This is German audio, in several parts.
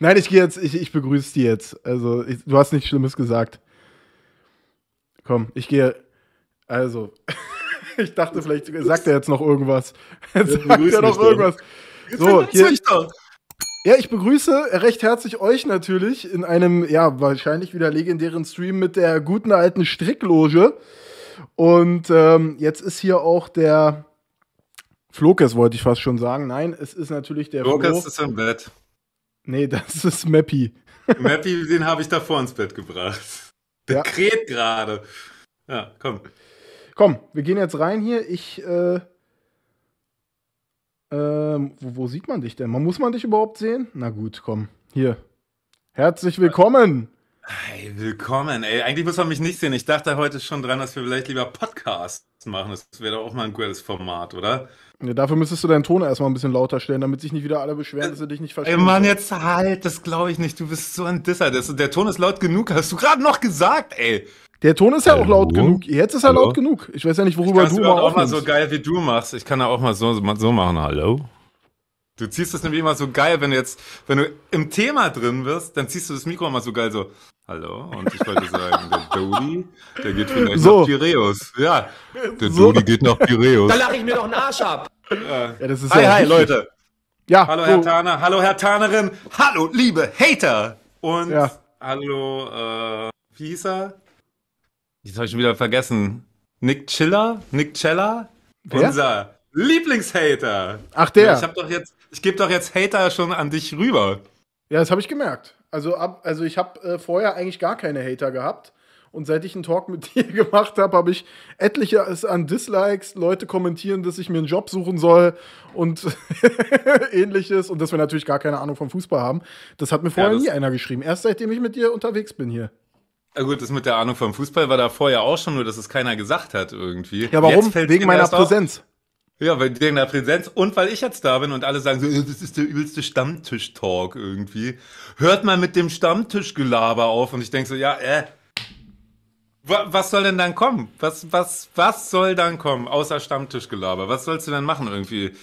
Nein, ich gehe jetzt, ich, ich begrüße die jetzt. Also, ich, du hast nichts Schlimmes gesagt. Komm, ich gehe. Also, ich dachte, vielleicht sagt er jetzt noch irgendwas. Jetzt sagt er noch irgendwas. So, hier, ja, ich begrüße recht herzlich euch natürlich in einem, ja, wahrscheinlich wieder legendären Stream mit der guten alten Strickloge. Und ähm, jetzt ist hier auch der Flokes, wollte ich fast schon sagen. Nein, es ist natürlich der Flokes ist im Bett. Nee, das ist Mappy. Mappy, den habe ich davor ins Bett gebracht. Der ja. kräht gerade. Ja, komm. Komm, wir gehen jetzt rein hier. Ich, äh, ähm, wo, wo, sieht man dich denn? muss man dich überhaupt sehen? Na gut, komm. Hier. Herzlich willkommen. Hey, willkommen. Ey, eigentlich muss man mich nicht sehen. Ich dachte heute schon dran, dass wir vielleicht lieber Podcasts machen. Das wäre doch auch mal ein gutes Format, oder? Ja, dafür müsstest du deinen Ton erstmal ein bisschen lauter stellen, damit sich nicht wieder alle beschweren, dass sie dich nicht verstehen. Ey, Mann, jetzt halt, das glaube ich nicht. Du bist so ein Disser. Das, der Ton ist laut genug, hast du gerade noch gesagt, ey. Der Ton ist ja Hallo? auch laut genug. Jetzt ist er Hallo? laut genug. Ich weiß ja nicht, worüber ich du mal auch mal so geil wie du machst. Ich kann ja auch mal so, so machen. Hallo? Du ziehst das nämlich immer so geil, wenn du jetzt, wenn du im Thema drin wirst, dann ziehst du das Mikro immer so geil so. Hallo? Und ich wollte sagen, der Dodi, der geht vielleicht so. nach Piräus. Ja, der so. Dodi geht nach Piräus. Da lache ich mir doch einen Arsch ab. Ja. Ja, hi, hi, Leute. Ja, hallo, Herr Tarner. Hallo, Herr Tarnerin. Hallo, liebe Hater. Und ja. hallo, äh, wie hieß er? Jetzt habe ich schon wieder vergessen. Nick Chiller? Nick Chella? Wer? Unser Lieblingshater. Ach, der. ich, ich gebe doch jetzt Hater schon an dich rüber. Ja, das habe ich gemerkt. Also, ab, also ich habe äh, vorher eigentlich gar keine Hater gehabt. Und seit ich einen Talk mit dir gemacht habe, habe ich etliche an Dislikes, Leute kommentieren, dass ich mir einen Job suchen soll und ähnliches. Und dass wir natürlich gar keine Ahnung vom Fußball haben. Das hat mir vorher ja, nie einer geschrieben. Erst seitdem ich mit dir unterwegs bin hier. Ja gut, das mit der Ahnung vom Fußball war da vorher auch schon, nur dass es keiner gesagt hat irgendwie. Ja, warum? Wegen meiner Präsenz. Ja, weil wegen der Präsenz und weil ich jetzt da bin und alle sagen so, äh, das ist der übelste Stammtisch-Talk irgendwie. Hört mal mit dem Stammtischgelaber auf und ich denke so, ja, äh, was soll denn dann kommen? Was, was, was soll dann kommen, außer Stammtischgelaber? Was sollst du denn machen irgendwie?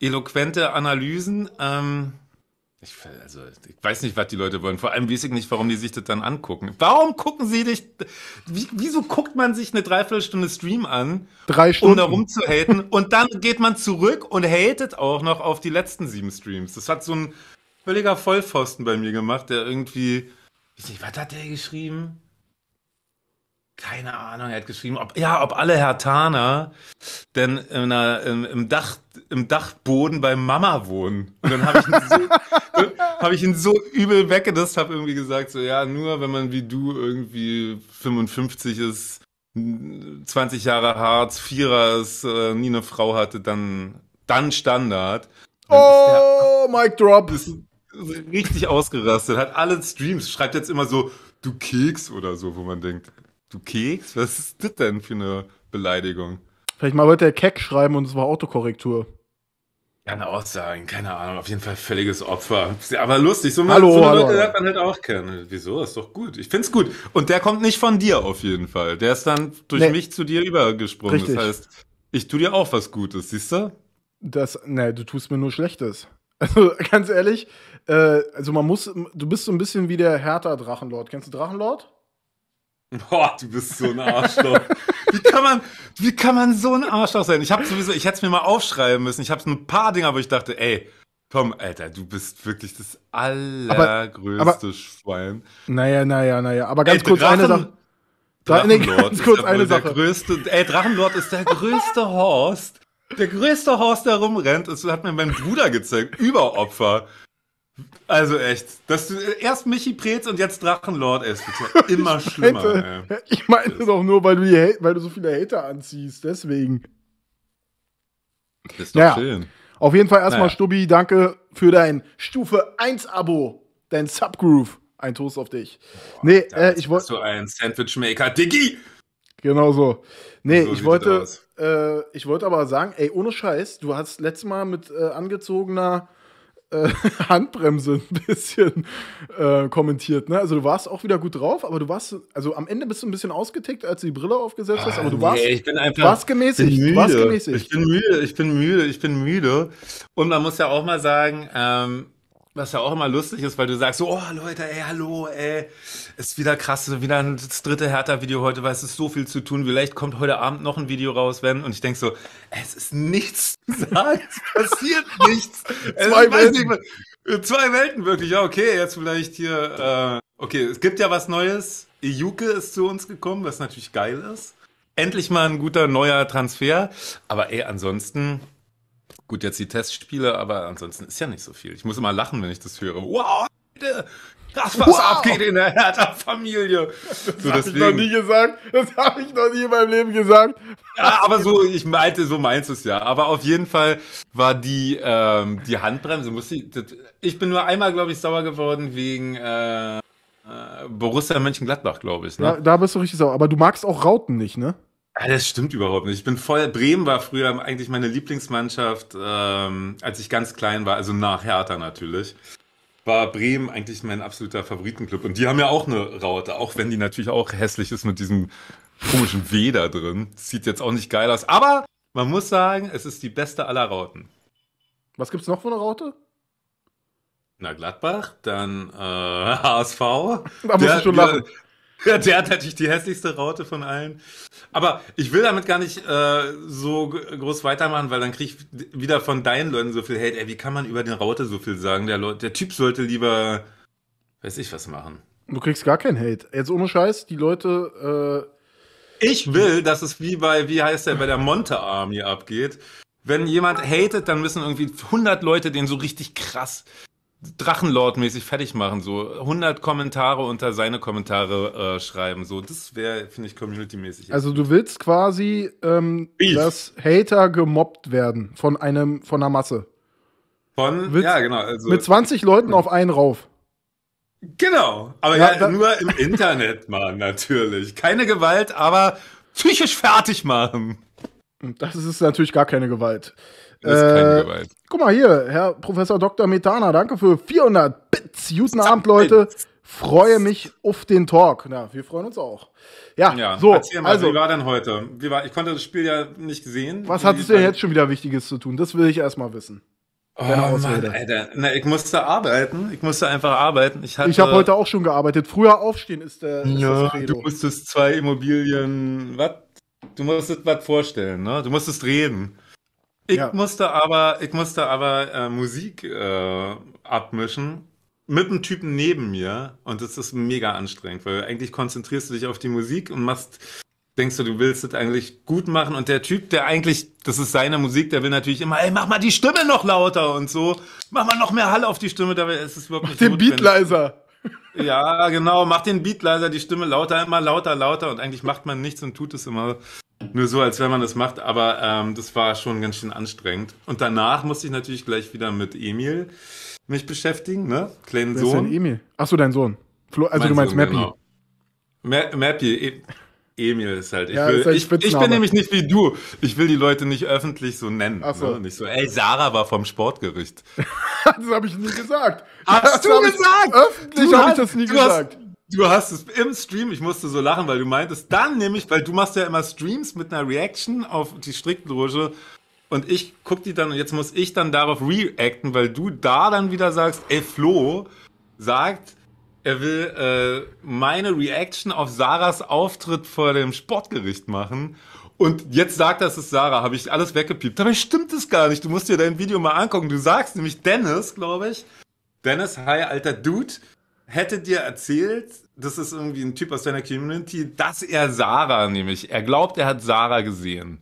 Eloquente Analysen? Ähm, ich, also, ich weiß nicht, was die Leute wollen. Vor allem weiß ich nicht, warum die sich das dann angucken. Warum gucken sie dich? wieso guckt man sich eine Dreiviertelstunde Stream an, Drei Stunden. um da rumzuhaten? und dann geht man zurück und hatet auch noch auf die letzten sieben Streams. Das hat so ein völliger Vollpfosten bei mir gemacht, der irgendwie. Ich weiß nicht, was hat der geschrieben? keine Ahnung, er hat geschrieben, ob, ja, ob alle Hertaner denn einer, im, Dach, im Dachboden bei Mama wohnen. Und dann habe ich, so, hab ich ihn so übel weggedisst, habe irgendwie gesagt, so, ja, nur wenn man wie du irgendwie 55 ist, 20 Jahre Hartz, Vierer ist, äh, nie eine Frau hatte, dann, dann Standard. Dann oh, der, Mic Drop! ist richtig ausgerastet, hat alle Streams, schreibt jetzt immer so, du Keks oder so, wo man denkt, Du Keks? Was ist das denn für eine Beleidigung? Vielleicht mal wollte er Keck schreiben und es war Autokorrektur. Gerne Aussagen, keine Ahnung, auf jeden Fall völliges Opfer. Aber lustig, so, hallo, so hallo. Leute hat man halt auch kennen. Wieso? Ist doch gut. Ich find's gut. Und der kommt nicht von dir auf jeden Fall. Der ist dann durch nee. mich zu dir übergesprungen. Richtig. Das heißt, ich tu dir auch was Gutes, siehst du? Das, ne, du tust mir nur Schlechtes. Also ganz ehrlich, äh, also man muss, du bist so ein bisschen wie der Hertha Drachenlord. Kennst du Drachenlord? Boah, du bist so ein Arschloch. wie, kann man, wie kann man so ein Arschloch sein? Ich habe sowieso, ich hätte es mir mal aufschreiben müssen. Ich habe ein paar Dinger, wo ich dachte, ey, komm, Alter, du bist wirklich das allergrößte aber, aber, Schwein. Naja, naja, naja. Aber ganz ey, kurz Drachen, eine Sache. Drachenlord nee, ganz kurz eine Sache. Größte, ey, Drachenlord ist der größte Horst. Der größte Horst, der rumrennt. Das hat mir mein Bruder gezeigt. Überopfer. Also echt, dass du äh, erst Michi Preetz und jetzt Drachenlord ist, ist ja immer ich schlimmer. Meinte, ich meine auch nur, weil du, weil du, so viele Hater anziehst, deswegen. Ist doch naja. schön. Auf jeden Fall erstmal, naja. Stubbi, danke für dein Stufe 1-Abo, dein Subgroove. Ein Toast auf dich. Boah, nee, äh, ich wollte. So ein Sandwichmaker, Diggi! Genau so. Nee, so ich wollte. Äh, ich wollte aber sagen, ey, ohne Scheiß, du hast letztes Mal mit äh, angezogener äh, Handbremse ein bisschen äh, kommentiert. Ne? Also du warst auch wieder gut drauf, aber du warst, also am Ende bist du ein bisschen ausgetickt, als du die Brille aufgesetzt hast, aber du ah, warst, nee, ich bin einfach, warst gemäßigt. Bin warst gemäßigt. Ich bin müde, ich bin müde, ich bin müde. Und man muss ja auch mal sagen, ähm, was ja auch immer lustig ist, weil du sagst, so, oh Leute, ey, hallo, ey, ist wieder krass, wieder das dritte Hertha-Video heute, weil es ist so viel zu tun. Vielleicht kommt heute Abend noch ein Video raus, wenn, und ich denk so, es ist nichts gesagt, es passiert nichts. Zwei Welten. Nicht, äh, zwei Welten, wirklich, ja, okay, jetzt vielleicht hier, äh, okay, es gibt ja was Neues. Iuke ist zu uns gekommen, was natürlich geil ist. Endlich mal ein guter neuer Transfer, aber ey, ansonsten, Gut, jetzt die Testspiele, aber ansonsten ist ja nicht so viel. Ich muss immer lachen, wenn ich das höre. Wow, Alter, das was wow. abgeht in der Hertha-Familie. Das so, habe ich noch nie gesagt. Das habe ich noch nie in meinem Leben gesagt. Ja, aber so, ich meinte, so meinst du es ja. Aber auf jeden Fall war die, ähm, die Handbremse, muss ich, das, ich bin nur einmal, glaube ich, sauer geworden wegen, äh, äh Borussia Mönchengladbach, glaube ich. Ne? Ja, da bist du richtig sauer. Aber du magst auch Rauten nicht, ne? Ja, ah, das stimmt überhaupt nicht. Ich bin voll. Bremen war früher eigentlich meine Lieblingsmannschaft, ähm, als ich ganz klein war, also nach Hertha natürlich. War Bremen eigentlich mein absoluter Favoritenclub. Und die haben ja auch eine Raute, auch wenn die natürlich auch hässlich ist mit diesem komischen W da drin. Sieht jetzt auch nicht geil aus. Aber man muss sagen, es ist die beste aller Rauten. Was gibt's noch für eine Raute? Na, Gladbach, dann äh, HSV. Da musst du schon lachen. Der hat natürlich die hässlichste Raute von allen. Aber ich will damit gar nicht äh, so groß weitermachen, weil dann kriege ich wieder von deinen Leuten so viel Hate. Ey, wie kann man über den Raute so viel sagen? Der, Leut, der Typ sollte lieber, weiß ich, was machen. Du kriegst gar keinen Hate. Jetzt ohne Scheiß, die Leute. Äh ich will, dass es wie bei, wie heißt der, bei der Monte Army abgeht. Wenn jemand hatet, dann müssen irgendwie 100 Leute den so richtig krass Drachenlord-mäßig fertig machen, so 100 Kommentare unter seine Kommentare äh, schreiben, so das wäre, finde ich, Community-mäßig. Also du willst quasi, ähm, dass Hater gemobbt werden von einem, von einer Masse. Von, willst, ja genau. Also, mit 20 Leuten auf einen rauf. Genau, aber ja, ja nur im Internet, Mann, natürlich. Keine Gewalt, aber psychisch fertig machen. Das ist natürlich gar keine Gewalt. Äh, guck mal hier, Herr Professor Dr. Metana, danke für 400 Bits. Guten Abend, Leute. Freue mich auf den Talk. Na, wir freuen uns auch. Ja, ja so. Mal, also, wie war denn heute? Wie war, ich konnte das Spiel ja nicht sehen. Was hattest du denn jetzt schon wieder Wichtiges zu tun? Das will ich erstmal wissen. Oh Mann, Alter. Na, ich musste arbeiten. Ich musste einfach arbeiten. Ich, ich habe heute auch schon gearbeitet. Früher aufstehen ist der. Äh, ist ja, du musstest zwei Immobilien. Was? Du musstest was vorstellen, ne? Du musstest reden. Ich ja. musste aber, ich musste aber äh, Musik äh, abmischen mit einem Typen neben mir und das ist mega anstrengend, weil eigentlich konzentrierst du dich auf die Musik und machst, denkst du, du willst es eigentlich gut machen und der Typ, der eigentlich, das ist seine Musik, der will natürlich immer, ey, mach mal die Stimme noch lauter und so, mach mal noch mehr Hall auf die Stimme, dabei ist es wirklich mach den Beat leiser. Ja, genau, mach den Beat leiser, die Stimme lauter, immer lauter, lauter und eigentlich macht man nichts und tut es immer nur so, als wenn man das macht, aber ähm, das war schon ganz schön anstrengend. Und danach musste ich natürlich gleich wieder mit Emil mich beschäftigen, ne? Kleinen Wer Sohn. Ist denn Emil? Achso, dein Sohn. Flo, also mein du meinst Sohn, Mappy. Genau. Ma Mappy, e Emil ist halt. Ich, ja, will, ich, ich, bin nämlich nicht wie du. Ich will die Leute nicht öffentlich so nennen. Achso. Ne? Nicht so, ey, Sarah war vom Sportgericht. das habe ich nie gesagt. Hast das du gesagt? Öffentlich habe ich das nie gesagt. Hast, Du hast es im Stream, ich musste so lachen, weil du meintest, dann nämlich, weil du machst ja immer Streams mit einer Reaction auf die Strickloge und ich guck die dann und jetzt muss ich dann darauf reacten, weil du da dann wieder sagst, ey Flo sagt, er will äh, meine Reaction auf Sarahs Auftritt vor dem Sportgericht machen und jetzt sagt er, es ist Sarah, habe ich alles weggepiept. Dabei stimmt es gar nicht. Du musst dir dein Video mal angucken. Du sagst nämlich Dennis, glaube ich. Dennis, hi, alter Dude hätte dir erzählt, das ist irgendwie ein Typ aus deiner Community, dass er Sarah nämlich, er glaubt, er hat Sarah gesehen.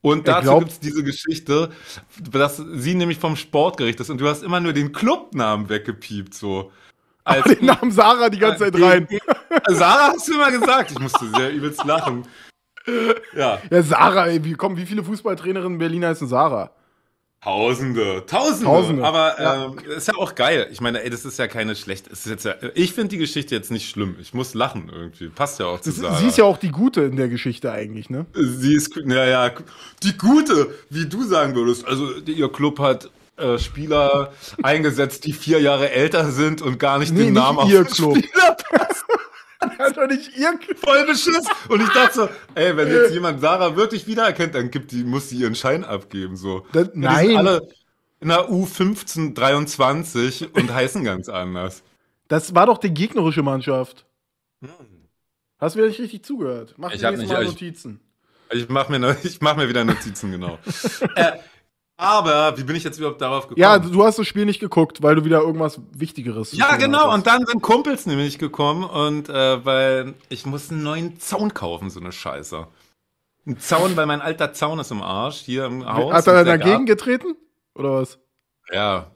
Und dazu gibt es diese Geschichte, dass sie nämlich vom Sportgericht ist und du hast immer nur den Clubnamen weggepiept, so. Als Aber den Namen Sarah die ganze Zeit ah, rein. Sarah hast du immer gesagt, ich musste sehr übelst lachen. Ja. ja, Sarah, ey, komm, wie viele Fußballtrainerinnen in Berlin heißen Sarah? Tausende, Tausende, Tausende. Aber ähm, ja. ist ja auch geil. Ich meine, ey, das ist ja keine schlechte. Ist jetzt ja, ich finde die Geschichte jetzt nicht schlimm. Ich muss lachen irgendwie. Passt ja auch zusammen. Sie ist ja auch die Gute in der Geschichte eigentlich, ne? Sie ist, ja, ja, die Gute, wie du sagen würdest. Also ihr Club hat äh, Spieler eingesetzt, die vier Jahre älter sind und gar nicht nee, den nicht Namen auf den Club. Spieler passen. hat doch nicht ihr voll beschiss. Und ich dachte so, ey, wenn jetzt jemand Sarah wirklich wiedererkennt, dann gibt die, muss sie ihren Schein abgeben. So. Das, nein. Die sind alle in der u 1523 und heißen ganz anders. Das war doch die gegnerische Mannschaft. Hm. Hast du mir nicht richtig zugehört? Mach ich dir jetzt mal nicht, Notizen. Ich, ich mir, ich mach mir wieder Notizen, genau. äh, aber wie bin ich jetzt überhaupt darauf gekommen? Ja, du hast das Spiel nicht geguckt, weil du wieder irgendwas Wichtigeres. Ja, genau. Hast. Und dann sind Kumpels nämlich gekommen und äh, weil ich muss einen neuen Zaun kaufen, so eine Scheiße. Ein Zaun, weil mein alter Zaun ist im Arsch hier im Haus. Hat er dagegen getreten oder was? Ja.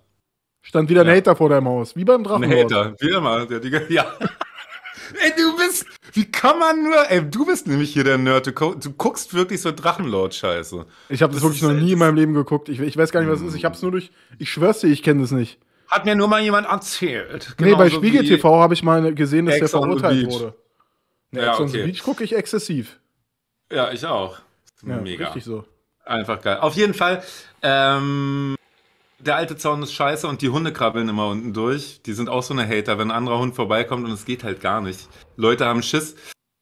Stand wieder ja. ein Hater vor deinem Haus, wie beim Drachen. Ein Hater, wie immer, der Digga. Ja. Ey, du bist, wie kann man nur? Ey, du bist nämlich hier der Nerd. Du, du guckst wirklich so Drachenlord-Scheiße. Ich habe das, das, wirklich noch nie in meinem Leben geguckt. Ich, ich weiß gar nicht, was es ist. Ich hab's nur durch. Ich schwör's dir, ich kenne das nicht. Hat mir nur mal jemand erzählt. Genau nee, bei so Spiegel TV habe ich mal gesehen, dass Ex der verurteilt wurde. Nee, ja, Ex on okay. Beach gucke ich exzessiv. Ja, ich auch. Ja, Mega. Richtig so. Einfach geil. Auf jeden Fall ähm, der alte Zaun ist scheiße und die Hunde krabbeln immer unten durch. Die sind auch so eine Hater, wenn ein anderer Hund vorbeikommt und es geht halt gar nicht. Leute haben Schiss.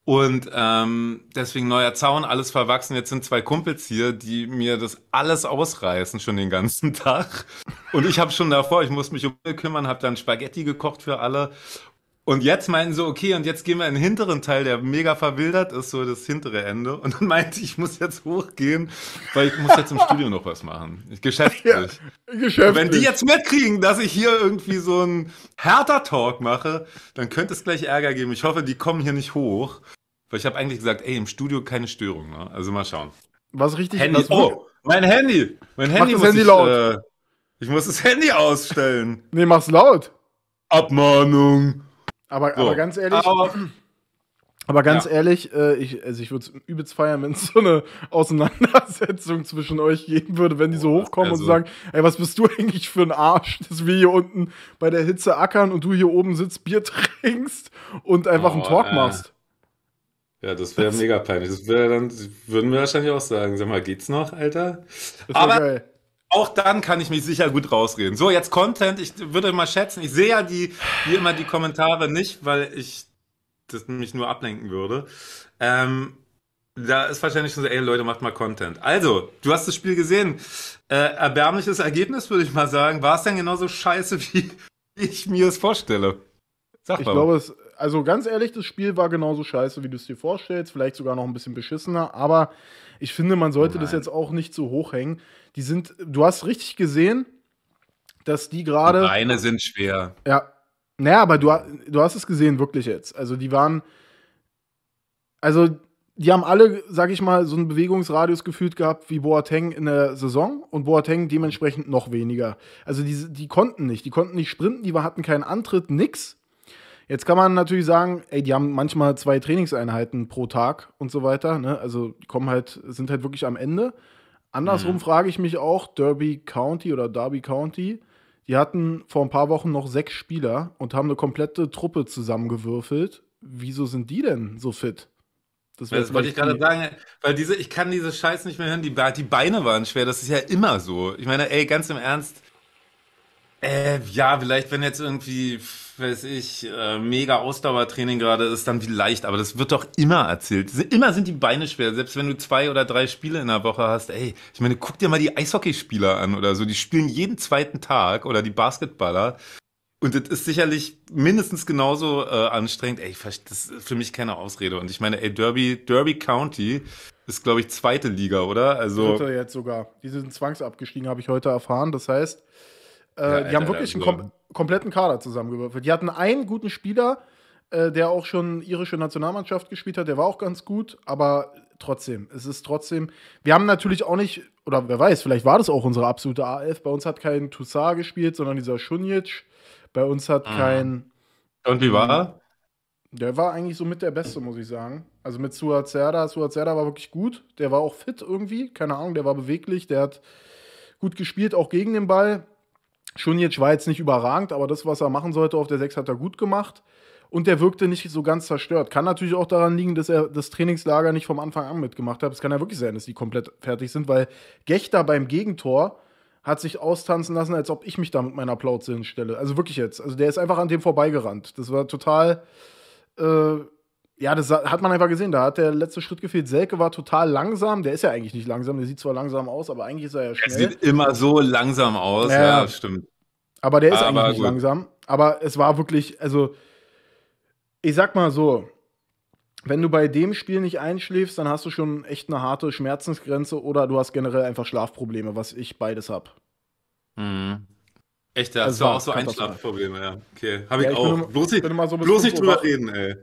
Und ähm, deswegen neuer Zaun, alles verwachsen. Jetzt sind zwei Kumpels hier, die mir das alles ausreißen, schon den ganzen Tag. Und ich habe schon davor, ich muss mich um kümmern, habe dann Spaghetti gekocht für alle und jetzt meinten so, okay, und jetzt gehen wir in den hinteren Teil, der mega verwildert ist, so das hintere Ende. Und dann meinte ich, ich muss jetzt hochgehen, weil ich muss jetzt im Studio noch was machen. Geschäftlich. Ja, geschäftlich. wenn die jetzt mitkriegen, dass ich hier irgendwie so einen härter Talk mache, dann könnte es gleich Ärger geben. Ich hoffe, die kommen hier nicht hoch. Weil ich habe eigentlich gesagt, ey, im Studio keine Störung. Ne? Also mal schauen. Was richtig? Handy. Was oh, mein Handy. Mein Handy mach muss Handy ich, laut. Äh, ich muss das Handy ausstellen. Nee, mach's laut. Abmahnung. Aber, so. aber ganz ehrlich. Aber, aber ganz ja. ehrlich, äh, ich, also ich würde es übelst feiern, wenn es so eine Auseinandersetzung zwischen euch geben würde, wenn die so hochkommen also. und sagen, ey, was bist du eigentlich für ein Arsch, dass wir hier unten bei der Hitze ackern und du hier oben sitzt, Bier trinkst und einfach oh, einen Talk äh. machst. Ja, das wäre mega peinlich. Das wär dann, würden wir wahrscheinlich auch sagen. Sag mal, geht's noch, Alter? Aber geil auch dann kann ich mich sicher gut rausreden. So, jetzt Content. Ich würde mal schätzen, ich sehe ja die, wie immer die Kommentare nicht, weil ich das mich nur ablenken würde. Ähm, da ist wahrscheinlich schon so, ey Leute, macht mal Content. Also, du hast das Spiel gesehen. Äh, erbärmliches Ergebnis, würde ich mal sagen. War es denn genauso scheiße, wie ich mir es vorstelle? Sag ich glaube, es, also ganz ehrlich, das Spiel war genauso scheiße, wie du es dir vorstellst, vielleicht sogar noch ein bisschen beschissener, aber ich finde, man sollte Nein. das jetzt auch nicht so hochhängen. Die sind, du hast richtig gesehen, dass die gerade. Beine sind schwer. Ja. Naja, aber du, du hast es gesehen, wirklich jetzt. Also die waren. Also die haben alle, sag ich mal, so einen Bewegungsradius gefühlt gehabt wie Boateng in der Saison und Boateng dementsprechend noch weniger. Also die, die konnten nicht, die konnten nicht sprinten, die hatten keinen Antritt, nix. Jetzt kann man natürlich sagen, ey, die haben manchmal zwei Trainingseinheiten pro Tag und so weiter. Ne? Also kommen halt, sind halt wirklich am Ende. Andersrum mhm. frage ich mich auch, Derby County oder Derby County, die hatten vor ein paar Wochen noch sechs Spieler und haben eine komplette Truppe zusammengewürfelt. Wieso sind die denn so fit? Das, das wollte ich gerade sagen, weil diese, ich kann diese Scheiß nicht mehr hören, die, die Beine waren schwer, das ist ja immer so. Ich meine, ey, ganz im Ernst, äh, ja, vielleicht, wenn jetzt irgendwie weiß ich, äh, mega Ausdauertraining gerade ist, dann wie leicht, Aber das wird doch immer erzählt. Immer sind die Beine schwer. Selbst wenn du zwei oder drei Spiele in der Woche hast. Ey, ich meine, guck dir mal die Eishockeyspieler an oder so. Die spielen jeden zweiten Tag oder die Basketballer. Und das ist sicherlich mindestens genauso äh, anstrengend. Ey, das ist für mich keine Ausrede. Und ich meine, ey, Derby, Derby County ist, glaube ich, zweite Liga, oder? Also Dritte jetzt sogar. Die sind zwangsabgestiegen, habe ich heute erfahren. Das heißt, äh, ja, Alter, die haben wirklich also, ein kompletten Kader zusammengewürfelt. Die hatten einen guten Spieler, äh, der auch schon irische Nationalmannschaft gespielt hat, der war auch ganz gut, aber trotzdem, es ist trotzdem, wir haben natürlich auch nicht, oder wer weiß, vielleicht war das auch unsere absolute A11, bei uns hat kein Toussaint gespielt, sondern dieser Schunjic, bei uns hat mhm. kein... Und wie war er? Der war eigentlich so mit der Beste, muss ich sagen. Also mit Suazerda, Suazerda war wirklich gut, der war auch fit irgendwie, keine Ahnung, der war beweglich, der hat gut gespielt, auch gegen den Ball, Schunic war jetzt nicht überragend, aber das, was er machen sollte auf der 6, hat er gut gemacht. Und der wirkte nicht so ganz zerstört. Kann natürlich auch daran liegen, dass er das Trainingslager nicht vom Anfang an mitgemacht hat. Es kann ja wirklich sein, dass die komplett fertig sind, weil Gechter beim Gegentor hat sich austanzen lassen, als ob ich mich da mit meiner Plauze hinstelle. Also wirklich jetzt. Also der ist einfach an dem vorbeigerannt. Das war total. Äh, ja, das hat man einfach gesehen. Da hat der letzte Schritt gefehlt. Selke war total langsam. Der ist ja eigentlich nicht langsam. Der sieht zwar langsam aus, aber eigentlich ist er ja schnell. Er sieht immer so langsam aus. Ja, ja stimmt. Aber der ist aber eigentlich nicht gut. langsam. Aber es war wirklich, also, ich sag mal so, wenn du bei dem Spiel nicht einschläfst, dann hast du schon echt eine harte Schmerzensgrenze oder du hast generell einfach Schlafprobleme, was ich beides hab. Mhm. Echt, da hast also du auch so Einschlafprobleme, ja. Okay, hab ich, ja, ich auch. Immer, bloß, ich, bloß nicht drüber reden, ey.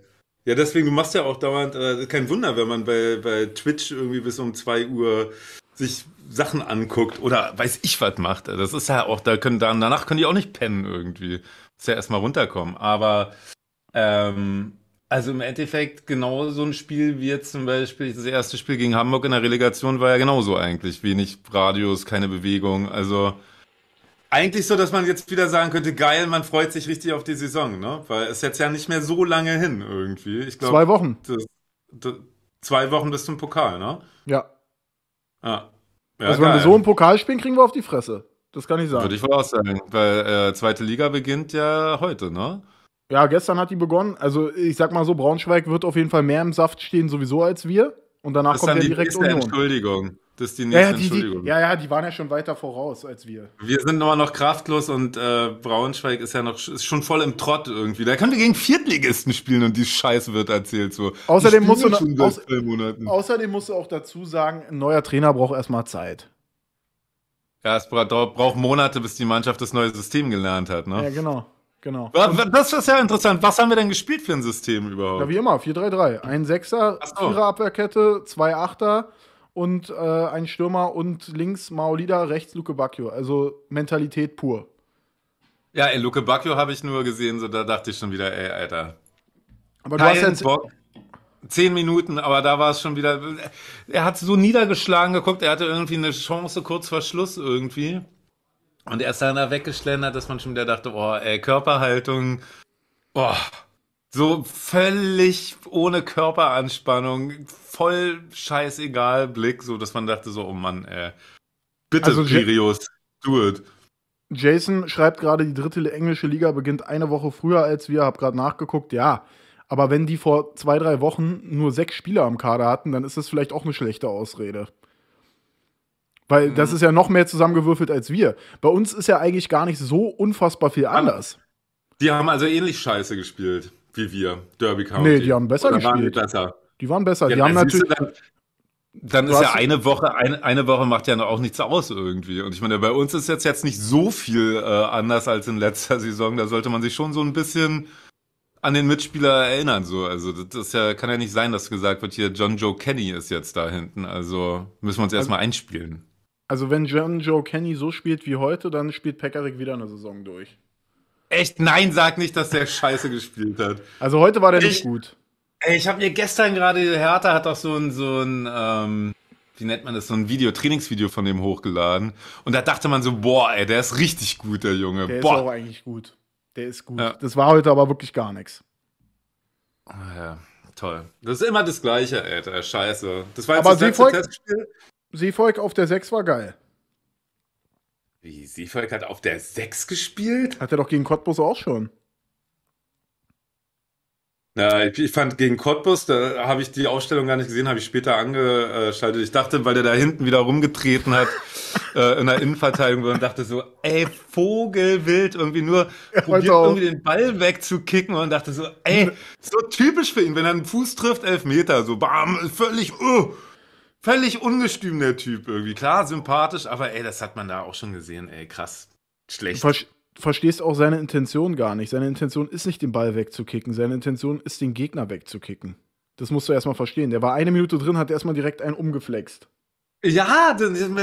Ja, deswegen, du machst ja auch dauernd, äh, kein Wunder, wenn man bei, bei Twitch irgendwie bis um 2 Uhr sich Sachen anguckt oder weiß ich was macht. Das ist ja auch, da können, danach können die auch nicht pennen irgendwie. Muss ja erstmal runterkommen. Aber, ähm, also im Endeffekt, genau so ein Spiel wie jetzt zum Beispiel, das erste Spiel gegen Hamburg in der Relegation war ja genauso eigentlich. Wenig Radios, keine Bewegung, also eigentlich so, dass man jetzt wieder sagen könnte, geil, man freut sich richtig auf die Saison, ne? Weil es ist jetzt ja nicht mehr so lange hin irgendwie. Ich glaub, zwei Wochen. Das, das, zwei Wochen bis zum Pokal, ne? Ja. Ah. ja also geil. wenn wir so einen Pokal spielen, kriegen wir auf die Fresse. Das kann ich sagen. Würde ich wohl auch sagen, weil äh, zweite Liga beginnt ja heute, ne? Ja, gestern hat die begonnen. Also ich sag mal so, Braunschweig wird auf jeden Fall mehr im Saft stehen sowieso als wir. Und danach das kommt ja direkt Union. Entschuldigung. Das ist die nächste ja, ja, die, Entschuldigung. Die, ja, ja, die waren ja schon weiter voraus als wir. Wir sind immer noch kraftlos und äh, Braunschweig ist ja noch ist schon voll im Trott irgendwie. Da können wir gegen Viertligisten spielen und die Scheiße wird erzählt so. Außerdem musst, du, aus, außerdem musst du auch dazu sagen, ein neuer Trainer braucht erstmal Zeit. Ja, es braucht Monate, bis die Mannschaft das neue System gelernt hat, ne? Ja, genau. Genau. Das ist ja interessant. Was haben wir denn gespielt für ein System überhaupt? Ja, wie immer, 4-3-3. Ein Sechser, so. Vierer Abwehrkette, zwei Achter, und äh, ein Stürmer und links Maolida, rechts Luke Bacchio. Also Mentalität pur. Ja, ey, Luke Bacchio habe ich nur gesehen, so da dachte ich schon wieder, ey, Alter. Aber du hast ja Bock. Zehn Minuten, aber da war es schon wieder. Er hat so niedergeschlagen geguckt, er hatte irgendwie eine Chance kurz vor Schluss irgendwie. Und er ist dann da weggeschlendert, dass man schon wieder dachte, oh, ey, Körperhaltung. Boah. So völlig ohne Körperanspannung, voll scheißegal Blick, so dass man dachte so, oh Mann, ey. Bitte, also, Kyrios, do it. Jason schreibt gerade, die dritte englische Liga beginnt eine Woche früher als wir, hab gerade nachgeguckt, ja. Aber wenn die vor zwei, drei Wochen nur sechs Spieler am Kader hatten, dann ist das vielleicht auch eine schlechte Ausrede. Weil mhm. das ist ja noch mehr zusammengewürfelt als wir. Bei uns ist ja eigentlich gar nicht so unfassbar viel anders. Die haben also ähnlich scheiße gespielt wie wir, Derby County. Nee, die haben besser Oder gespielt. Waren die, besser? die waren besser. Ja, die haben natürlich. Dann, dann ist ja eine Woche, eine, eine Woche macht ja auch nichts aus irgendwie. Und ich meine, bei uns ist jetzt, jetzt nicht so viel äh, anders als in letzter Saison. Da sollte man sich schon so ein bisschen an den Mitspieler erinnern. So. Also das ist ja, kann ja nicht sein, dass gesagt wird, hier John Joe Kenny ist jetzt da hinten. Also müssen wir uns also, erstmal einspielen. Also wenn John Joe Kenny so spielt wie heute, dann spielt Pekarik wieder eine Saison durch. Echt? Nein, sag nicht, dass der scheiße gespielt hat. Also heute war der ich, nicht gut. Ey, ich habe mir gestern gerade, Hertha hat doch so ein, so ein, ähm, wie nennt man das, so ein Video, Trainingsvideo von dem hochgeladen. Und da dachte man so, boah, ey, der ist richtig gut, der Junge. Der boah. ist auch eigentlich gut. Der ist gut. Ja. Das war heute aber wirklich gar nichts. Oh, ah, ja, toll. Das ist immer das Gleiche, ey, der Scheiße. Das war jetzt aber das Seevolk, letzte Testspiel. Seevolk auf der 6 war geil. Wie, Seevolk hat auf der 6 gespielt? Hat er doch gegen Cottbus auch schon. Na, ich, ich fand gegen Cottbus, da habe ich die Ausstellung gar nicht gesehen, habe ich später angeschaltet. Ich dachte, weil der da hinten wieder rumgetreten hat äh, in der Innenverteidigung und dachte so, ey, Vogelwild, irgendwie nur ja, probiert halt irgendwie den Ball wegzukicken und dachte so, ey, ne. so typisch für ihn, wenn er einen Fuß trifft, elf Meter, so bam, völlig, uh, Völlig ungestüm der Typ irgendwie. Klar, sympathisch, aber ey, das hat man da auch schon gesehen, ey, krass. Schlecht. Ver verstehst auch seine Intention gar nicht. Seine Intention ist nicht, den Ball wegzukicken. Seine Intention ist, den Gegner wegzukicken. Das musst du erstmal verstehen. Der war eine Minute drin, hat erstmal direkt einen umgeflext. Ja,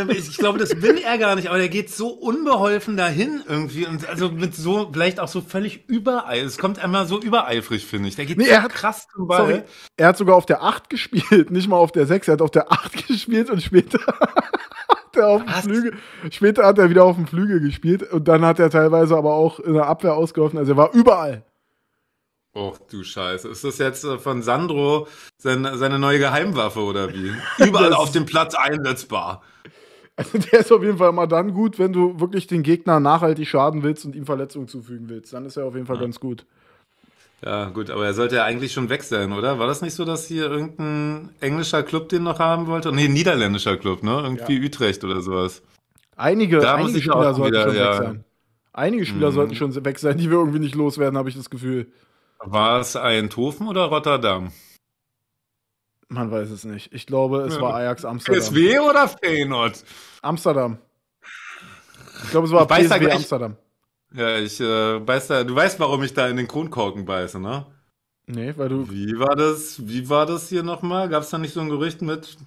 ich glaube, das will er gar nicht, aber der geht so unbeholfen dahin irgendwie und also mit so, vielleicht auch so völlig übereil. Es kommt einmal so übereifrig, finde ich. Der geht nee, so hat, krass zum Ball. Sorry, er hat sogar auf der 8 gespielt, nicht mal auf der 6, er hat auf der 8 gespielt und später hat er auf dem Flügel, später hat er wieder auf dem Flügel gespielt und dann hat er teilweise aber auch in der Abwehr ausgeholfen, also er war überall. Och du Scheiße. Ist das jetzt äh, von Sandro seine, seine neue Geheimwaffe oder wie? Überall auf dem Platz einsetzbar. Also der ist auf jeden Fall immer dann gut, wenn du wirklich den Gegner nachhaltig schaden willst und ihm Verletzungen zufügen willst. Dann ist er auf jeden Fall ja. ganz gut. Ja, gut, aber er sollte ja eigentlich schon weg sein, oder? War das nicht so, dass hier irgendein englischer Club den noch haben wollte? Nee, niederländischer Club, ne? Irgendwie ja. Utrecht oder sowas. Einige, einige Spieler sollten wieder, schon ja. weg sein. Einige Spieler mhm. sollten schon weg sein, die wir irgendwie nicht loswerden, habe ich das Gefühl. War es Eindhoven oder Rotterdam? Man weiß es nicht. Ich glaube, es war Ajax Amsterdam. PSW oder Feyenoord? Amsterdam. Ich glaube, es war ich PSW Amsterdam. Ja, ich äh, beiß da. Du weißt, warum ich da in den Kronkorken beiße, ne? Nee, weil du. Wie war das? Wie war das hier nochmal? Gab es da nicht so ein Gerücht mit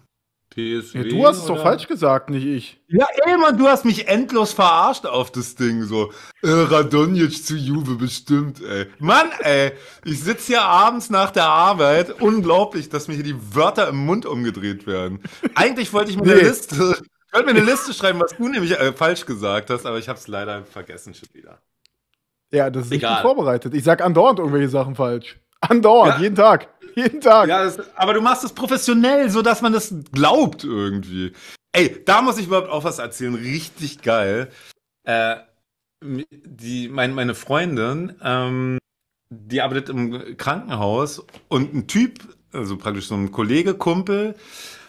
PSW. Ja, du hast es doch falsch gesagt, nicht ich. Ja, ey, Mann, du hast mich endlos verarscht auf das Ding. So, äh, Radonjic zu Juve, bestimmt, ey. Mann, ey, ich sitze hier abends nach der Arbeit. Unglaublich, dass mir hier die Wörter im Mund umgedreht werden. Eigentlich wollte ich mir nee. eine Liste, ich wollte mir eine Liste schreiben, was du nämlich äh, falsch gesagt hast, aber ich habe es leider vergessen schon wieder. Ja, das ist Egal. nicht vorbereitet. Ich sag andauernd irgendwelche Sachen falsch. Andauernd, ja. jeden Tag. Jeden Tag. Ja, das, aber du machst es professionell, so dass man das glaubt irgendwie. Ey, da muss ich überhaupt auch was erzählen. Richtig geil. Äh, die, mein, meine Freundin, ähm, die arbeitet im Krankenhaus und ein Typ, also praktisch so ein Kollege, Kumpel,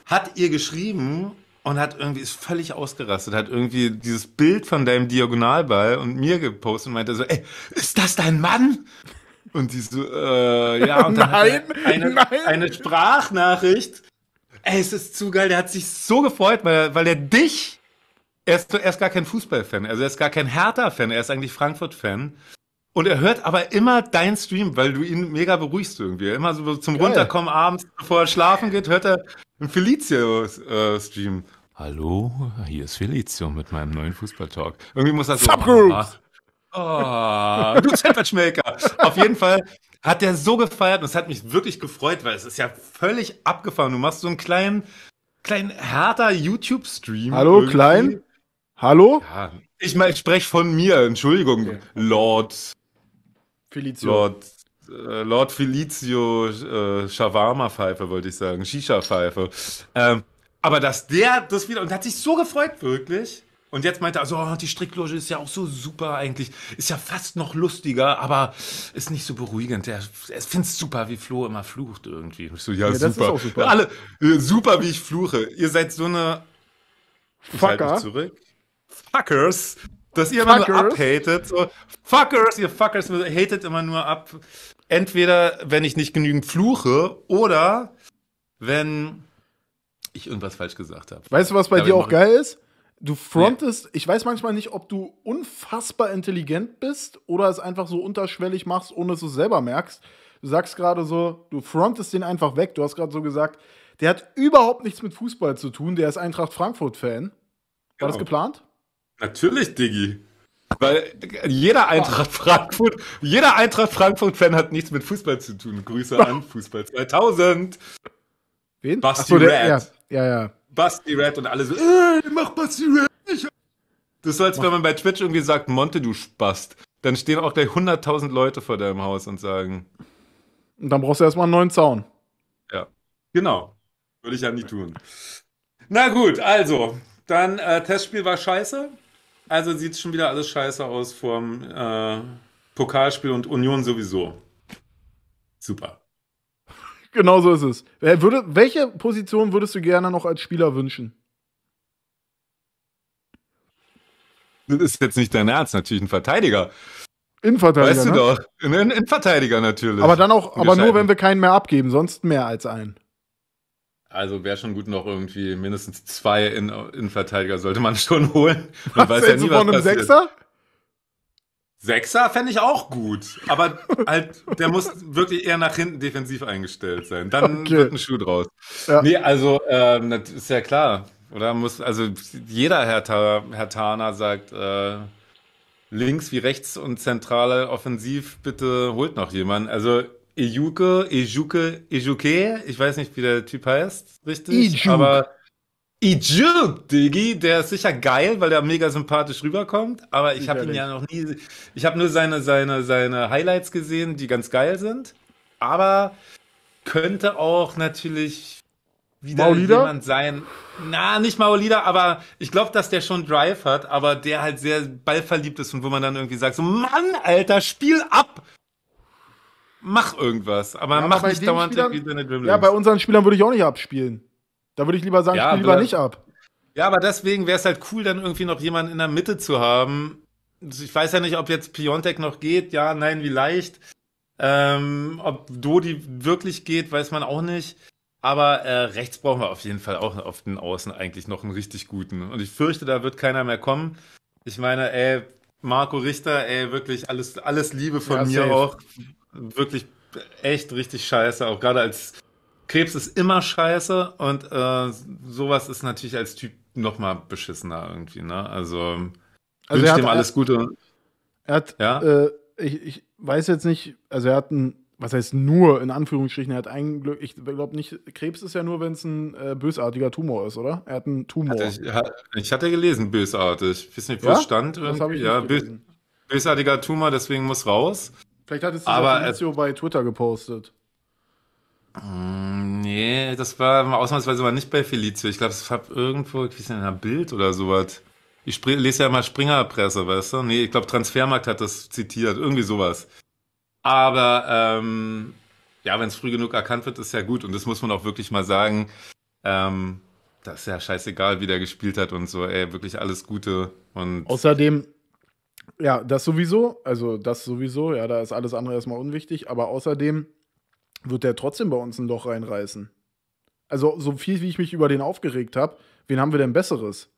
hat ihr geschrieben und hat irgendwie, ist völlig ausgerastet, hat irgendwie dieses Bild von deinem Diagonalball und mir gepostet und meinte so, ey, ist das dein Mann? Und die so, äh, ja, und dann nein, eine, nein. eine Sprachnachricht. Ey, es ist zu geil, der hat sich so gefreut, weil, weil er dich, er ist, er ist gar kein Fußballfan, also er ist gar kein Hertha-Fan, er ist eigentlich Frankfurt-Fan. Und er hört aber immer deinen Stream, weil du ihn mega beruhigst irgendwie. Immer so zum geil. Runterkommen abends, bevor er schlafen geht, hört er einen Felicio-Stream. Hallo, hier ist Felicio mit meinem neuen Fußballtalk. Irgendwie muss das so. Subgroups! Oh, du Sandwichmaker. Auf jeden Fall hat der so gefeiert und es hat mich wirklich gefreut, weil es ist ja völlig abgefahren. Du machst so einen kleinen, kleinen härter YouTube-Stream. Hallo, irgendwie. klein? Hallo? Ja, ich, mein, ich spreche von mir, Entschuldigung, okay. Lord. Felizio. Lord, äh, Lord Felizio äh, Shawarma-Pfeife, wollte ich sagen. Shisha-Pfeife. Ähm, aber dass der das wieder, und hat sich so gefreut, wirklich. Und jetzt meinte er, so, oh, die Strickloge ist ja auch so super eigentlich, ist ja fast noch lustiger, aber ist nicht so beruhigend. Er, er find's super, wie Flo immer flucht irgendwie. ich so, ja, ja super. super. Alle äh, super, wie ich fluche. Ihr seid so eine Fucker. zurück. Fuckers. Dass ihr immer Fuckers. nur abhatet. So, Fuckers, ihr Fuckers, hatet immer nur ab. Entweder, wenn ich nicht genügend fluche oder wenn ich irgendwas falsch gesagt habe. Weißt du, was bei Aber dir auch geil ist? Du frontest, ja. ich weiß manchmal nicht, ob du unfassbar intelligent bist oder es einfach so unterschwellig machst, ohne dass du es selber merkst. Du sagst gerade so, du frontest den einfach weg. Du hast gerade so gesagt, der hat überhaupt nichts mit Fußball zu tun, der ist Eintracht Frankfurt-Fan. War genau. das geplant? Natürlich, Diggi. Weil jeder Eintracht Frankfurt, jeder Eintracht Frankfurt-Fan hat nichts mit Fußball zu tun. Grüße an Fußball 2000. Wen? Basti Ach so, der, ja, ja, ja. Basti Red und alle so, äh, mach Basti Red. nicht. Das ist so, als wenn man bei Twitch irgendwie sagt, Monte, du Spast. Dann stehen auch gleich 100.000 Leute vor deinem Haus und sagen. Und dann brauchst du erstmal einen neuen Zaun. Ja, genau. Würde ich ja nie tun. Na gut, also, dann äh, Testspiel war scheiße. Also sieht schon wieder alles scheiße aus vom äh, Pokalspiel und Union sowieso. Super. Genau so ist es. Wer würde, welche Position würdest du gerne noch als Spieler wünschen? Das ist jetzt nicht dein Ernst, natürlich ein Verteidiger. Innenverteidiger. Weißt du ne? doch. Ein Innenverteidiger natürlich. Aber dann auch, aber nur wenn wir keinen mehr abgeben, sonst mehr als einen. Also wäre schon gut, noch irgendwie mindestens zwei Innenverteidiger sollte man schon holen. Man was, weiß ja nie, so was von einem passiert. Sechser? Sechser fände ich auch gut, aber halt, der muss wirklich eher nach hinten defensiv eingestellt sein. Dann okay. wird ein Schuh draus. Ja. Nee, also, ähm, das ist ja klar. Oder muss, also jeder Herr, Herr Tana sagt, äh, links wie rechts und zentrale Offensiv, bitte holt noch jemanden. Also Ejuke, Ejuke, Ejuke, ich weiß nicht, wie der Typ heißt, richtig? Ijuk. Aber Ijuk, Diggi, der ist sicher geil, weil er mega sympathisch rüberkommt, aber ich habe ihn ja noch nie, ich habe nur seine, seine, seine Highlights gesehen, die ganz geil sind, aber könnte auch natürlich wieder Maulida? jemand sein. Na, nicht Maolida, aber ich glaube, dass der schon Drive hat, aber der halt sehr ballverliebt ist und wo man dann irgendwie sagt, so Mann, Alter, spiel ab! Mach irgendwas, aber ja, mach aber nicht dauernd Spielern, irgendwie deine Dribblings. Ja, bei unseren Spielern würde ich auch nicht abspielen. Da würde ich lieber sagen, ja, ich spiele lieber nicht ab. Ja, aber deswegen wäre es halt cool, dann irgendwie noch jemanden in der Mitte zu haben. Ich weiß ja nicht, ob jetzt Piontek noch geht. Ja, nein, vielleicht. Ähm, ob Dodi wirklich geht, weiß man auch nicht. Aber äh, rechts brauchen wir auf jeden Fall auch auf den Außen eigentlich noch einen richtig guten. Und ich fürchte, da wird keiner mehr kommen. Ich meine, ey, Marco Richter, ey, wirklich alles, alles Liebe von ja, mir safe. auch. Wirklich echt richtig scheiße, auch gerade als Krebs ist immer scheiße und äh, sowas ist natürlich als Typ nochmal beschissener irgendwie, ne? Also, also wünsche ihm alles Gute. Er hat, ja? Äh, ich, ich weiß jetzt nicht, also er hat ein, was heißt nur, in Anführungsstrichen, er hat ein Glück, ich glaube nicht, Krebs ist ja nur, wenn es ein äh, bösartiger Tumor ist, oder? Er hat einen Tumor. Hatte ich, hat, ich, hatte gelesen, bösartig. Ich weiß nicht, wo ja? es stand. Das ich ja, bösartiger Tumor, deswegen muss raus. Vielleicht hat es das Aber, bei Twitter gepostet. Mm, nee, das war ausnahmsweise mal nicht bei Felicio. Ich glaube, es war irgendwo, ich weiß nicht, in einem Bild oder sowas. Ich lese ja immer Springerpresse, weißt du? Nee, ich glaube, Transfermarkt hat das zitiert, irgendwie sowas. Aber ähm, ja, wenn es früh genug erkannt wird, ist ja gut. Und das muss man auch wirklich mal sagen. Ähm, das ist ja scheißegal, wie der gespielt hat und so. Ey, wirklich alles Gute. Und Außerdem, ja, das sowieso, also das sowieso, ja, da ist alles andere erstmal unwichtig. Aber außerdem wird der trotzdem bei uns ein Loch reinreißen. Also, so viel wie ich mich über den aufgeregt habe, wen haben wir denn Besseres?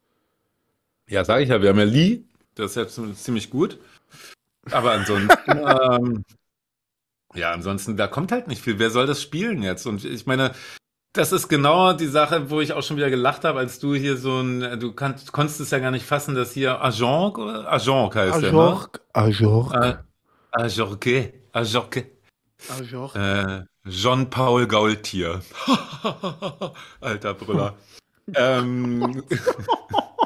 Ja, sage ich ja, wir haben ja Lee, das ist ja ziemlich gut. Aber ansonsten, ähm, ja, ansonsten, da kommt halt nicht viel. Wer soll das spielen jetzt? Und ich meine, das ist genau die Sache, wo ich auch schon wieder gelacht habe, als du hier so ein, du kannst, konntest es ja gar nicht fassen, dass hier Ajonk, Ajonk heißt Ajonk, der, ne? Ajonk. Ajonk. Ajonk. Ajonk. Ajonk. Äh, äh Jean-Paul Gaultier. Alter Brüller. ähm,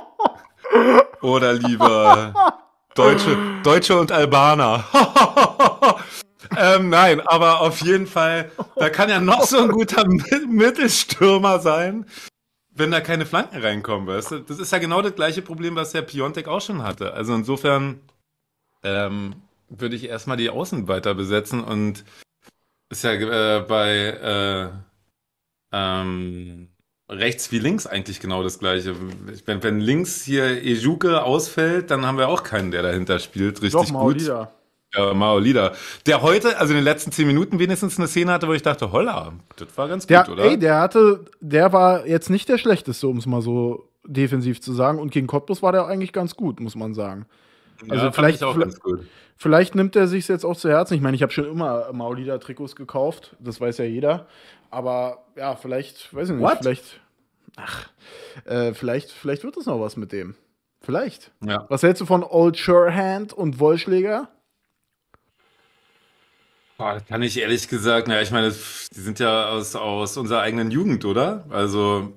oder lieber Deutsche, Deutsche und Albaner. ähm, nein, aber auf jeden Fall, da kann ja noch so ein guter Mittelstürmer sein, wenn da keine Flanken reinkommen, weißt du? Das ist ja genau das gleiche Problem, was der Piontek auch schon hatte. Also insofern ähm, würde ich erstmal die Außen weiter besetzen und ist ja äh, bei äh, ähm, rechts wie links eigentlich genau das gleiche. Wenn, wenn links hier Ejuke ausfällt, dann haben wir auch keinen, der dahinter spielt. Richtig Doch, Maolida. gut. Ja, Maolida. Der heute, also in den letzten zehn Minuten wenigstens eine Szene hatte, wo ich dachte, holla, das war ganz der, gut, oder? Ey, der hatte, der war jetzt nicht der schlechteste, um es mal so defensiv zu sagen. Und gegen Cottbus war der eigentlich ganz gut, muss man sagen. Also ja, vielleicht, vielleicht, vielleicht, nimmt er sich jetzt auch zu Herzen. Ich meine, ich habe schon immer Maulida-Trikots gekauft, das weiß ja jeder. Aber ja, vielleicht, weiß ich nicht, What? vielleicht, ach, äh, vielleicht, vielleicht wird es noch was mit dem. Vielleicht. Ja. Was hältst du von Old Surehand und Wollschläger? Boah, das kann ich ehrlich gesagt, naja, ich meine, die sind ja aus, aus unserer eigenen Jugend, oder? Also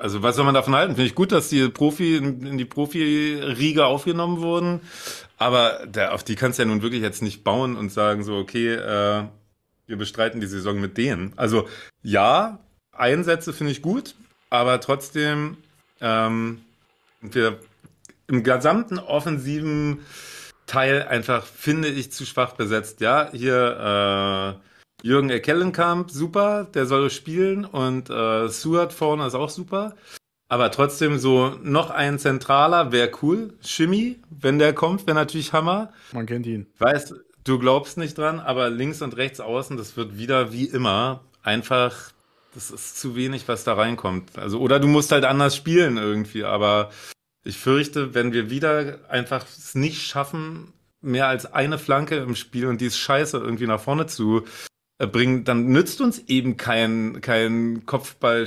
also was soll man davon halten? Finde ich gut, dass die Profi in die Profi-Riege aufgenommen wurden, aber der, auf die kannst du ja nun wirklich jetzt nicht bauen und sagen so, okay, äh, wir bestreiten die Saison mit denen. Also ja, Einsätze finde ich gut, aber trotzdem ähm, wir im gesamten offensiven Teil einfach finde ich zu schwach besetzt. Ja, hier äh, Jürgen Kellenkamp, super, der soll spielen und äh, Stuart vorne ist auch super. Aber trotzdem so noch ein Zentraler wäre cool. Schimmy, wenn der kommt, wäre natürlich Hammer. Man kennt ihn. Weißt, du glaubst nicht dran, aber links und rechts außen, das wird wieder wie immer einfach, das ist zu wenig, was da reinkommt. Also, oder du musst halt anders spielen irgendwie, aber ich fürchte, wenn wir wieder einfach es nicht schaffen, mehr als eine Flanke im Spiel und die ist scheiße irgendwie nach vorne zu äh, bringen, dann nützt uns eben kein, kein Kopfball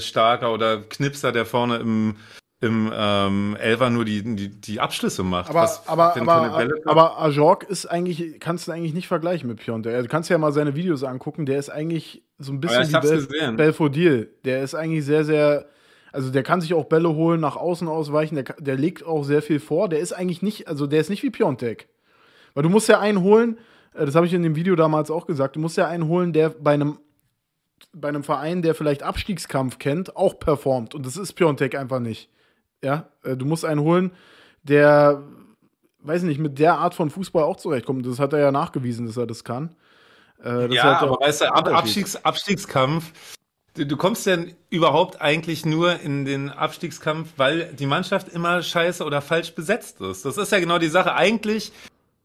oder Knipser, der vorne im, im ähm, Elfer nur die, die, die Abschlüsse macht. Aber, was, aber, aber, aber Ajork ist eigentlich, kannst du eigentlich nicht vergleichen mit Piontek. Also, du kannst ja mal seine Videos angucken, der ist eigentlich so ein bisschen wie Bel Belfodil. Der ist eigentlich sehr, sehr, also der kann sich auch Bälle holen, nach außen ausweichen, der, der legt auch sehr viel vor. Der ist eigentlich nicht, also der ist nicht wie Piontek. Weil du musst ja einen holen, äh, das habe ich in dem Video damals auch gesagt, du musst ja einen holen, der bei einem, bei einem Verein, der vielleicht Abstiegskampf kennt, auch performt. Und das ist Piontek einfach nicht. Ja, äh, du musst einen holen, der, weiß nicht, mit der Art von Fußball auch zurechtkommt. Das hat er ja nachgewiesen, dass er das kann. Äh, das ja, aber weißt du, Ab Abstiegs Abstiegskampf, Du kommst denn überhaupt eigentlich nur in den Abstiegskampf, weil die Mannschaft immer scheiße oder falsch besetzt ist. Das ist ja genau die Sache. Eigentlich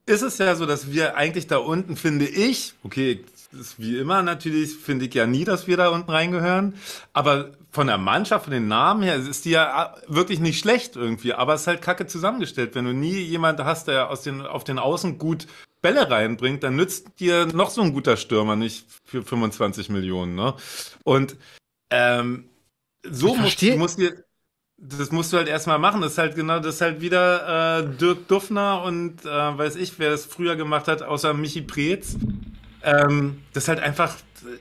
ist es ja so, dass wir eigentlich da unten, finde ich, okay, ist wie immer natürlich, finde ich ja nie, dass wir da unten reingehören. Aber von der Mannschaft, von den Namen her, ist die ja wirklich nicht schlecht irgendwie. Aber es ist halt kacke zusammengestellt. Wenn du nie jemanden hast, der aus den, auf den Außen gut Bälle reinbringt, dann nützt dir noch so ein guter Stürmer nicht für 25 Millionen. Ne? Und ähm, so muss, muss dir das musst du halt erstmal machen. Das ist halt genau, das ist halt wieder äh, Dirk Duffner und äh, weiß ich, wer es früher gemacht hat, außer Michi Preetz. Ähm, das ist halt einfach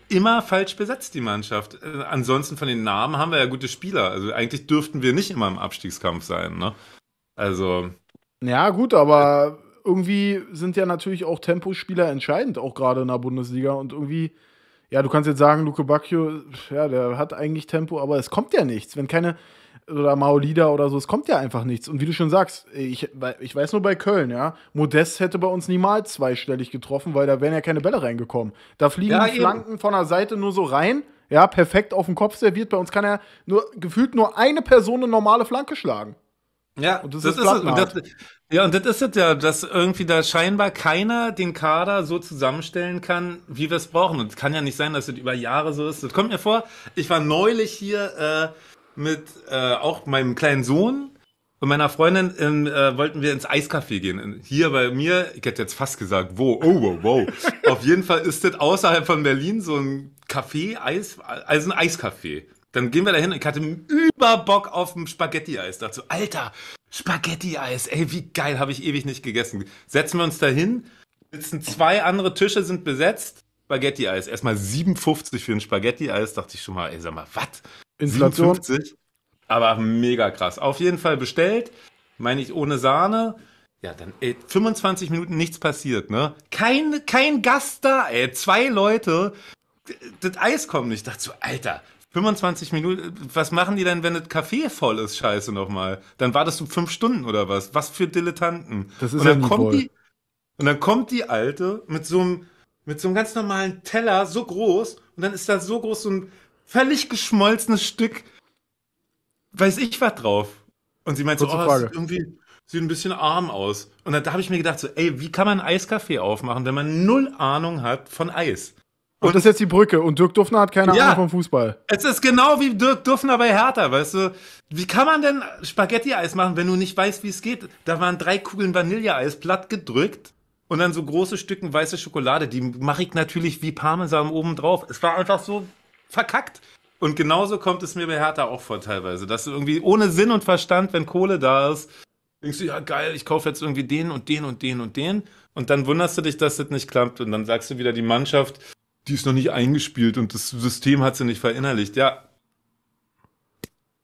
immer falsch besetzt, die Mannschaft. Äh, ansonsten von den Namen haben wir ja gute Spieler. Also eigentlich dürften wir nicht immer im Abstiegskampf sein, ne? Also. Ja, gut, aber irgendwie sind ja natürlich auch Tempospieler entscheidend, auch gerade in der Bundesliga. Und irgendwie, ja, du kannst jetzt sagen, Luke Bacchio, ja, der hat eigentlich Tempo, aber es kommt ja nichts. Wenn keine, oder Maolida oder so, es kommt ja einfach nichts. Und wie du schon sagst, ich, ich weiß nur bei Köln, ja, Modest hätte bei uns niemals zweistellig getroffen, weil da wären ja keine Bälle reingekommen. Da fliegen ja, Flanken von der Seite nur so rein, ja, perfekt auf den Kopf serviert. Bei uns kann er nur gefühlt nur eine Person eine normale Flanke schlagen. Ja, und das, das ist, ist und das, ja, und das ist es ja, dass irgendwie da scheinbar keiner den Kader so zusammenstellen kann, wie wir es brauchen. Und es kann ja nicht sein, dass es über Jahre so ist. Das kommt mir vor, ich war neulich hier äh, mit äh, auch meinem kleinen Sohn und meiner Freundin in, äh, wollten wir ins Eiscafé gehen. Hier bei mir, ich hätte jetzt fast gesagt, wo, oh, wow, wow. Auf jeden Fall ist das außerhalb von Berlin so ein Café, Eis, also ein Eiscafé. Dann gehen wir dahin. Ich hatte über Bock auf ein Spaghetti-Eis. Dazu, Alter, Spaghetti-Eis, ey, wie geil, habe ich ewig nicht gegessen. Setzen wir uns dahin. Sitzen zwei andere Tische sind besetzt. Spaghetti-Eis. Erstmal 7,50 für ein Spaghetti-Eis. Dachte ich schon mal, ey, sag mal, was? Inflation. 57, aber mega krass. Auf jeden Fall bestellt, meine ich ohne Sahne. Ja, dann ey, 25 Minuten nichts passiert, ne? Kein, kein Gast da, ey. Zwei Leute. Das Eis kommt nicht. dazu, Alter, 25 Minuten, was machen die denn, wenn das Kaffee voll ist, scheiße nochmal? Dann wartest du fünf Stunden oder was? Was für Dilettanten. Das ist und dann ja kommt die Und dann kommt die Alte mit so einem, mit so einem ganz normalen Teller, so groß, und dann ist da so groß so ein völlig geschmolzenes Stück, weiß ich was drauf. Und sie meinte, Kurze so, oh, Frage. irgendwie sieht ein bisschen arm aus. Und dann, da habe ich mir gedacht, so, ey, wie kann man Eiskaffee aufmachen, wenn man null Ahnung hat von Eis? Und, und das ist jetzt die Brücke und Dirk Duffner hat keine ja, Ahnung vom Fußball. Es ist genau wie Dirk Duffner bei Hertha, weißt du? Wie kann man denn Spaghetti-Eis machen, wenn du nicht weißt, wie es geht? Da waren drei Kugeln Vanilleeis platt gedrückt und dann so große Stücken weiße Schokolade. Die mache ich natürlich wie Parmesan oben drauf. Es war einfach so verkackt. Und genauso kommt es mir bei Hertha auch vor teilweise, dass du irgendwie ohne Sinn und Verstand, wenn Kohle da ist, denkst du, ja geil, ich kaufe jetzt irgendwie den und den und den und den. Und dann wunderst du dich, dass das nicht klappt. Und dann sagst du wieder, die Mannschaft, die ist noch nicht eingespielt und das System hat sie nicht verinnerlicht. Ja,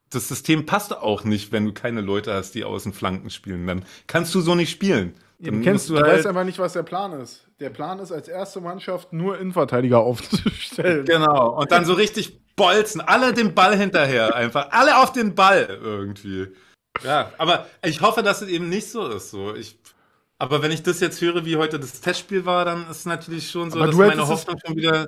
das System passt auch nicht, wenn du keine Leute hast, die außen Flanken spielen. Dann kannst du so nicht spielen. Ja, kennst du halt. weißt einfach nicht, was der Plan ist. Der Plan ist, als erste Mannschaft nur Innenverteidiger aufzustellen. Genau. Und dann so richtig bolzen. Alle den Ball hinterher einfach. Alle auf den Ball irgendwie. Ja, aber ich hoffe, dass es eben nicht so ist. So. Ich, aber wenn ich das jetzt höre, wie heute das Testspiel war, dann ist es natürlich schon so, aber dass meine Hoffnung schon wieder.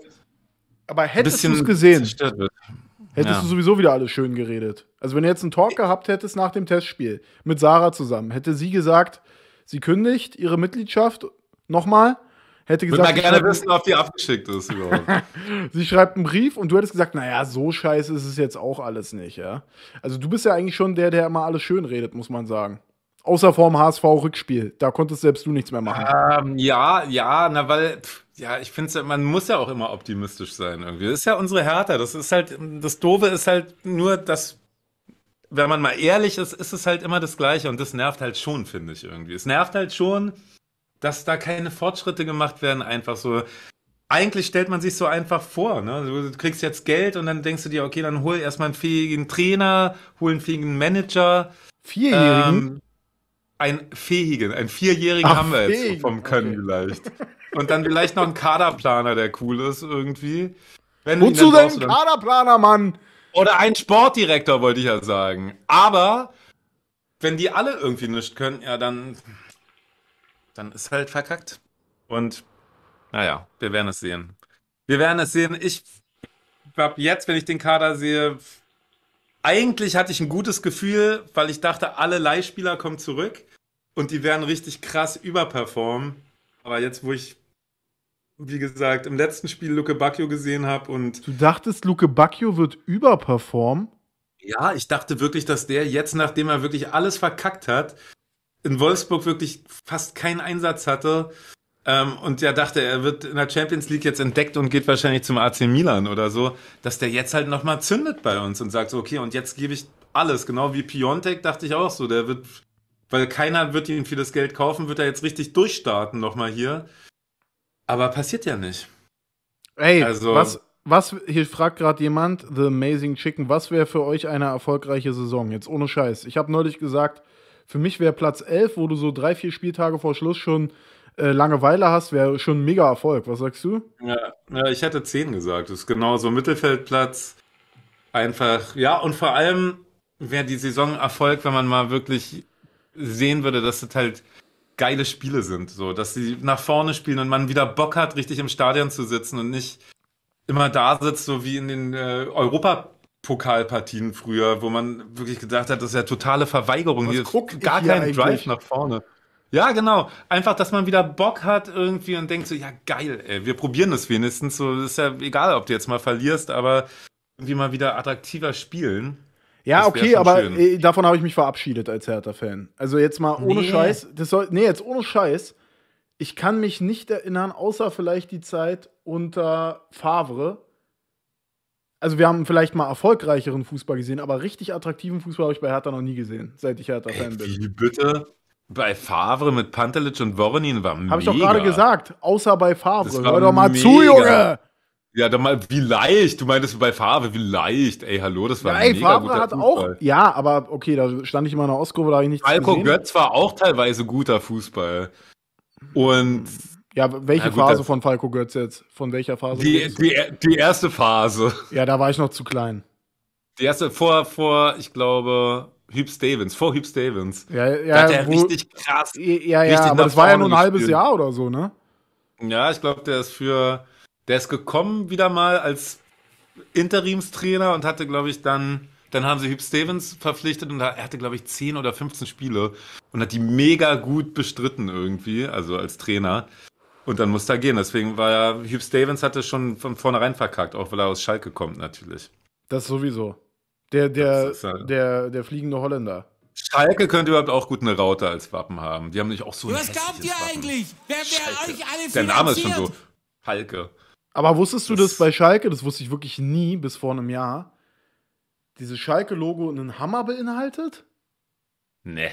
Aber hättest du es gesehen, hättest ja. du sowieso wieder alles schön geredet. Also, wenn du jetzt einen Talk gehabt hättest nach dem Testspiel mit Sarah zusammen, hätte sie gesagt, Sie kündigt ihre Mitgliedschaft nochmal. Hätte gesagt, Würde mal gerne wissen, ob die abgeschickt ist überhaupt. sie schreibt einen Brief und du hättest gesagt, naja, so scheiße ist es jetzt auch alles nicht, ja. Also du bist ja eigentlich schon der, der immer alles schön redet, muss man sagen. Außer vorm HSV-Rückspiel. Da konntest selbst du nichts mehr machen. Ähm, ja, ja, na, weil, pff, ja, ich finde ja, man muss ja auch immer optimistisch sein irgendwie. Das ist ja unsere Härte. Das ist halt, das Doofe ist halt nur, dass wenn man mal ehrlich ist, ist es halt immer das Gleiche und das nervt halt schon, finde ich irgendwie. Es nervt halt schon, dass da keine Fortschritte gemacht werden, einfach so. Eigentlich stellt man sich so einfach vor, ne? Du kriegst jetzt Geld und dann denkst du dir, okay, dann hol erstmal einen fähigen Trainer, hol einen fähigen Manager. Vierjährigen? Ähm, einen fähigen, einen Vierjährigen Ach, haben wir fähigen. jetzt vom Können okay. vielleicht. Und dann vielleicht noch einen Kaderplaner, der cool ist irgendwie. Wenn Wozu denn Kaderplaner, Mann? Oder ein Sportdirektor, wollte ich ja sagen. Aber wenn die alle irgendwie nichts können, ja, dann, dann ist halt verkackt. Und naja, wir werden es sehen. Wir werden es sehen. Ich habe jetzt, wenn ich den Kader sehe, eigentlich hatte ich ein gutes Gefühl, weil ich dachte, alle Leihspieler kommen zurück und die werden richtig krass überperformen. Aber jetzt, wo ich wie gesagt, im letzten Spiel Luke Bacchio gesehen habe und. Du dachtest, Luke Bacchio wird überperformen? Ja, ich dachte wirklich, dass der jetzt, nachdem er wirklich alles verkackt hat, in Wolfsburg wirklich fast keinen Einsatz hatte, Ähm, und ja, dachte, er wird in der Champions League jetzt entdeckt und geht wahrscheinlich zum AC Milan oder so, dass der jetzt halt nochmal zündet bei uns und sagt so, okay, und jetzt gebe ich alles. Genau wie Piontek dachte ich auch so, der wird, weil keiner wird ihn für das Geld kaufen, wird er jetzt richtig durchstarten nochmal hier. Aber passiert ja nicht. Ey, also, was, was, hier fragt gerade jemand, The Amazing Chicken, was wäre für euch eine erfolgreiche Saison? Jetzt ohne Scheiß. Ich habe neulich gesagt, für mich wäre Platz 11, wo du so drei, vier Spieltage vor Schluss schon äh, Langeweile hast, wäre schon mega Erfolg. Was sagst du? Ja, ja ich hätte 10 gesagt. Das ist genau so Mittelfeldplatz. Einfach, ja, und vor allem wäre die Saison Erfolg, wenn man mal wirklich sehen würde, dass das halt geile Spiele sind, so, dass sie nach vorne spielen und man wieder Bock hat, richtig im Stadion zu sitzen und nicht immer da sitzt, so wie in den äh, Europa Pokalpartien früher, wo man wirklich gedacht hat, das ist ja totale Verweigerung, hier ist gar kein Drive nach vorne. Ja, genau. Einfach, dass man wieder Bock hat irgendwie und denkt so, ja geil, ey, wir probieren es wenigstens. So ist ja egal, ob du jetzt mal verlierst, aber irgendwie mal wieder attraktiver spielen. Ja, das okay, aber schön. Äh, davon habe ich mich verabschiedet als Hertha-Fan. Also jetzt mal ohne nee. Scheiß. Das soll, nee, jetzt ohne Scheiß. Ich kann mich nicht erinnern, außer vielleicht die Zeit unter Favre. Also wir haben vielleicht mal erfolgreicheren Fußball gesehen, aber richtig attraktiven Fußball habe ich bei Hertha noch nie gesehen, seit ich Hertha-Fan bin. Wie bitte? Bei Favre mit Pantelic und Voronin war Hab mega. Habe ich doch gerade gesagt, außer bei Favre. Hör doch mal mega. zu, Junge! Ja, dann mal, wie leicht. Du meintest bei Farbe, wie leicht. Ey, hallo, das war ja, ey, mega Favre guter hat Fußball. auch, ja, aber okay, da stand ich immer in der Ausgabe, da habe ich nichts Falco gesehen. Götz war auch teilweise guter Fußball. Und ja, welche gut, Phase von Falco Götz jetzt? Von welcher Phase? Die, die, die erste Phase. Ja, da war ich noch zu klein. Die erste vor, vor ich glaube, Hüb Stevens, vor Hüb Stevens. Ja, ja, da hat er wo, richtig krass. Ja, ja, aber das war ja nur ein halbes Jahr oder so, ne? Ja, ich glaube, der ist für der ist gekommen wieder mal als Interimstrainer und hatte, glaube ich, dann, dann haben sie Hüb Stevens verpflichtet und er hatte, glaube ich, 10 oder 15 Spiele und hat die mega gut bestritten irgendwie, also als Trainer. Und dann musste er gehen. Deswegen war er, Hugh Stevens hatte schon von vornherein verkackt, auch weil er aus Schalke kommt, natürlich. Das sowieso. Der, der, halt der, der fliegende Holländer. Schalke könnte überhaupt auch gut eine Raute als Wappen haben. Die haben nicht auch so Was glaubt ihr Wappen. eigentlich? Wer, wer euch alle finanziert? Der Name ist schon so. Halke. Aber wusstest du das, das bei Schalke? Das wusste ich wirklich nie bis vor einem Jahr. Dieses Schalke-Logo einen Hammer beinhaltet? Nee.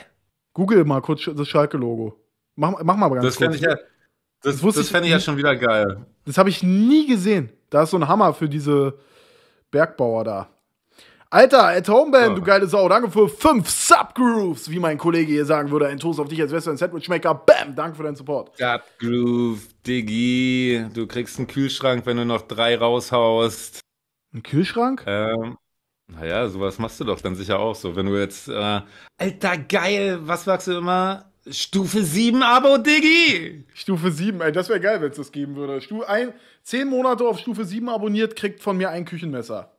Google mal kurz das Schalke-Logo. Mach, mach mal ganz das kurz. Ich ja, das das, das fände ich ja schon wieder geil. Das habe ich nie gesehen. Da ist so ein Hammer für diese Bergbauer da. Alter, at home band, ja. du geile Sau. Danke für fünf Subgrooves, wie mein Kollege hier sagen würde. Ein Toast auf dich als Western Sandwich Maker. Bam, danke für deinen Support. Subgroove, Diggi. Du kriegst einen Kühlschrank, wenn du noch drei raushaust. Ein Kühlschrank? Ähm, naja, sowas machst du doch dann sicher auch so. Wenn du jetzt, äh, alter, geil, was sagst du immer? Stufe 7 Abo, Diggi! Stufe 7, ey, das wäre geil, wenn es das geben würde. Stu ein, 10 Monate auf Stufe 7 abonniert, kriegt von mir ein Küchenmesser.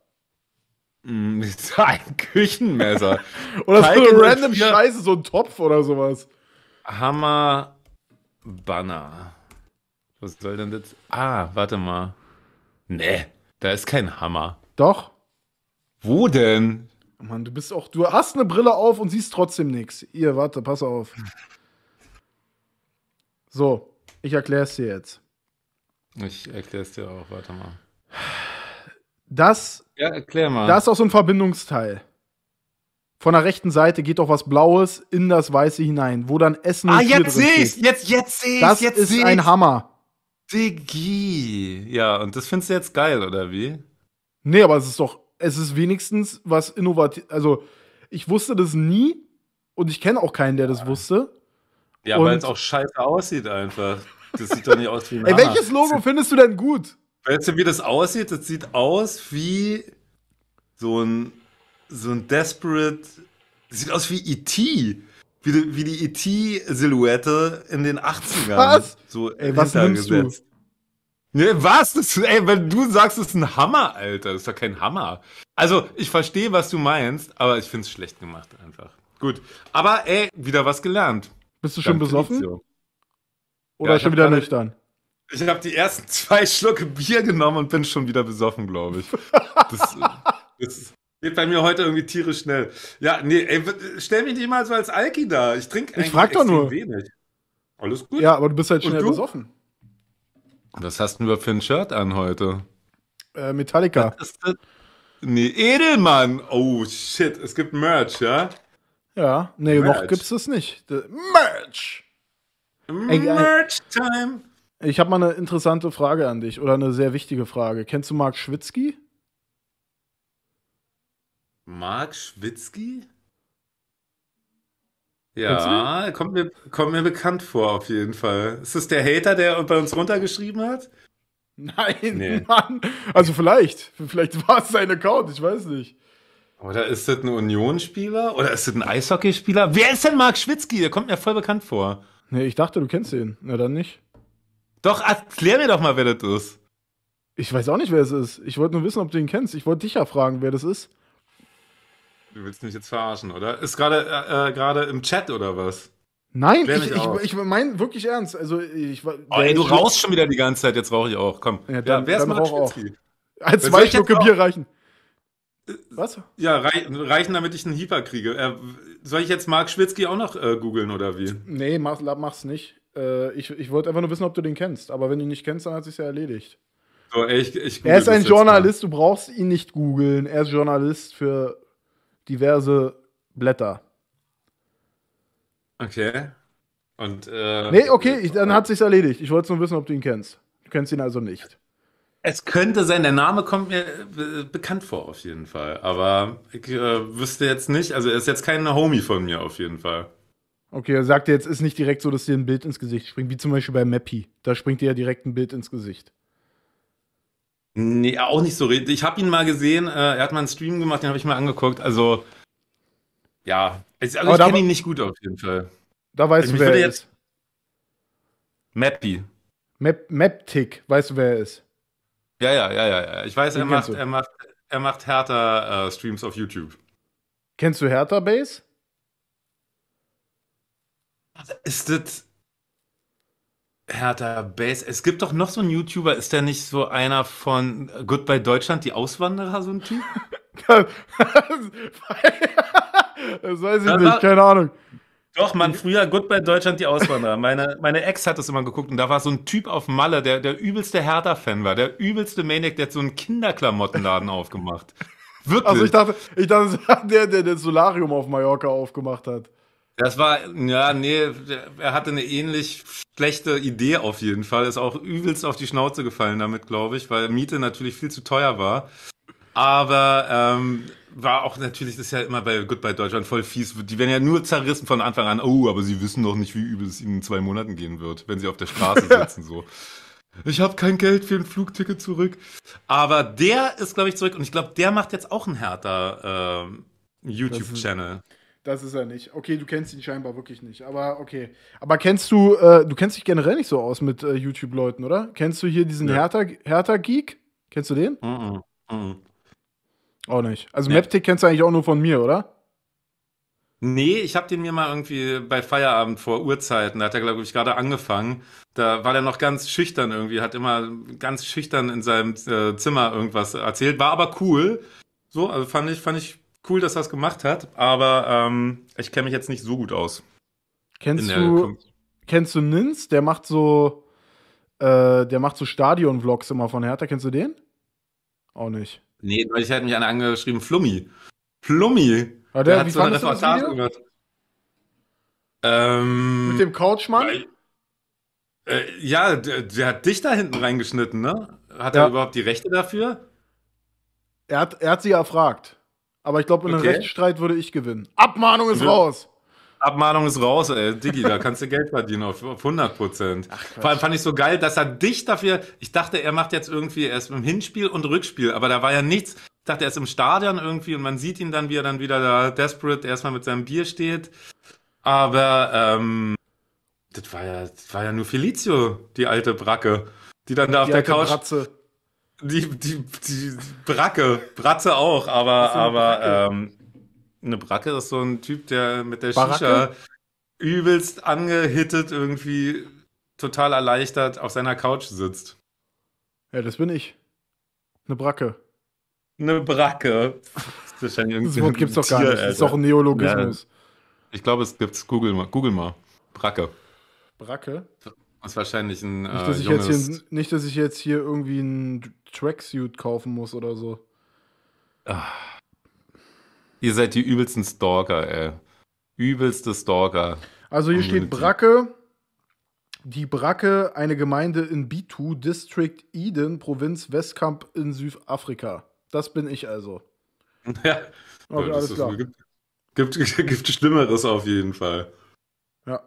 Mm, ein Küchenmesser. oder Teig so eine random Scheiße, Scheiße, so ein Topf oder sowas. Hammer Banner. Was soll denn das? Ah, warte mal. Nee, da ist kein Hammer. Doch. Wo denn? Mann, du bist auch. Du hast eine Brille auf und siehst trotzdem nichts. Ihr, warte, pass auf. So, ich erklär's dir jetzt. Ich erklär's dir auch, warte mal. Das, ja, erklär mal. da ist auch so ein Verbindungsteil. Von der rechten Seite geht doch was Blaues in das Weiße hinein, wo dann Essen ah, und Ah, jetzt sehe ich's, jetzt, jetzt sehe ich's. Das jetzt ist ein Hammer. Digi. Ja, und das findest du jetzt geil, oder wie? Nee, aber es ist doch, es ist wenigstens was innovativ. Also, ich wusste das nie und ich kenne auch keinen, der das ja. wusste. Ja, weil es auch scheiße aussieht einfach. Das sieht doch nicht aus wie ein Ey, welches Logo findest du denn gut? Weißt du, wie das aussieht? Das sieht aus wie so ein, so ein Desperate. Das sieht aus wie E.T. Wie, die, wie die E.T.-Silhouette in den 80ern. Was? So ey, was nimmst gesetzt. du? Nee, was? Das, ey, wenn du sagst, das ist ein Hammer, Alter. Das ist doch kein Hammer. Also, ich verstehe, was du meinst, aber ich finde es schlecht gemacht einfach. Gut. Aber, ey, wieder was gelernt. Bist du schon besoffen? Oder ja, schon wieder nüchtern? Ich habe die ersten zwei Schlucke Bier genommen und bin schon wieder besoffen, glaube ich. Das, das, geht bei mir heute irgendwie tierisch schnell. Ja, nee, ey, stell mich nicht mal so als Alki da. Ich trinke eigentlich ich frag doch nur. wenig. Alles gut. Ja, aber du bist halt schnell besoffen. Was hast du denn für ein Shirt an heute? Äh, Metallica. Was ist Nee, Edelmann. Oh shit, es gibt Merch, ja? Ja, nee, Merch. noch gibt's das nicht. Merch. Merch Time. Ich habe mal eine interessante Frage an dich oder eine sehr wichtige Frage. Kennst du Mark Schwitzki? Mark Schwitzki? Ja, kommt mir, kommt mir bekannt vor auf jeden Fall. Ist das der Hater, der bei uns runtergeschrieben hat? Nein, nee. Mann. Also vielleicht. Vielleicht war es sein Account, ich weiß nicht. Oder ist das ein Unionsspieler? Oder ist das ein Eishockeyspieler? Wer ist denn Mark Schwitzki? Der kommt mir voll bekannt vor. Nee, ich dachte, du kennst ihn. Na dann nicht. Doch, erklär mir doch mal, wer das ist. Ich weiß auch nicht, wer es ist. Ich wollte nur wissen, ob du ihn kennst. Ich wollte dich ja fragen, wer das ist. Du willst mich jetzt verarschen, oder? Ist gerade äh, äh gerade im Chat oder was? Nein, ich, ich, ich, meine wirklich ernst. Also ich Oh, ey, du rauchst schon wieder die ganze Zeit. Jetzt rauche ich auch. Komm. Ja, dann, ja, wer ist Mark Schwitzki? Als zwei Stücke Bier reichen. Äh, was? Ja, rei reichen, damit ich einen Hieper kriege. Äh, soll ich jetzt Marc Schwitzki auch noch äh, googeln oder wie? Nee, mach, mach's nicht. Äh, ich ich wollte einfach nur wissen, ob du den kennst. Aber wenn du ihn nicht kennst, dann hat sich ja erledigt. So, ich, ich er ist ein Journalist, du brauchst ihn nicht googeln. Er ist Journalist für diverse Blätter. Okay. Und, äh, nee, okay, ich, dann hat sich's erledigt. Ich wollte nur wissen, ob du ihn kennst. Du kennst ihn also nicht. Es könnte sein, der Name kommt mir äh, bekannt vor, auf jeden Fall. Aber ich äh, wüsste jetzt nicht, also er ist jetzt kein Homie von mir, auf jeden Fall. Okay, er sagt jetzt, ist nicht direkt so, dass dir ein Bild ins Gesicht springt, wie zum Beispiel bei Mappy. Da springt dir ja direkt ein Bild ins Gesicht. Nee, auch nicht so. Ich habe ihn mal gesehen, äh, er hat mal einen Stream gemacht, den habe ich mal angeguckt. Also, ja. Also, Aber ich kenne ihn nicht gut auf jeden Fall. Da weißt also, du, wer er ist. Mappy. Map Maptic, weißt du, wer er ist? Ja, ja, ja, ja. Ich weiß, er macht, er macht, er macht Hertha-Streams äh, auf YouTube. Kennst du Hertha Base? Ist das Hertha Base? Es gibt doch noch so einen YouTuber, ist der nicht so einer von Goodbye Deutschland, die Auswanderer, so ein Typ? das weiß ich das nicht, keine Ahnung. Doch, man, früher Goodbye Deutschland, die Auswanderer. Meine, meine Ex hat das immer geguckt und da war so ein Typ auf Malle, der der übelste Hertha-Fan war, der übelste Maniac, der hat so einen Kinderklamottenladen aufgemacht. Wirklich. Also ich dachte, ich dachte, der, der das Solarium auf Mallorca aufgemacht hat. Das war, ja, nee, er hatte eine ähnlich schlechte Idee auf jeden Fall. Ist auch übelst auf die Schnauze gefallen damit, glaube ich, weil Miete natürlich viel zu teuer war. Aber ähm, war auch natürlich, das ist ja immer bei Goodbye Deutschland voll fies. Die werden ja nur zerrissen von Anfang an. Oh, aber sie wissen doch nicht, wie übel es ihnen in zwei Monaten gehen wird, wenn sie auf der Straße sitzen so. Ich habe kein Geld für ein Flugticket zurück. Aber der ist, glaube ich, zurück und ich glaube, der macht jetzt auch einen härter äh, YouTube-Channel das ist er nicht. Okay, du kennst ihn scheinbar wirklich nicht, aber okay. Aber kennst du, äh, du kennst dich generell nicht so aus mit äh, YouTube-Leuten, oder? Kennst du hier diesen ja. Hertha-Geek? Hertha kennst du den? Mhm. Mhm. Auch nicht. Also nee. Maptic kennst du eigentlich auch nur von mir, oder? Nee, ich habe den mir mal irgendwie bei Feierabend vor Uhrzeiten, da hat er, glaube ich, gerade angefangen. Da war er noch ganz schüchtern irgendwie, hat immer ganz schüchtern in seinem äh, Zimmer irgendwas erzählt, war aber cool. So, also fand ich, fand ich cool, dass er es gemacht hat, aber ähm, ich kenne mich jetzt nicht so gut aus. Kennst du, kennst du Nins? Der macht so, äh, der macht so Stadion-Vlogs immer von Hertha. Kennst du den? Auch nicht. Nee, weil ich hätte mich einen angeschrieben, Flummi. Flummi. Ah, der, der, hat so eine Reportage gemacht. Ähm, Mit dem Couchmann? Weil, äh, ja, der, der, hat dich da hinten reingeschnitten, ne? Hat ja. er überhaupt die Rechte dafür? Er hat, er hat sie erfragt. Aber ich glaube, in einem okay. Rechtsstreit würde ich gewinnen. Abmahnung ist ja. raus! Abmahnung ist raus, ey. Digi, da kannst du Geld verdienen auf, auf 100 Prozent. Vor allem fand ich so geil, dass er dich dafür, ich dachte, er macht jetzt irgendwie erst im Hinspiel und Rückspiel, aber da war ja nichts. Ich dachte, er ist im Stadion irgendwie und man sieht ihn dann, wie er dann wieder da desperate erstmal mit seinem Bier steht. Aber ähm, das, war ja, das war ja nur Felicio, die alte Bracke, die dann da die auf der Couch. Bratze. Die, die, die Bracke, Bratze auch, aber, aber Bracke? Ähm, eine Bracke ist so ein Typ, der mit der Baracke? Shisha übelst angehittet irgendwie total erleichtert auf seiner Couch sitzt. Ja, das bin ich. Eine Bracke. Eine Bracke. Das, das Wort gibt's doch gar nicht. Alter. Das ist doch ein Neologismus. Ja, ich glaube, es gibt's. Google mal. Google mal. Bracke. Bracke? Das ist wahrscheinlich ein. Nicht, dass, äh, ich jetzt hier, nicht, dass ich jetzt hier irgendwie ein Tracksuit kaufen muss oder so. Ach. Ihr seid die übelsten Stalker, ey. Übelste Stalker. Also hier Community. steht Bracke. Die Bracke, eine Gemeinde in Bitu, District Eden, Provinz Westkamp in Südafrika. Das bin ich also. Ja. Okay, alles klar. Gibt, gibt, gibt Schlimmeres auf jeden Fall. Ja.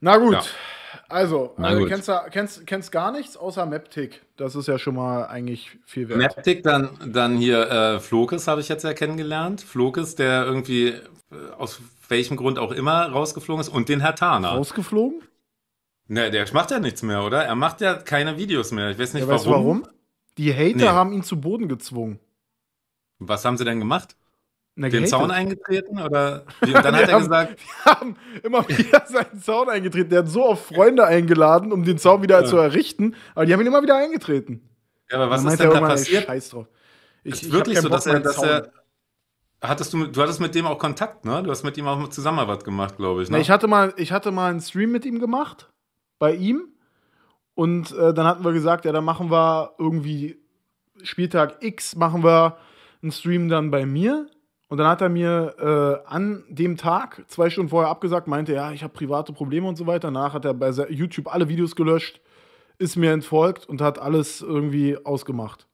Na gut. Ja. Also, also kennst, kennst, kennst gar nichts außer Maptic. Das ist ja schon mal eigentlich viel wert. Maptic, dann, dann hier äh, Flokes habe ich jetzt ja kennengelernt. Flokes, der irgendwie äh, aus welchem Grund auch immer rausgeflogen ist und den Herr Tana. Rausgeflogen? Ne, der macht ja nichts mehr, oder? Er macht ja keine Videos mehr. Ich weiß nicht ja, warum. Weißt du warum. Die Hater nee. haben ihn zu Boden gezwungen. Was haben sie denn gemacht? Na, den Zaun eingetreten? Oder und dann hat er haben, gesagt. Wir haben immer wieder seinen Zaun eingetreten. Der hat so oft Freunde eingeladen, um den Zaun wieder ja. zu errichten, aber die haben ihn immer wieder eingetreten. Ja, aber was ist denn da passiert? Scheiß drauf. Ich, ist ich wirklich so, dass er, dass er Hattest du, du hattest mit dem auch Kontakt, ne? Du hast mit ihm auch zusammen was gemacht, glaube ich. Ne? Na, ich, hatte mal, ich hatte mal einen Stream mit ihm gemacht, bei ihm. Und äh, dann hatten wir gesagt, ja, dann machen wir irgendwie Spieltag X, machen wir einen Stream dann bei mir. Und dann hat er mir äh, an dem Tag, zwei Stunden vorher abgesagt, meinte, ja, ich habe private Probleme und so weiter. Danach hat er bei YouTube alle Videos gelöscht, ist mir entfolgt und hat alles irgendwie ausgemacht.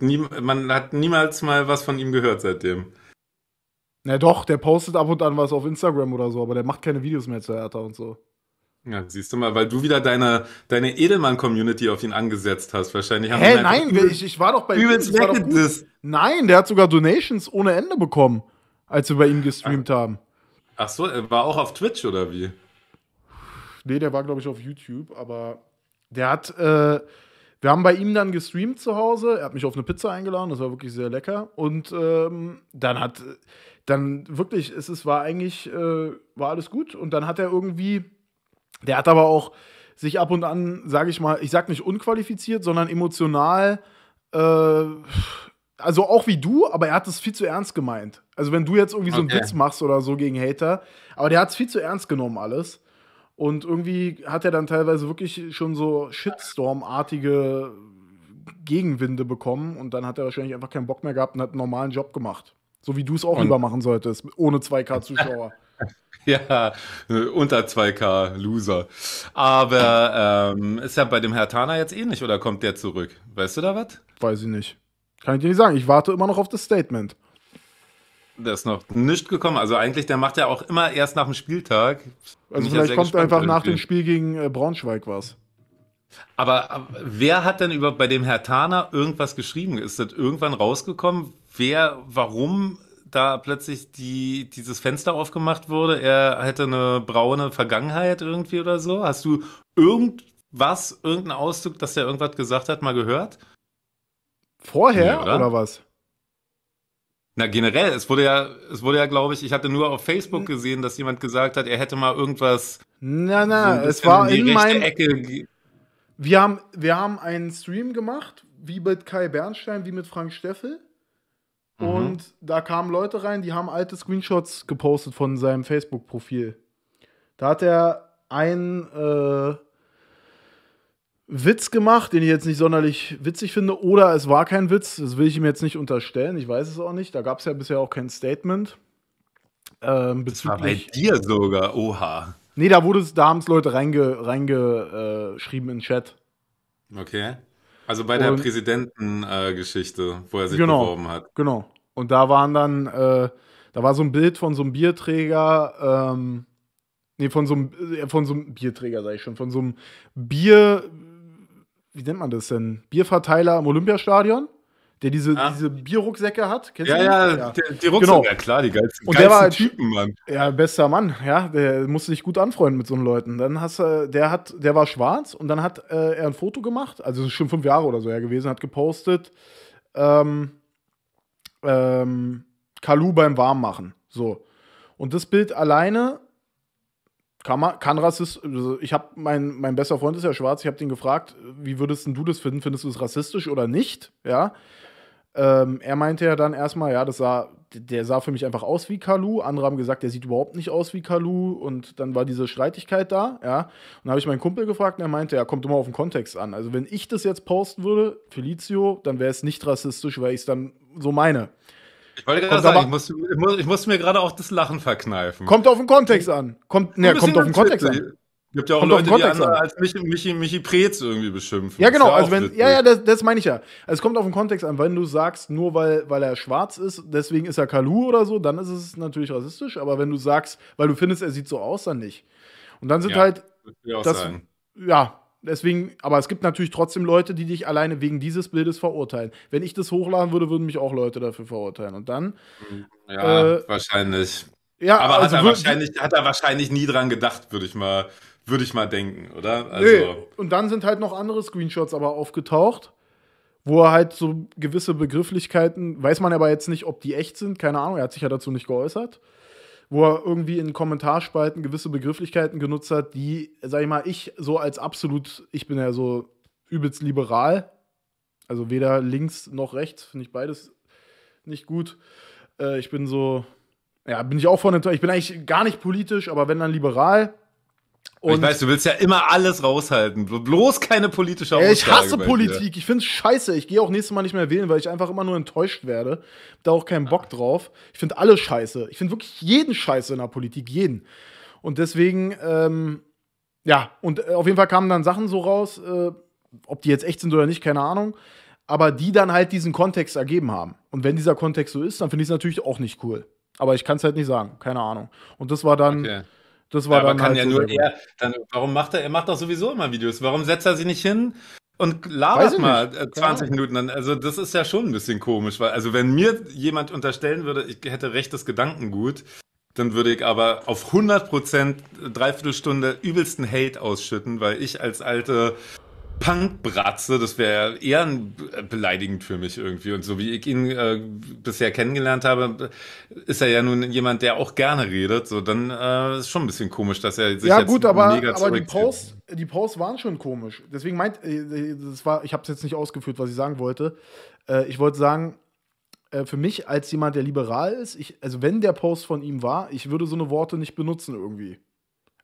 Nie, man hat niemals mal was von ihm gehört seitdem. Na doch, der postet ab und an was auf Instagram oder so, aber der macht keine Videos mehr zu Hertha und so. Ja, siehst du mal, weil du wieder deine, deine Edelmann-Community auf ihn angesetzt hast. Wahrscheinlich haben Hä, nein, übel, ich, ich war doch bei übelst ihm. Übelst Nein, der hat sogar Donations ohne Ende bekommen, als wir bei ihm gestreamt ach, haben. Ach so, er war auch auf Twitch oder wie? Nee, der war, glaube ich, auf YouTube, aber der hat. Äh, wir haben bei ihm dann gestreamt zu Hause. Er hat mich auf eine Pizza eingeladen, das war wirklich sehr lecker. Und ähm, dann hat. Dann wirklich, es, es war eigentlich. Äh, war alles gut. Und dann hat er irgendwie der hat aber auch sich ab und an, sage ich mal, ich sag nicht unqualifiziert, sondern emotional, äh, also auch wie du, aber er hat es viel zu ernst gemeint. Also wenn du jetzt irgendwie okay. so einen Witz machst oder so gegen Hater, aber der hat es viel zu ernst genommen alles. Und irgendwie hat er dann teilweise wirklich schon so Shitstorm-artige Gegenwinde bekommen und dann hat er wahrscheinlich einfach keinen Bock mehr gehabt und hat einen normalen Job gemacht. So wie du es auch und lieber machen solltest, ohne 2K-Zuschauer. Ja, unter 2K, Loser. Aber ähm, ist ja bei dem Herr Tana jetzt ähnlich oder kommt der zurück? Weißt du da was? Weiß ich nicht. Kann ich dir nicht sagen. Ich warte immer noch auf das Statement. Der ist noch nicht gekommen. Also eigentlich, der macht ja auch immer erst nach dem Spieltag. Also Mich vielleicht ja kommt einfach nach dem Spiel gegen äh, Braunschweig was. Aber, aber wer hat denn über bei dem Herr Tana irgendwas geschrieben? Ist das irgendwann rausgekommen? Wer, warum da plötzlich die, dieses Fenster aufgemacht wurde, er hätte eine braune Vergangenheit irgendwie oder so? Hast du irgendwas, irgendeinen Ausdruck, dass er irgendwas gesagt hat, mal gehört? Vorher nee, oder? oder was? Na, generell, es wurde ja, es wurde ja, glaube ich, ich hatte nur auf Facebook gesehen, dass jemand gesagt hat, er hätte mal irgendwas. Na, na, so es war in, in meinem. Ecke. Wir haben, wir haben einen Stream gemacht, wie mit Kai Bernstein, wie mit Frank Steffel. Mhm. Und da kamen Leute rein, die haben alte Screenshots gepostet von seinem Facebook-Profil. Da hat er einen äh, Witz gemacht, den ich jetzt nicht sonderlich witzig finde, oder es war kein Witz, das will ich ihm jetzt nicht unterstellen, ich weiß es auch nicht, da gab es ja bisher auch kein Statement. Ähm, bezüglich bei dir sogar, oha. Nee, da, da haben es Leute reingeschrieben reinge, äh, in den Chat. Okay. Also bei der Präsidentengeschichte, äh, wo er sich genau, beworben hat. Genau. Und da waren dann, äh, da war so ein Bild von so einem Bierträger, ähm, nee, von so einem, äh, von so einem Bierträger, sag ich schon, von so einem Bier, wie nennt man das denn? Bierverteiler im Olympiastadion der diese, ah. diese Bierrucksäcke hat. Kennst ja, du ja, ja, der, die Rucksäcke, genau. ja klar, die geilsten, und der war halt, Typen, Mann. Ja, bester Mann, ja, der musste sich gut anfreunden mit so einen Leuten. Dann hast du, äh, der hat, der war schwarz und dann hat äh, er ein Foto gemacht, also das ist schon fünf Jahre oder so her gewesen, hat gepostet, ähm, ähm, Kalu beim Warmmachen, so. Und das Bild alleine kann, man, kann rassistisch, also ich habe, mein, mein bester Freund ist ja schwarz, ich habe den gefragt, wie würdest du das finden? Findest du es rassistisch oder nicht? Ja. Ähm, er meinte ja dann erstmal, ja, das sah, der sah für mich einfach aus wie Kalu. Andere haben gesagt, der sieht überhaupt nicht aus wie Kalu. Und dann war diese Streitigkeit da, ja. Und dann habe ich meinen Kumpel gefragt und er meinte, ja, kommt immer auf den Kontext an. Also, wenn ich das jetzt posten würde, Felicio, dann wäre es nicht rassistisch, weil ich es dann so meine. Ich wollte gerade sagen, ich musste, ich, musste, ich musste, mir gerade auch das Lachen verkneifen. Kommt auf den Kontext an. Kommt, ne, kommt auf den Kontext an. Gibt ja auch Leute, die andere an. als Michi, Michi, Michi Preetz irgendwie beschimpfen. Ja, genau. Ja also wenn, ja, ja, das, das meine ich ja. Also es kommt auf den Kontext an. Wenn du sagst, nur weil, weil er schwarz ist, deswegen ist er Kalu oder so, dann ist es natürlich rassistisch. Aber wenn du sagst, weil du findest, er sieht so aus, dann nicht. Und dann sind ja, halt. Das, sein. ja, deswegen. Aber es gibt natürlich trotzdem Leute, die dich alleine wegen dieses Bildes verurteilen. Wenn ich das hochladen würde, würden mich auch Leute dafür verurteilen. Und dann. Ja, äh, wahrscheinlich. Ja, aber also hat, er wahrscheinlich, hat er wahrscheinlich nie dran gedacht, würde ich mal würde ich mal denken, oder? Also nee. Und dann sind halt noch andere Screenshots aber aufgetaucht, wo er halt so gewisse Begrifflichkeiten, weiß man aber jetzt nicht, ob die echt sind, keine Ahnung, er hat sich ja dazu nicht geäußert, wo er irgendwie in Kommentarspalten gewisse Begrifflichkeiten genutzt hat, die, sag ich mal, ich so als absolut, ich bin ja so übelst liberal, also weder links noch rechts, finde ich beides nicht gut. Äh, ich bin so, ja, bin ich auch vorne, ich bin eigentlich gar nicht politisch, aber wenn dann liberal und ich weiß, du willst ja immer alles raushalten. Bloß keine politische Aussage. Ich hasse Politik. Ich finde es scheiße. Ich gehe auch nächstes Mal nicht mehr wählen, weil ich einfach immer nur enttäuscht werde. Hab da auch keinen Bock drauf. Ich finde alle scheiße. Ich finde wirklich jeden scheiße in der Politik. Jeden. Und deswegen, ähm, ja, und äh, auf jeden Fall kamen dann Sachen so raus, äh, ob die jetzt echt sind oder nicht, keine Ahnung. Aber die dann halt diesen Kontext ergeben haben. Und wenn dieser Kontext so ist, dann finde ich es natürlich auch nicht cool. Aber ich kann es halt nicht sagen. Keine Ahnung. Und das war dann. Okay das war ja, dann halt ja nur er, dann, warum macht er, er macht doch sowieso immer Videos. Warum setzt er sie nicht hin und labert mal nicht. 20 äh, ja. Minuten dann? Also das ist ja schon ein bisschen komisch, weil also wenn mir jemand unterstellen würde, ich hätte rechtes Gedankengut, dann würde ich aber auf 100 Prozent dreiviertel Stunde übelsten Hate ausschütten, weil ich als alte Punkbratze, das wäre eher äh, beleidigend für mich irgendwie. Und so wie ich ihn äh, bisher kennengelernt habe, ist er ja nun jemand, der auch gerne redet. So, dann äh, ist schon ein bisschen komisch, dass er sich ja, jetzt gut, aber, mega aber die Posts, die Posts waren schon komisch. Deswegen meint, äh, das war, ich habe es jetzt nicht ausgeführt, was ich sagen wollte. Äh, ich wollte sagen, äh, für mich als jemand, der liberal ist, ich, also wenn der Post von ihm war, ich würde so eine Worte nicht benutzen irgendwie.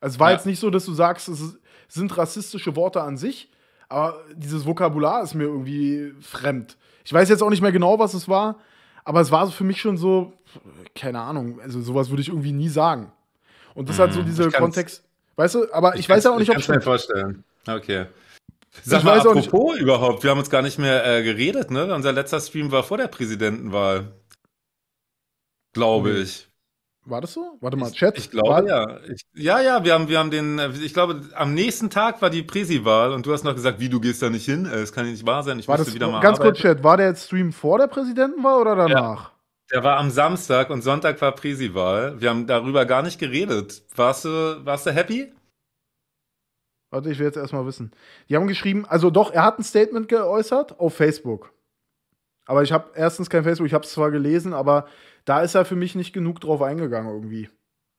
Also es war ja. jetzt nicht so, dass du sagst, es sind rassistische Worte an sich, aber dieses Vokabular ist mir irgendwie fremd. Ich weiß jetzt auch nicht mehr genau, was es war, aber es war für mich schon so, keine Ahnung, also sowas würde ich irgendwie nie sagen. Und das hm, hat so mhm. diese Kontext, weißt du, aber ich, ich weiß ja auch nicht, ob ich. Ich kann mir vorstellen. Okay. Sag ich mal, apropos nicht. überhaupt, wir haben uns gar nicht mehr äh, geredet, ne? Unser letzter Stream war vor der Präsidentenwahl. Glaube mhm. ich. War das so? Warte mal, Chat. Ich glaube, ja. Ich, ja, ja, wir haben, wir haben den, äh, ich glaube, am nächsten Tag war die Presi-Wahl und du hast noch gesagt, wie, du gehst da nicht hin? Es äh, kann ja nicht wahr sein, ich war musste das, wieder mal Ganz arbeiten. kurz, Chat, war der jetzt Stream vor der Präsidentenwahl oder danach? Ja, der war am Samstag und Sonntag war Presi-Wahl. Wir haben darüber gar nicht geredet. Warst du, warst du happy? Warte, ich will jetzt erstmal wissen. Die haben geschrieben, also doch, er hat ein Statement geäußert auf Facebook. Aber ich habe erstens kein Facebook, ich habe es zwar gelesen, aber da ist er für mich nicht genug drauf eingegangen irgendwie.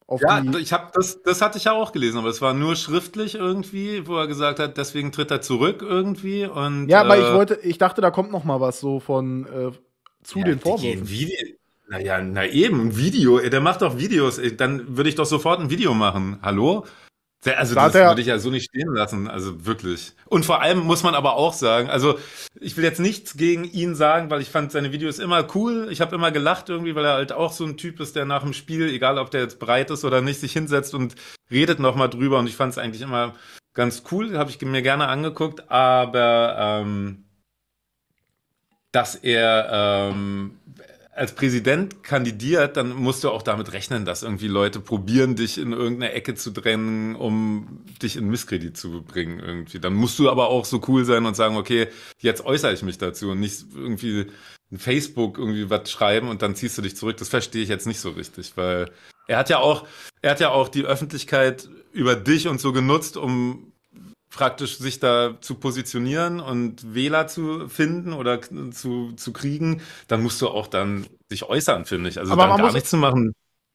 Auf ja, ich hab, das, das hatte ich ja auch gelesen, aber es war nur schriftlich irgendwie, wo er gesagt hat, deswegen tritt er zurück irgendwie und. Ja, aber äh, ich wollte, ich dachte, da kommt noch mal was so von äh, zu ja, den Vorwürfen. Naja, na eben, ein Video. Der macht doch Videos. Dann würde ich doch sofort ein Video machen. Hallo? also da das würde ich ja so nicht stehen lassen, also wirklich. Und vor allem muss man aber auch sagen, also ich will jetzt nichts gegen ihn sagen, weil ich fand seine Videos immer cool. Ich habe immer gelacht irgendwie, weil er halt auch so ein Typ ist, der nach dem Spiel, egal ob der jetzt breit ist oder nicht, sich hinsetzt und redet nochmal drüber. Und ich fand es eigentlich immer ganz cool, habe ich mir gerne angeguckt, aber ähm, dass er ähm, als Präsident kandidiert, dann musst du auch damit rechnen, dass irgendwie Leute probieren, dich in irgendeine Ecke zu drängen, um dich in Misskredit zu bringen irgendwie. Dann musst du aber auch so cool sein und sagen, okay, jetzt äußere ich mich dazu und nicht irgendwie in Facebook irgendwie was schreiben und dann ziehst du dich zurück. Das verstehe ich jetzt nicht so richtig, weil er hat ja auch, er hat ja auch die Öffentlichkeit über dich und so genutzt, um praktisch sich da zu positionieren und Wähler zu finden oder zu, zu kriegen, dann musst du auch dann sich äußern, finde ich. Also Aber dann gar muss, nichts zu machen,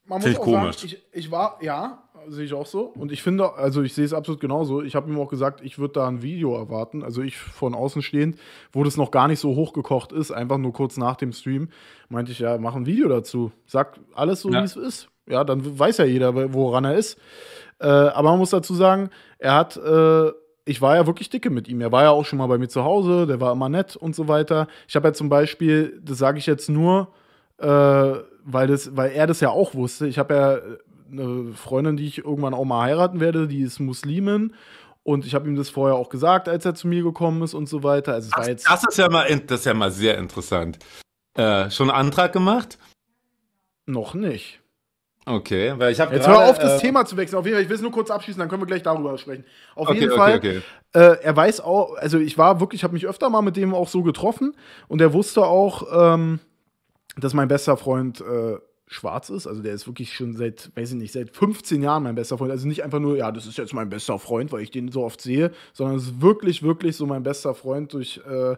finde ich komisch. Sagen, ich, ich war, ja, sehe ich auch so. Und ich finde, also ich sehe es absolut genauso. Ich habe ihm auch gesagt, ich würde da ein Video erwarten. Also ich von außen stehend, wo das noch gar nicht so hochgekocht ist, einfach nur kurz nach dem Stream, meinte ich, ja, mach ein Video dazu. Sag alles so, ja. wie es ist. Ja, dann weiß ja jeder, woran er ist. Äh, aber man muss dazu sagen, er hat äh, ich war ja wirklich dicke mit ihm. Er war ja auch schon mal bei mir zu Hause, der war immer nett und so weiter. Ich habe ja zum Beispiel, das sage ich jetzt nur, äh, weil, das, weil er das ja auch wusste. Ich habe ja äh, eine Freundin, die ich irgendwann auch mal heiraten werde, die ist Muslimin. Und ich habe ihm das vorher auch gesagt, als er zu mir gekommen ist und so weiter. Also es Ach, war jetzt das, ist ja mal, das ist ja mal sehr interessant. Äh, schon einen Antrag gemacht? Noch nicht. Okay, weil ich habe Jetzt grade, hör auf, das äh, Thema zu wechseln. Auf jeden Fall, ich will es nur kurz abschließen, dann können wir gleich darüber sprechen. Auf okay, jeden Fall, okay, Äh, er weiß auch, also ich war wirklich, ich habe mich öfter mal mit dem auch so getroffen und er wusste auch, ähm, dass mein bester Freund äh, schwarz ist. Also der ist wirklich schon seit, weiß ich nicht, seit 15 Jahren mein bester Freund. Also nicht einfach nur, ja, das ist jetzt mein bester Freund, weil ich den so oft sehe, sondern es ist wirklich, wirklich so mein bester Freund durch äh,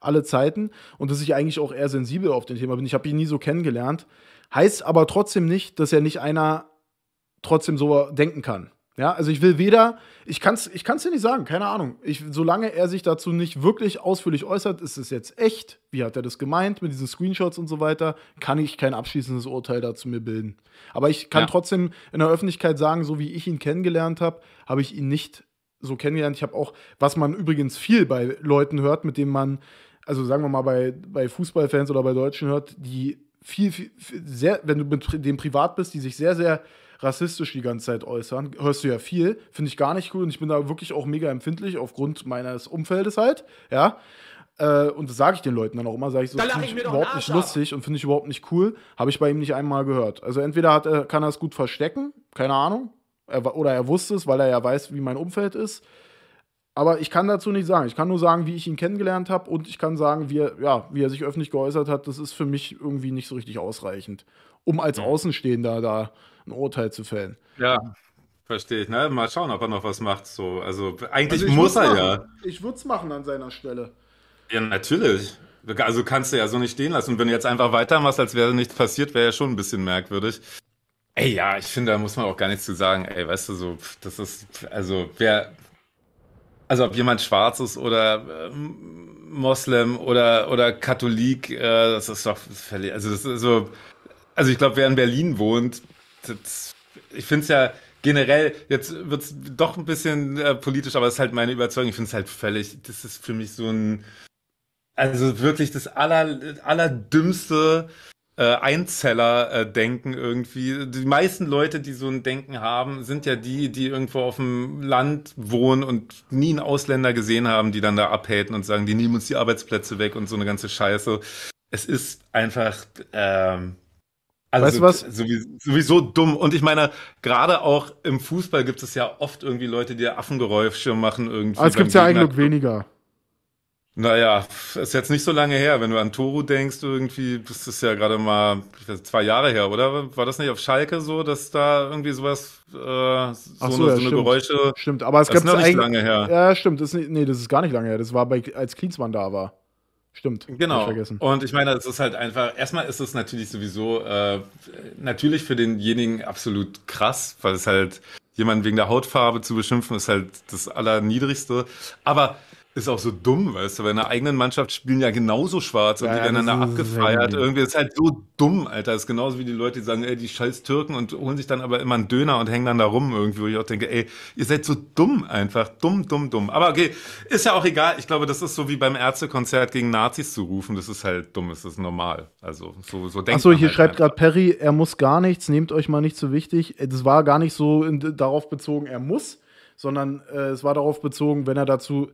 alle Zeiten und dass ich eigentlich auch eher sensibel auf den Thema bin. Ich habe ihn nie so kennengelernt. Heißt aber trotzdem nicht, dass ja nicht einer trotzdem so denken kann. Ja, also ich will weder, ich kann es ich kann's dir nicht sagen, keine Ahnung. Ich, solange er sich dazu nicht wirklich ausführlich äußert, ist es jetzt echt, wie hat er das gemeint mit diesen Screenshots und so weiter, kann ich kein abschließendes Urteil dazu mir bilden. Aber ich kann ja. trotzdem in der Öffentlichkeit sagen, so wie ich ihn kennengelernt habe, habe ich ihn nicht so kennengelernt. Ich habe auch, was man übrigens viel bei Leuten hört, mit denen man, also sagen wir mal bei, bei Fußballfans oder bei Deutschen hört, die viel, viel, sehr, wenn du mit dem privat bist, die sich sehr, sehr rassistisch die ganze Zeit äußern, hörst du ja viel, finde ich gar nicht cool und ich bin da wirklich auch mega empfindlich aufgrund meines Umfeldes halt, ja. Äh, und das sage ich den Leuten dann auch immer, sage ich so, finde ich überhaupt nicht lustig und finde ich überhaupt nicht cool, habe ich bei ihm nicht einmal gehört. Also entweder hat er, kann er es gut verstecken, keine Ahnung, er, oder er wusste es, weil er ja weiß, wie mein Umfeld ist. Aber ich kann dazu nicht sagen. Ich kann nur sagen, wie ich ihn kennengelernt habe und ich kann sagen, wie er, ja, wie er sich öffentlich geäußert hat. Das ist für mich irgendwie nicht so richtig ausreichend, um als Außenstehender da ein Urteil zu fällen. Ja, verstehe ich. Ne? Mal schauen, ob er noch was macht. So, also eigentlich also muss er machen. ja. Ich würde es machen an seiner Stelle. Ja, natürlich. Also kannst du ja so nicht stehen lassen. Und wenn du jetzt einfach weitermachst, als wäre nichts passiert, wäre ja schon ein bisschen merkwürdig. Ey, ja, ich finde, da muss man auch gar nichts zu sagen. Ey, weißt du, so, das ist, also, wer, also ob jemand schwarz ist oder äh, Moslem oder, oder Katholik, äh, das ist doch völlig, also das ist so, also ich glaube, wer in Berlin wohnt, das, ich finde es ja generell, jetzt wird es doch ein bisschen äh, politisch, aber es ist halt meine Überzeugung, ich finde es halt völlig, das ist für mich so ein, also wirklich das aller, allerdümmste, äh, Einzeller-Denken äh, irgendwie. Die meisten Leute, die so ein Denken haben, sind ja die, die irgendwo auf dem Land wohnen und nie einen Ausländer gesehen haben, die dann da abhäten und sagen, die nehmen uns die Arbeitsplätze weg und so eine ganze Scheiße. Es ist einfach. Ähm, also weißt du was? Sowieso, sowieso, dumm. Und ich meine, gerade auch im Fußball gibt es ja oft irgendwie Leute, die Affengeräusche machen irgendwie. Aber ah, es gibt ja eigentlich weniger. Naja, ist jetzt nicht so lange her. Wenn du an Toru denkst, irgendwie, das ist ja gerade mal weiß, zwei Jahre her, oder? War das nicht auf Schalke so, dass da irgendwie sowas, äh, so, eine, so, so, ja, eine Geräusche. Stimmt, aber es gab noch nicht lange her. Ja, stimmt. Das ist, nee, das ist gar nicht lange her. Das war bei, als Klinsmann da war. Stimmt. Genau. Ich und ich meine, es ist halt einfach, erstmal ist es natürlich sowieso, äh, natürlich für denjenigen absolut krass, weil es halt jemanden wegen der Hautfarbe zu beschimpfen ist halt das Allerniedrigste. Aber ist auch so dumm, weißt du, bei einer eigenen Mannschaft spielen ja genauso schwarz und ja, die werden dann abgefeiert. Irgendwie ist halt so dumm, Alter. Ist genauso wie die Leute, die sagen, ey, die scheiß Türken und holen sich dann aber immer einen Döner und hängen dann da rum irgendwie, wo ich auch denke, ey, ihr seid so dumm einfach. Dumm, dumm, dumm. Aber okay, ist ja auch egal. Ich glaube, das ist so wie beim Ärztekonzert gegen Nazis zu rufen. Das ist halt dumm, das ist normal. Also so, so denkt Achso, hier halt schreibt gerade Perry, er muss gar nichts, nehmt euch mal nicht zu so wichtig. Äh, das war gar nicht so in, darauf bezogen, er muss, sondern äh, es war darauf bezogen, wenn er dazu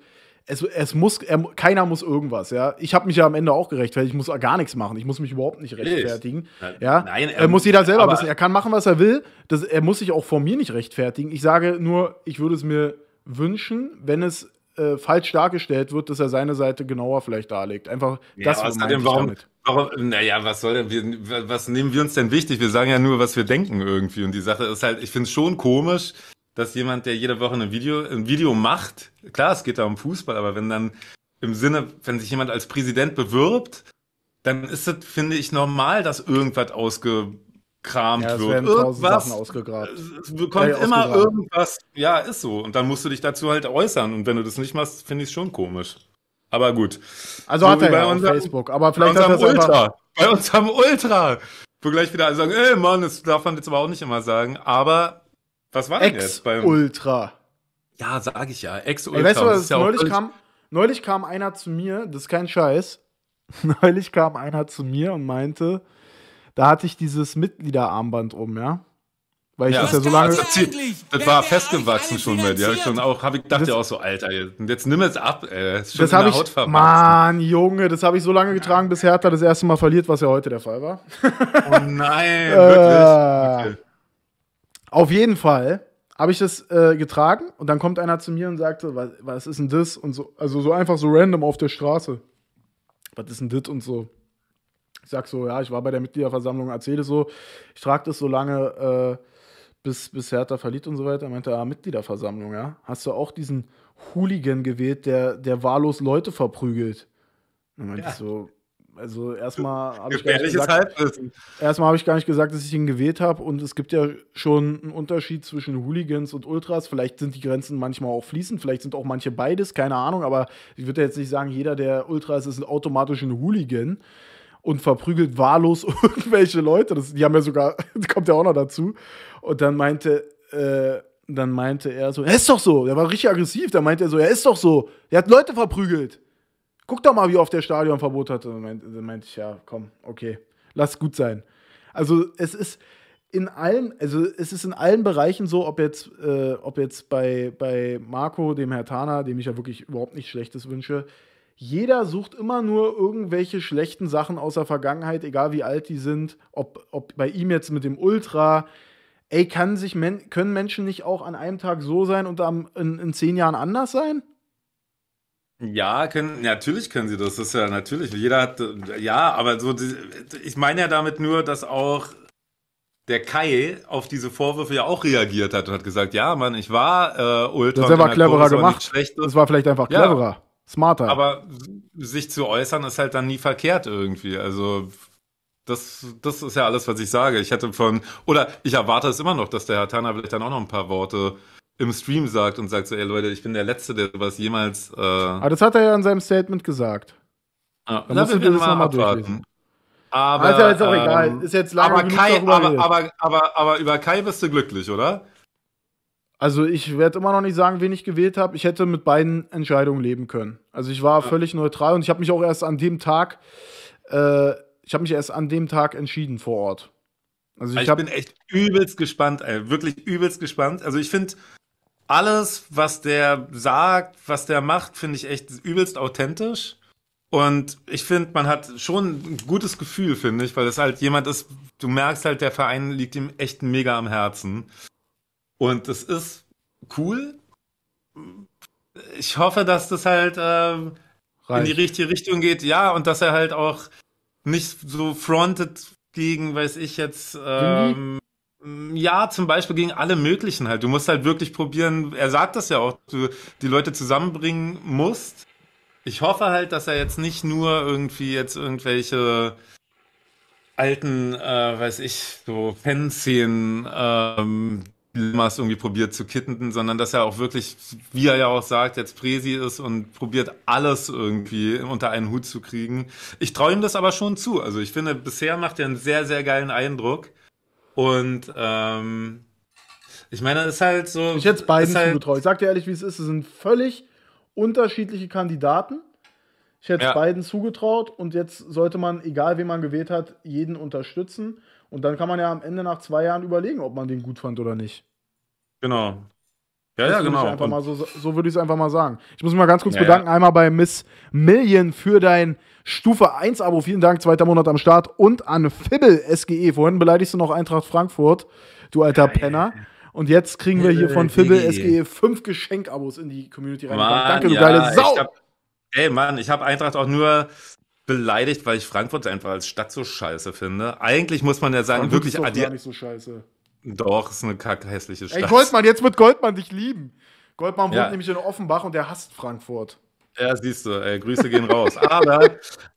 es, es muss, er, keiner muss irgendwas, ja. Ich habe mich ja am Ende auch gerechtfertigt. Ich muss gar nichts machen. Ich muss mich überhaupt nicht rechtfertigen. Ja. Nein, er, er ähm, muss jeder selber wissen. Er kann machen, was er will. Das, er muss sich auch vor mir nicht rechtfertigen. Ich sage nur, ich würde es mir wünschen, wenn es äh, falsch dargestellt wird, dass er seine Seite genauer vielleicht darlegt. Einfach ja, das, was meinte warum, damit. Warum, naja, was soll denn, wir, was nehmen wir uns denn wichtig? Wir sagen ja nur, was wir denken irgendwie. Und die Sache ist halt, ich finde es schon komisch, dass jemand, der jede Woche ein Video, ein Video macht, klar, es geht da um Fußball, aber wenn dann im Sinne, wenn sich jemand als Präsident bewirbt, dann ist das, finde ich, normal, dass irgendwas ausgekramt ja, es wird. Irgendwas. Sachen ausgegrabt. Es bekommt ja, äh, immer irgendwas. Ja, ist so. Und dann musst du dich dazu halt äußern. Und wenn du das nicht machst, finde ich es schon komisch. Aber gut. Also so hat er bei ja unserem, Facebook. Aber vielleicht bei unserem Ultra. Bei unserem Ultra. Wo gleich wieder alle sagen, ey Mann, das darf man jetzt aber auch nicht immer sagen. Aber was war denn jetzt beim. Ultra. Ja, sag ich ja. Ex-Ultra. Ey, weißt du, was ja neulich, kam, neulich kam einer zu mir, das ist kein Scheiß. neulich kam einer zu mir und meinte, da hatte ich dieses Mitgliederarmband um, ja. Weil ich ja, das ja so lange. Das, das war festgewachsen schon mit dir. Schon auch, hab ich dachte ja auch so, Alter, jetzt nimm es ab, ey. Das ist schon das in der Haut verwachsen. Mann, Junge, das habe ich so lange getragen, bis Hertha das erste Mal verliert, was ja heute der Fall war. oh nein, äh. wirklich. Okay. Auf jeden Fall habe ich das äh, getragen und dann kommt einer zu mir und sagt: was, was ist denn das? Und so, also so einfach so random auf der Straße. Was ist denn das und so? Ich sag so, ja, ich war bei der Mitgliederversammlung, erzähle so, ich trage das so lange, äh, bis, bis Hertha verliert und so weiter. Er Meinte ah, Ja, Mitgliederversammlung, ja? Hast du auch diesen Hooligan gewählt, der, der wahllos Leute verprügelt? Dann meinte ja. ich so, also erstmal habe ich, erstmal hab ich gar nicht gesagt, dass ich ihn gewählt habe. Und es gibt ja schon einen Unterschied zwischen Hooligans und Ultras. Vielleicht sind die Grenzen manchmal auch fließend, vielleicht sind auch manche beides, keine Ahnung. Aber ich würde jetzt nicht sagen, jeder, der Ultra ist, ist automatisch ein Hooligan und verprügelt wahllos irgendwelche Leute. Das, die haben ja sogar, das kommt ja auch noch dazu. Und dann meinte, äh, dann meinte er so, er ist doch so, der war richtig aggressiv. Dann meinte er so, er ist doch so, er hat Leute verprügelt guck doch mal, wie oft der Stadionverbot hatte. Dann meinte, dann meinte ich, ja, komm, okay, lass gut sein. Also es ist in allen, also es ist in allen Bereichen so, ob jetzt, äh, ob jetzt bei, bei Marco, dem Herr Tana, dem ich ja wirklich überhaupt nichts Schlechtes wünsche, jeder sucht immer nur irgendwelche schlechten Sachen aus der Vergangenheit, egal wie alt die sind, ob, ob bei ihm jetzt mit dem Ultra, ey, kann sich men können Menschen nicht auch an einem Tag so sein und am, in, in zehn Jahren anders sein? Ja, können, natürlich können sie das. Das ist ja natürlich. Jeder hat, ja, aber so, ich meine ja damit nur, dass auch der Kai auf diese Vorwürfe ja auch reagiert hat und hat gesagt, ja, Mann, ich war äh, Ultra. Das war cleverer Kurve, gemacht. Das war vielleicht einfach cleverer, ja, smarter. Aber sich zu äußern ist halt dann nie verkehrt irgendwie. Also das, das ist ja alles, was ich sage. Ich hätte von, oder ich erwarte es immer noch, dass der Herr Tanner vielleicht dann auch noch ein paar Worte im Stream sagt und sagt so, ey Leute, ich bin der Letzte, der was jemals. Äh Aber das hat er ja in seinem Statement gesagt. Ja, da müssen wir das nochmal durchlesen. Aber, also ist auch ähm, egal. Ist jetzt lange aber, Kai, aber, aber, aber, aber über Kai bist du glücklich, oder? Also ich werde immer noch nicht sagen, wen ich gewählt habe. Ich hätte mit beiden Entscheidungen leben können. Also ich war ja. völlig neutral und ich habe mich auch erst an dem Tag, äh, ich habe mich erst an dem Tag entschieden vor Ort. Also ich, also ich bin echt übelst gespannt, ey. wirklich übelst gespannt. Also ich finde, alles, was der sagt, was der macht, finde ich echt übelst authentisch. Und ich finde, man hat schon ein gutes Gefühl, finde ich, weil es halt jemand ist, du merkst halt, der Verein liegt ihm echt mega am Herzen. Und es ist cool. Ich hoffe, dass das halt äh, in die richtige Richtung geht, ja, und dass er halt auch nicht so frontet gegen, weiß ich jetzt, ähm, Mm, ja, zum Beispiel gegen alle möglichen halt. Du musst halt wirklich probieren, er sagt das ja auch, du die Leute zusammenbringen musst. Ich hoffe halt, dass er jetzt nicht nur irgendwie jetzt irgendwelche alten, äh, weiß ich, so Fanszenen ähm, Dilemmas irgendwie probiert zu kitten, sondern dass er auch wirklich, wie er ja auch sagt, jetzt Präsi ist und probiert alles irgendwie unter einen Hut zu kriegen. Ich traue ihm das aber schon zu. Also ich finde, bisher macht er einen sehr, sehr geilen Eindruck. Und ähm, ich meine, ist halt so. Ich hätte beiden halt, zugetraut. Ich sag dir ehrlich, wie es ist. Es sind völlig unterschiedliche Kandidaten. Ich hätte ja. beiden zugetraut und jetzt sollte man, egal wen man gewählt hat, jeden unterstützen. Und dann kann man ja am Ende nach zwei Jahren überlegen, ob man den gut fand oder nicht. Genau. Ja, das ja, genau. So, so, würde ich es einfach mal sagen. Ich muss mich mal ganz kurz ja, bedanken, ja. einmal bei Miss Million für dein Stufe 1 Abo, vielen Dank, zweiter Monat am Start. Und an Fibbel SGE. Vorhin beleidigst du noch Eintracht Frankfurt, du alter Geil. Penner. Und jetzt kriegen wir hier von äh, Fibbel SGE e fünf Geschenkabos in die Community rein. Mann, Danke, du ja, geile Sau! Hab, ey, Mann, ich habe Eintracht auch nur beleidigt, weil ich Frankfurt einfach als Stadt so scheiße finde. Eigentlich muss man ja sagen, Frankfurt wirklich. Ist doch gar nicht so scheiße. Doch, ist eine kackhässliche Stadt. Ey, Goldmann, jetzt wird Goldmann dich lieben. Goldmann wohnt ja. nämlich in Offenbach und der hasst Frankfurt. Ja, siehst du, äh, Grüße gehen raus. Aber,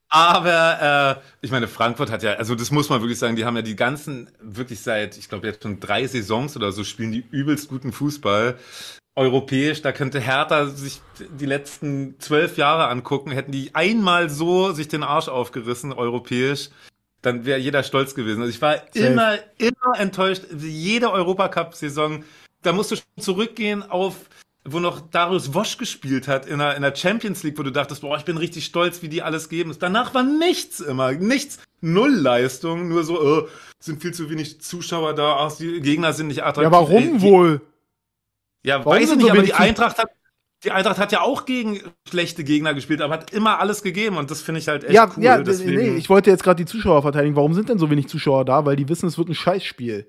aber äh, ich meine, Frankfurt hat ja, also das muss man wirklich sagen, die haben ja die ganzen, wirklich seit, ich glaube, jetzt schon drei Saisons oder so, spielen die übelst guten Fußball. Europäisch, da könnte Hertha sich die letzten zwölf Jahre angucken, hätten die einmal so sich den Arsch aufgerissen, europäisch dann wäre jeder stolz gewesen. Also ich war Safe. immer, immer enttäuscht. Jede Europacup-Saison, da musst du schon zurückgehen auf wo noch Darius Wosch gespielt hat in der, in der Champions League, wo du dachtest, boah, ich bin richtig stolz, wie die alles geben. Danach war nichts immer, nichts. Null Leistung, nur so, oh, sind viel zu wenig Zuschauer da, ach, die Gegner sind nicht attraktiv. Ja, warum äh, Ey, wohl? Ja, warum weiß ich nicht, so aber die Eintracht hat die Eintracht hat ja auch gegen schlechte Gegner gespielt, aber hat immer alles gegeben und das finde ich halt echt ja, cool. Ja, deswegen. nee, ich wollte jetzt gerade die Zuschauer verteidigen. Warum sind denn so wenig Zuschauer da? Weil die wissen, es wird ein Scheißspiel.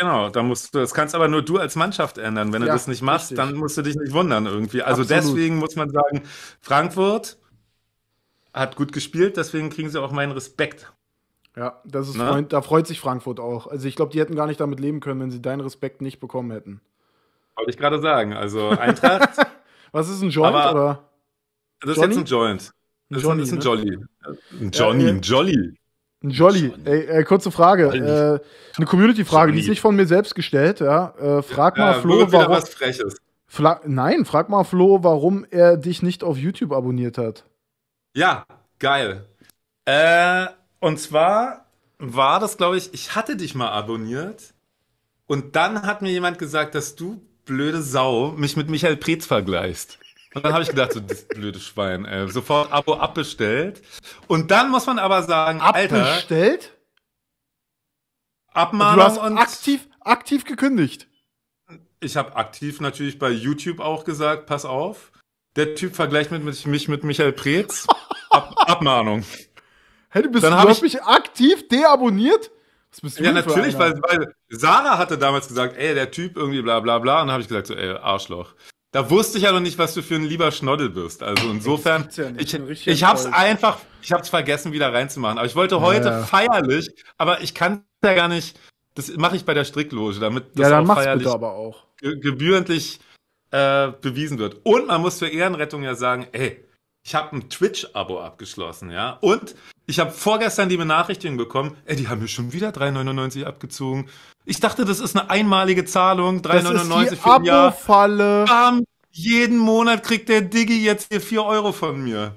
Genau, da musst du, das kannst aber nur du als Mannschaft ändern. Wenn ja, du das nicht machst, richtig. dann musst du dich nicht wundern irgendwie. Also Absolut. deswegen muss man sagen, Frankfurt hat gut gespielt, deswegen kriegen sie auch meinen Respekt. Ja, das ist ne? Freund, da freut sich Frankfurt auch. Also ich glaube, die hätten gar nicht damit leben können, wenn sie deinen Respekt nicht bekommen hätten. Wollte ich gerade sagen. Also Eintracht. Was ist ein Joint aber, oder? Das ist Johnny? jetzt ein Joint. Das Johnny, ist ein ne? Jolly. Ein Johnny, ein ja, Jolly. Ein Jolly. Ey, ey, kurze Frage. Äh, eine Community-Frage, die ist nicht von mir selbst gestellt. Ja? Äh, frag mal Flo, warum. Was Freches. Fla Nein, frag mal Flo, warum er dich nicht auf YouTube abonniert hat. Ja, geil. Äh, und zwar war das, glaube ich, ich hatte dich mal abonniert und dann hat mir jemand gesagt, dass du, blöde Sau, mich mit Michael Preetz vergleichst. Und dann habe ich gedacht, so das blöde Schwein, ey. sofort Abo abbestellt. Und dann muss man aber sagen, Alter. Abbestellt? Abmahnung du hast und aktiv aktiv gekündigt. Ich habe aktiv natürlich bei YouTube auch gesagt, pass auf. Der Typ vergleicht mit, mit, mich mit Michael Preetz. Ab, Abmahnung. Hey, du, bist, dann du hast ich, mich aktiv deabonniert? Was bist du ja, natürlich, weil, weil Sarah hatte damals gesagt, ey, der Typ irgendwie bla bla bla. Und dann habe ich gesagt, so, ey, Arschloch. Da wusste ich ja noch nicht, was du für ein lieber Schnoddel bist. Also insofern, ja ich, ich, ich hab's toll. einfach, ich hab's vergessen, wieder reinzumachen. Aber ich wollte heute ja. feierlich, aber ich kann ja gar nicht, das mache ich bei der Strickloge, damit das ja, dann auch feierlich bitte aber auch. Ge gebührentlich äh, bewiesen wird. Und man muss für Ehrenrettung ja sagen, ey, ich habe ein Twitch-Abo abgeschlossen, ja. Und ich habe vorgestern die Benachrichtigung bekommen, ey, die haben mir schon wieder 3,99 abgezogen. Ich dachte, das ist eine einmalige Zahlung, 3,99 für ein Jahr. Falle. Bam, jeden Monat kriegt der Diggi jetzt hier 4 Euro von mir.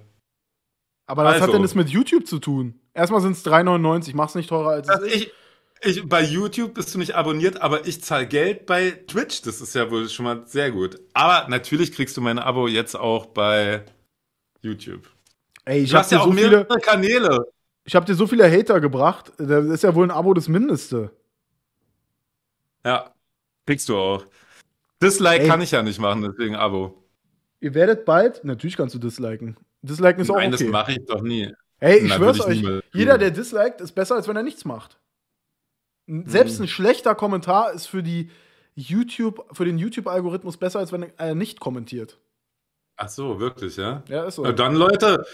Aber was also. hat denn das mit YouTube zu tun? Erstmal sind es 3,99, mach's nicht teurer als also ich, ich, Bei YouTube bist du nicht abonniert, aber ich zahle Geld bei Twitch. Das ist ja wohl schon mal sehr gut. Aber natürlich kriegst du mein Abo jetzt auch bei YouTube. Ey, ich du ja so mehrere viele, Kanäle. Ich habe dir so viele Hater gebracht. Das ist ja wohl ein Abo das Mindeste. Ja, kriegst du auch. Dislike Ey. kann ich ja nicht machen, deswegen Abo. Ihr werdet bald, natürlich kannst du disliken. Disliken ist Nein, auch okay. Nein, das mache ich doch nie. Ey, ich Nein, schwör's euch, jeder, der disliked, ist besser, als wenn er nichts macht. Selbst hm. ein schlechter Kommentar ist für die YouTube, für den YouTube-Algorithmus besser, als wenn er nicht kommentiert. Ach so, wirklich, ja? Ja, ist so. Na dann, Leute,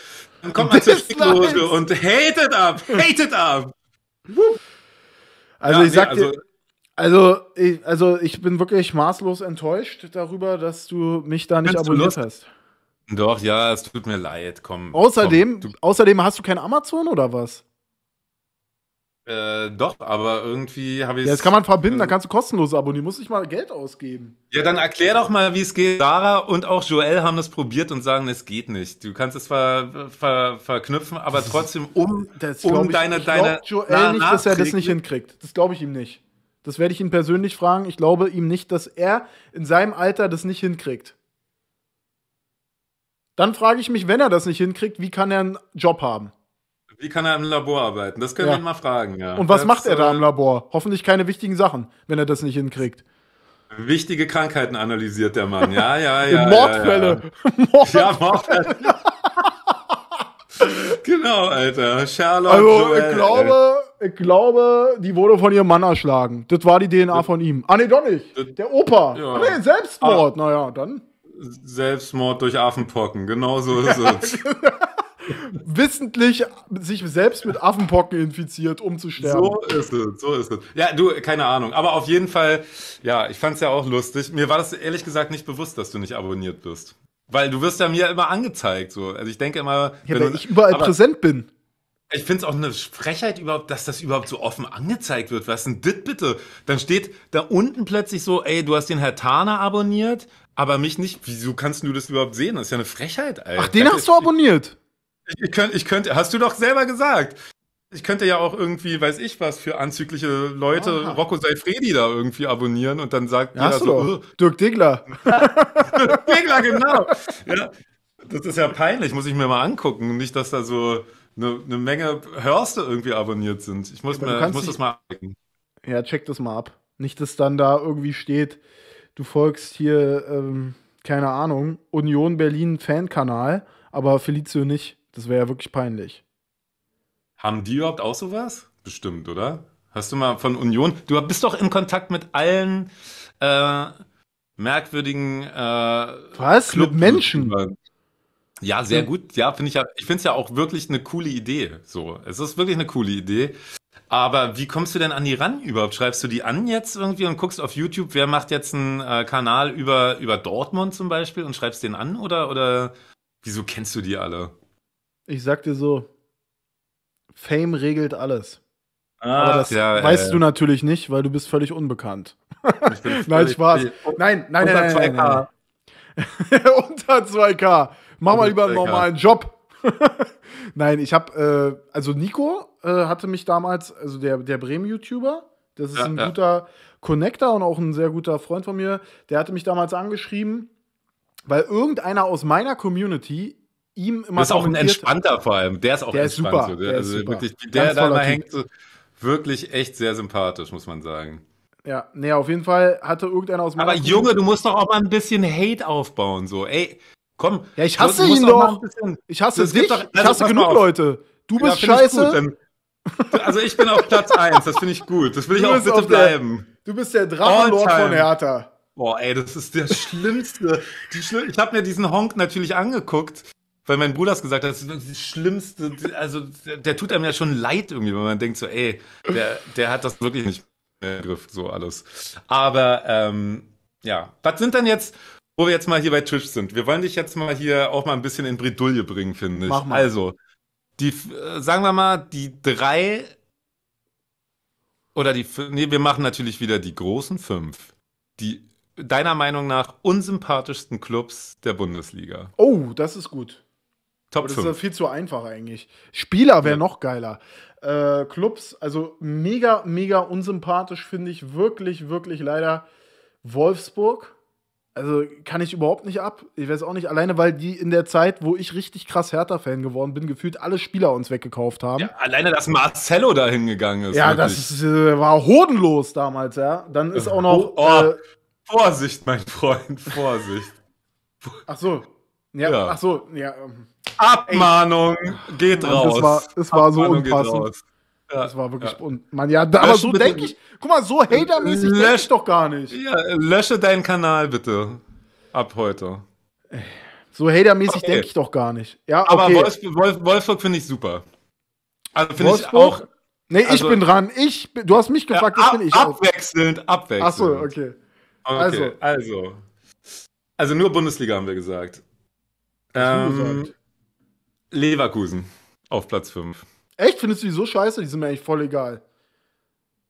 dann kommt mal zur Sticklose und hatet ab, hatet ab! Also, ja, ich nee, sag dir, also also ich, also ich bin wirklich maßlos enttäuscht darüber, dass du mich da nicht Kannst abonniert hast. Doch, ja, es tut mir leid, komm. Außerdem, komm, außerdem hast du kein Amazon oder was? Äh, doch, aber irgendwie habe ich. Ja, das kann man verbinden, da also kannst du kostenlos abonnieren, musst nicht mal Geld ausgeben. Ja, dann erklär doch mal, wie es geht. Sarah und auch Joel haben das probiert und sagen, es geht nicht. Du kannst es ver, ver, verknüpfen, aber trotzdem um, das um ich, deine. Ich glaub, deine Joel nicht, dass er das nicht hinkriegt. Das glaube ich ihm nicht. Das werde ich ihn persönlich fragen. Ich glaube ihm nicht, dass er in seinem Alter das nicht hinkriegt. Dann frage ich mich, wenn er das nicht hinkriegt, wie kann er einen Job haben? Wie kann er im Labor arbeiten? Das können ja. wir ihn mal fragen, ja. Und was das, macht er da äh, im Labor? Hoffentlich keine wichtigen Sachen, wenn er das nicht hinkriegt. Wichtige Krankheiten analysiert der Mann, ja, ja, ja. Mordfälle. Ja, ja. Mordfälle. Ja, Mordfälle. genau, Alter. Sherlock. Also, Joel, ich glaube, Alter. ich glaube, die wurde von ihrem Mann erschlagen. Das war die DNA das, von ihm. Ah, nee, doch nicht. Das, Der Opa. Ja. Ah, nee, Selbstmord. Ah, naja, dann. Selbstmord durch Affenpocken. Genau so ist es. wissentlich sich selbst mit Affenpocken infiziert, um zu sterben. So ist es, so ist es. Ja, du, keine Ahnung. Aber auf jeden Fall, ja, ich fand es ja auch lustig. Mir war das ehrlich gesagt nicht bewusst, dass du nicht abonniert bist. Weil du wirst ja mir immer angezeigt. So. Also ich denke immer. Ja, wenn du, ich überall präsent bin. Ich finde es auch eine Frechheit überhaupt, dass das überhaupt so offen angezeigt wird. Was denn dit bitte? Dann steht da unten plötzlich so, ey, du hast den Herr Tana abonniert, aber mich nicht. Wieso kannst du das überhaupt sehen? Das ist ja eine Frechheit, Alter. Ach, den hast du abonniert? Ich, ich könnte, ich könnte, hast du doch selber gesagt ich könnte ja auch irgendwie, weiß ich was, für anzügliche Leute Aha. Rocco Seifredi da irgendwie abonnieren und dann sagt ja, jeder so, Dirk Degler. Dirk Degler, genau. Ja, das ist ja peinlich, muss ich mir mal angucken. Nicht, dass da so eine, eine Menge Hörste irgendwie abonniert sind. Ich muss, ja, mir, ich muss das mal abchecken. Ja, check das mal ab. Nicht, dass dann da irgendwie steht, du folgst hier, ähm, keine Ahnung, Union Berlin Fankanal, aber Felicio nicht. Das wäre ja wirklich peinlich. Haben die überhaupt auch sowas? Bestimmt, oder? Hast du mal von Union? Du bist doch in Kontakt mit allen äh, merkwürdigen äh, Was? Club mit Menschen? Ja, sehr gut. Ja, finde ich ja. Ich finde es ja auch wirklich eine coole Idee. So, es ist wirklich eine coole Idee. Aber wie kommst du denn an die ran überhaupt? Schreibst du die an jetzt irgendwie und guckst auf YouTube, wer macht jetzt einen äh, Kanal über, über Dortmund zum Beispiel und schreibst den an? Oder, oder wieso kennst du die alle? Ich sag dir so, Fame regelt alles. Ah, aber das ja, weißt ja, du natürlich nicht, weil du bist völlig unbekannt. nein, Spaß. Nein, nein, unter nein, 2K. nein, unter 2K. Mach unter mal lieber einen normalen Job. nein, ich habe, äh, also Nico äh, hatte mich damals, also der, der Bremen-YouTuber, das ist ein guter Connector und auch ein sehr guter Freund von mir, der hatte mich damals angeschrieben, weil irgendeiner aus meiner Community ihm immer. Das ist auch ein entspannter vor allem. Der ist auch der entspannt. Ist super. So, der, der, ist also super. Wirklich, der da immer hängt, so, wirklich echt sehr sympathisch, muss man sagen. Ja, nee, auf jeden Fall hatte irgendeiner aus meinem Aber Kunde Junge, du musst doch auch mal ein bisschen Hate aufbauen, so. Ey, komm. Ja, ich hasse du, du ihn doch. Bisschen, ich hasse dich. Doch, ich also hasse genug Leute. Du ja, bist scheiße. Ich also ich bin auf Platz 1, das finde ich gut. Das will ich du auch bitte bleiben. Der, du bist der Drachenlord von Hertha. Boah, ey, das ist der schlimmste. Schlimm ich habe mir diesen Honk natürlich angeguckt weil mein Bruder es gesagt hat, das ist das Schlimmste, also der tut einem ja schon leid irgendwie, wenn man denkt so, ey, der, der hat das wirklich nicht im Griff, so alles. Aber ähm, ja, was sind dann jetzt, wo wir jetzt mal hier bei Tisch sind? Wir wollen dich jetzt mal hier auch mal ein bisschen in Bredouille bringen, finde ich. Mach mal. Also, die, äh, sagen wir mal, die drei oder die, nee, wir machen natürlich wieder die großen fünf. Die deiner Meinung nach unsympathischsten Clubs der Bundesliga. Oh, das ist gut. Top das 5. ist ja viel zu einfach eigentlich. Spieler wäre ja. noch geiler. Äh, Clubs, also mega, mega unsympathisch finde ich wirklich, wirklich leider Wolfsburg. Also kann ich überhaupt nicht ab. Ich weiß auch nicht, alleine weil die in der Zeit, wo ich richtig krass Hertha-Fan geworden bin, gefühlt alle Spieler uns weggekauft haben. Ja, alleine, dass Marcello da hingegangen ist. Ja, wirklich. das äh, war hodenlos damals, ja. Dann ist auch noch. Oh, oh, äh, Vorsicht, mein Freund, Vorsicht. Ach so, ja, ja. ach so, ja. Ähm. Abmahnung Ey. geht raus. Es war, es war so unpassend. Ja, das war wirklich. Ja. Und man, ja, da, so denke ich. Guck mal, so hatermäßig denke ich doch gar nicht. Ja, lösche deinen Kanal bitte. Ab heute. So hatermäßig okay. denke ich doch gar nicht. Ja, okay. Aber Wolf, Wolf, Wolfsburg finde ich super. Also finde ich auch. Nee, also, ich bin dran. Ich, du hast mich gefragt, ja, ab, das bin ich. Abwechselnd, abwechselnd. Achso, okay. okay. Also. also. Also nur Bundesliga haben wir gesagt. Ähm, Leverkusen auf Platz 5. Echt? Findest du die so scheiße? Die sind mir eigentlich voll egal.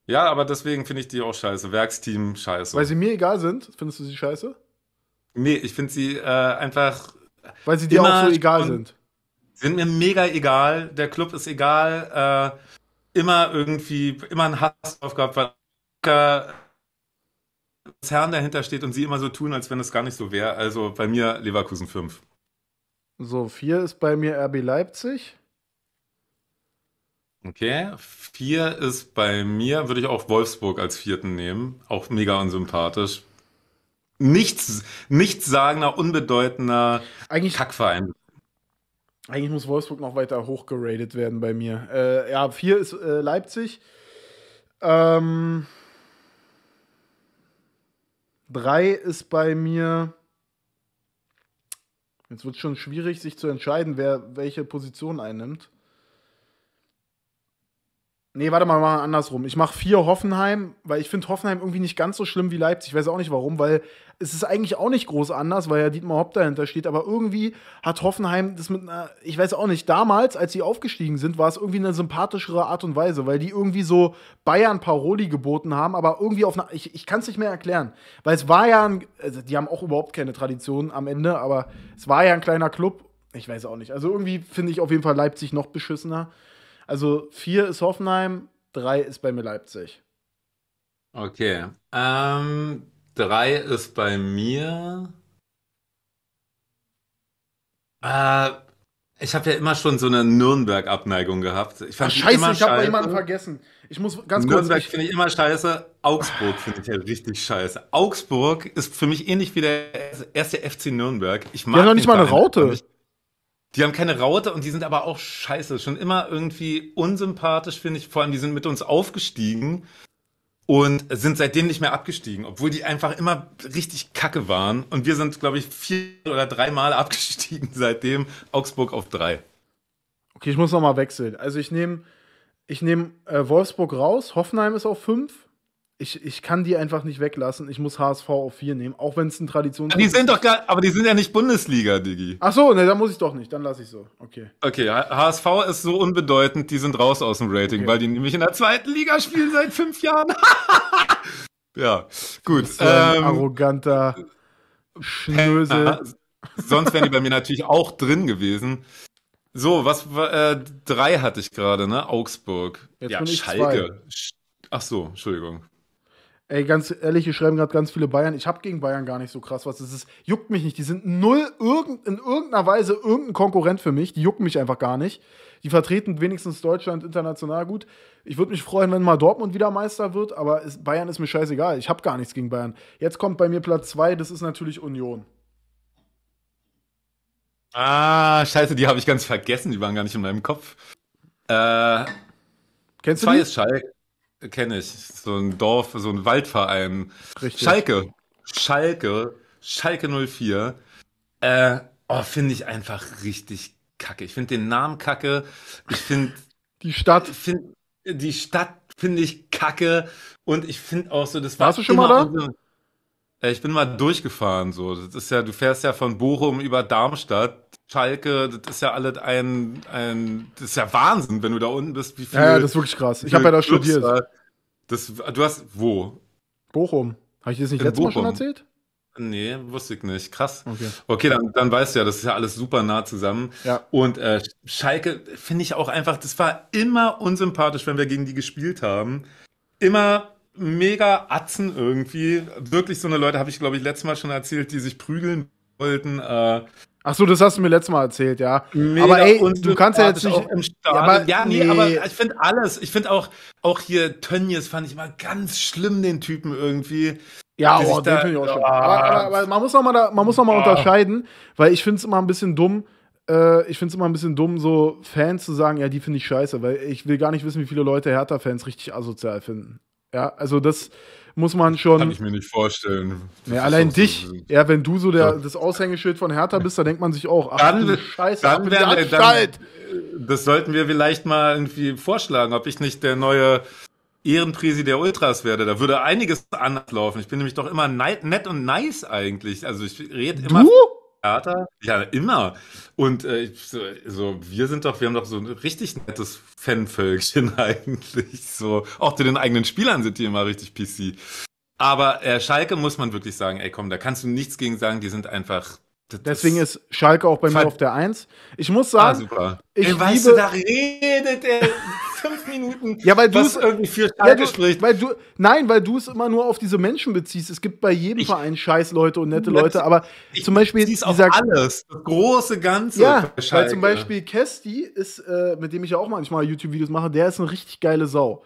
Ja, aber deswegen finde ich die auch scheiße. Werksteam scheiße. Weil sie mir egal sind? Findest du sie scheiße? Nee, ich finde sie äh, einfach. Weil sie dir auch so egal sind. Sind mir mega egal. Der Club ist egal. Äh, immer irgendwie, immer ein Hass drauf gehabt, weil das Herrn dahinter steht und sie immer so tun, als wenn es gar nicht so wäre. Also bei mir Leverkusen 5. So, vier ist bei mir RB Leipzig. Okay, vier ist bei mir, würde ich auch Wolfsburg als vierten nehmen. Auch mega unsympathisch. Nichts, nichts sagender, unbedeutender eigentlich, Kackverein. Eigentlich muss Wolfsburg noch weiter hochgeradet werden bei mir. Äh, ja, vier ist äh, Leipzig. Ähm, 3 ist bei mir. Jetzt wird es schon schwierig, sich zu entscheiden, wer welche Position einnimmt. Nee, warte mal, wir andersrum. Ich mache vier Hoffenheim, weil ich finde Hoffenheim irgendwie nicht ganz so schlimm wie Leipzig. Ich weiß auch nicht warum, weil es ist eigentlich auch nicht groß anders, weil ja Dietmar Hopp dahinter steht. Aber irgendwie hat Hoffenheim das mit einer, ich weiß auch nicht, damals, als sie aufgestiegen sind, war es irgendwie eine sympathischere Art und Weise, weil die irgendwie so Bayern-Paroli geboten haben, aber irgendwie auf einer, ich, ich kann es nicht mehr erklären. Weil es war ja ein, also die haben auch überhaupt keine Tradition am Ende, aber es war ja ein kleiner Club. Ich weiß auch nicht. Also irgendwie finde ich auf jeden Fall Leipzig noch beschissener. Also vier ist Hoffenheim, drei ist bei mir Leipzig. Okay. Ähm, drei ist bei mir. Äh, ich habe ja immer schon so eine Nürnberg-Abneigung gehabt. Ich fand Ach, scheiße, immer ich habe jemanden vergessen. Ich muss ganz kurz. Nürnberg finde ich immer scheiße. Augsburg finde ich ja richtig scheiße. Augsburg ist für mich ähnlich wie der erste FC Nürnberg. Ich mag ja noch nicht mal eine Raute. Die haben keine Raute und die sind aber auch scheiße. Schon immer irgendwie unsympathisch, finde ich. Vor allem, die sind mit uns aufgestiegen und sind seitdem nicht mehr abgestiegen, obwohl die einfach immer richtig kacke waren. Und wir sind, glaube ich, vier oder dreimal abgestiegen seitdem. Augsburg auf drei. Okay, ich muss nochmal wechseln. Also ich nehme ich nehm, äh, Wolfsburg raus, Hoffenheim ist auf fünf ich, ich kann die einfach nicht weglassen. Ich muss HSV auf 4 nehmen, auch wenn es ein Traditions. Ja, die sind doch gar, aber die sind ja nicht Bundesliga, Digi. Ach so, ne, da muss ich doch nicht, dann lasse ich so. Okay. Okay, HSV ist so unbedeutend, die sind raus aus dem Rating, okay. weil die nämlich in der zweiten Liga spielen seit fünf Jahren. ja, gut. So ein ähm, arroganter Schnösel. sonst wären die bei mir natürlich auch drin gewesen. So, was äh, drei hatte ich gerade, ne? Augsburg. Jetzt ja, Schalke. Zwei. Ach so, Entschuldigung. Ey, ganz ehrlich, hier schreiben gerade ganz viele Bayern. Ich habe gegen Bayern gar nicht so krass was. Es ist, juckt mich nicht. Die sind null irgend, in irgendeiner Weise irgendein Konkurrent für mich. Die jucken mich einfach gar nicht. Die vertreten wenigstens Deutschland international gut. Ich würde mich freuen, wenn mal Dortmund wieder Meister wird, aber ist, Bayern ist mir scheißegal. Ich habe gar nichts gegen Bayern. Jetzt kommt bei mir Platz zwei. das ist natürlich Union. Ah, scheiße, die habe ich ganz vergessen. Die waren gar nicht in meinem Kopf. Äh, Kennst du zwei die? ist Schalke. Kenne ich. So ein Dorf, so ein Waldverein. Richtig. Schalke. Schalke. Schalke 04. Äh, oh, finde ich einfach richtig kacke. Ich finde den Namen kacke. Ich finde. Die Stadt. Find, die Stadt finde ich kacke. Und ich finde auch so, das war. Warst du schon mal da? Unsere, äh, ich bin mal durchgefahren, so. Das ist ja, du fährst ja von Bochum über Darmstadt Schalke, das ist ja alles ein, ein, das ist ja Wahnsinn, wenn du da unten bist. Wie viel, ja, das ist wirklich krass. Ich habe ja da studiert. Das, du hast, wo? Bochum. Habe ich dir das nicht letztes Mal schon erzählt? Nee, wusste ich nicht. Krass. Okay, okay dann, dann weißt du ja, das ist ja alles super nah zusammen. Ja. Und äh, Schalke finde ich auch einfach, das war immer unsympathisch, wenn wir gegen die gespielt haben. Immer mega Atzen irgendwie. Wirklich so eine Leute, habe ich glaube ich letztes Mal schon erzählt, die sich prügeln wollten. Äh, Ach so, das hast du mir letztes Mal erzählt, ja. Mega aber ey, du kannst ja jetzt nicht im Ja, aber, ja nee, nee, aber ich finde alles. Ich finde auch, auch hier Tönnies fand ich mal ganz schlimm, den Typen irgendwie. Ja, oh, den finde ich auch schlimm. Aber, aber, aber, man muss nochmal mal muss noch mal ah. unterscheiden, weil ich finde es immer ein bisschen dumm, äh, ich finde es immer ein bisschen dumm, so Fans zu sagen, ja, die finde ich scheiße, weil ich will gar nicht wissen, wie viele Leute Hertha-Fans richtig asozial finden. Ja, also das, muss man schon. Kann ich mir nicht vorstellen. Ja, allein dich, so ja, wenn du so der, das Aushängeschild von Hertha bist, da denkt man sich auch, ach dann, du Scheiße, dann werden, Anstalt. Dann, das sollten wir vielleicht mal irgendwie vorschlagen, ob ich nicht der neue Ehrenpräsi der Ultras werde. Da würde einiges anders laufen. Ich bin nämlich doch immer nett und nice eigentlich. Also ich rede immer. Du? Theater? Ja, immer. Und äh, so, so, wir sind doch, wir haben doch so ein richtig nettes Fanvölkchen eigentlich. So, auch zu den eigenen Spielern sind die immer richtig PC. Aber äh, Schalke muss man wirklich sagen, ey komm, da kannst du nichts gegen sagen, die sind einfach. Deswegen ist Schalke auch bei mir auf der 1. Ich muss Ah, sagen, super. ich Ey, weißt du, da redet er fünf Minuten, ja, weil was irgendwie für Schalke ja, spricht. Weil du, nein, weil du es immer nur auf diese Menschen beziehst. Es gibt bei jedem ich, Verein scheiß Leute und nette Leute, aber ich, zum Beispiel ich auf dieser, alles, das große Ganze. Ja, weil zum Beispiel Kesti ist, äh, mit dem ich ja auch manchmal YouTube-Videos mache, der ist eine richtig geile Sau.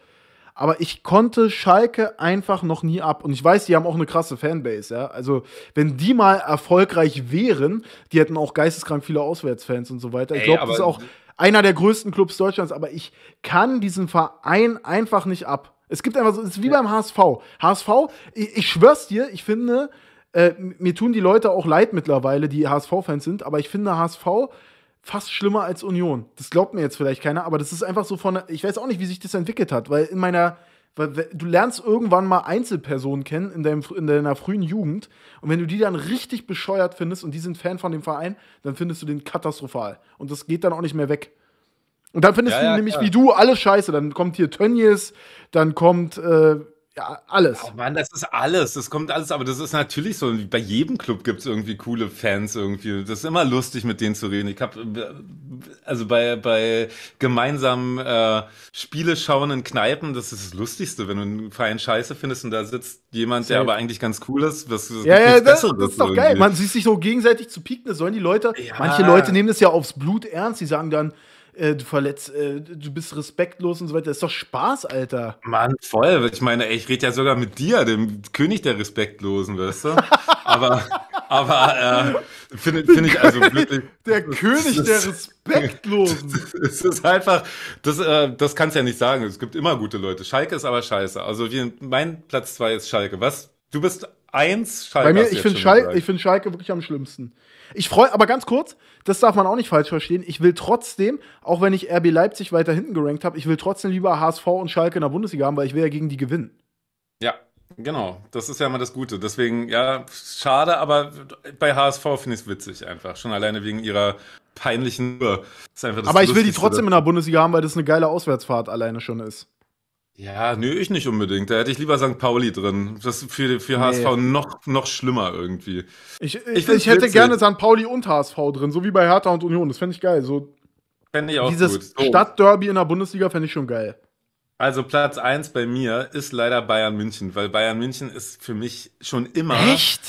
Aber ich konnte Schalke einfach noch nie ab. Und ich weiß, die haben auch eine krasse Fanbase, ja. Also, wenn die mal erfolgreich wären, die hätten auch geisteskrank viele Auswärtsfans und so weiter. Ich glaube, das ist auch einer der größten Clubs Deutschlands, aber ich kann diesen Verein einfach nicht ab. Es gibt einfach so, es ist wie ja. beim HSV. HSV, ich, ich schwör's dir, ich finde, äh, mir tun die Leute auch leid mittlerweile, die HSV-Fans sind, aber ich finde HSV fast schlimmer als Union. Das glaubt mir jetzt vielleicht keiner, aber das ist einfach so von, ich weiß auch nicht, wie sich das entwickelt hat, weil in meiner weil du lernst irgendwann mal Einzelpersonen kennen in, deinem, in deiner frühen Jugend. Und wenn du die dann richtig bescheuert findest und die sind Fan von dem Verein, dann findest du den katastrophal. Und das geht dann auch nicht mehr weg. Und dann findest ja, du ja, nämlich klar. wie du alles scheiße. Dann kommt hier Tönnies, dann kommt, äh, ja, alles. Oh Mann, das ist alles. Das kommt alles, aber das ist natürlich so. Bei jedem Club gibt es irgendwie coole Fans irgendwie. Das ist immer lustig, mit denen zu reden. Ich habe äh, also bei, bei gemeinsamen äh, Spiele schauen in Kneipen, das ist das Lustigste, wenn du einen Verein scheiße findest und da sitzt jemand, Safe. der aber eigentlich ganz cool ist. Das, was ja, ja, das, das, ist doch irgendwie. geil. Man sieht sich so gegenseitig zu pieken. Das sollen die Leute, ja. manche Leute nehmen das ja aufs Blut ernst. Die sagen dann, äh, du verletzt, äh, du bist respektlos und so weiter. Das ist doch Spaß, Alter. Mann, voll. Ich meine, ich rede ja sogar mit dir, dem König der Respektlosen, weißt du? aber, aber äh, finde find ich also wirklich. Der König der Respektlosen. Es ist einfach, das, äh, das kannst ja nicht sagen. Es gibt immer gute Leute. Schalke ist aber scheiße. Also wir, mein Platz zwei ist Schalke. Was? Du bist eins Schalke. Bei mir, ich finde Schalke, find Schalke wirklich am schlimmsten. Ich freue, aber ganz kurz, das darf man auch nicht falsch verstehen. Ich will trotzdem, auch wenn ich RB Leipzig weiter hinten gerankt habe, ich will trotzdem lieber HSV und Schalke in der Bundesliga haben, weil ich will ja gegen die gewinnen. Ja, Genau, das ist ja immer das Gute. Deswegen, ja, schade, aber bei HSV finde ich es witzig einfach. Schon alleine wegen ihrer peinlichen. aber ich will die trotzdem in der Bundesliga haben, weil das eine geile Auswärtsfahrt alleine schon ist. Ja, nö, ich nicht unbedingt. Da hätte ich lieber St. Pauli drin. Das ist für, für nee. HSV noch, noch schlimmer irgendwie. Ich, ich, ich, ich hätte gerne St. Pauli und HSV drin, so wie bei Hertha und Union. Das fände ich geil. So fände ich auch Dieses gut. So. Stadtderby in der Bundesliga fände ich schon geil. Also Platz 1 bei mir ist leider Bayern München, weil Bayern München ist für mich schon immer. Echt?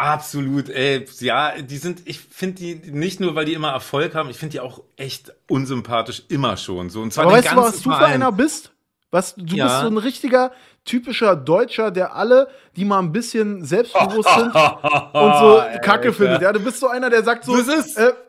Absolut, ey, ja, die sind, ich finde die nicht nur, weil die immer Erfolg haben, ich finde die auch echt unsympathisch immer schon. So, und zwar Aber weißt du, was du für einer bist? Was, du ja. bist so ein richtiger typischer Deutscher, der alle, die mal ein bisschen selbstbewusst sind und so Kacke findet. Ja, du bist so einer, der sagt so, äh,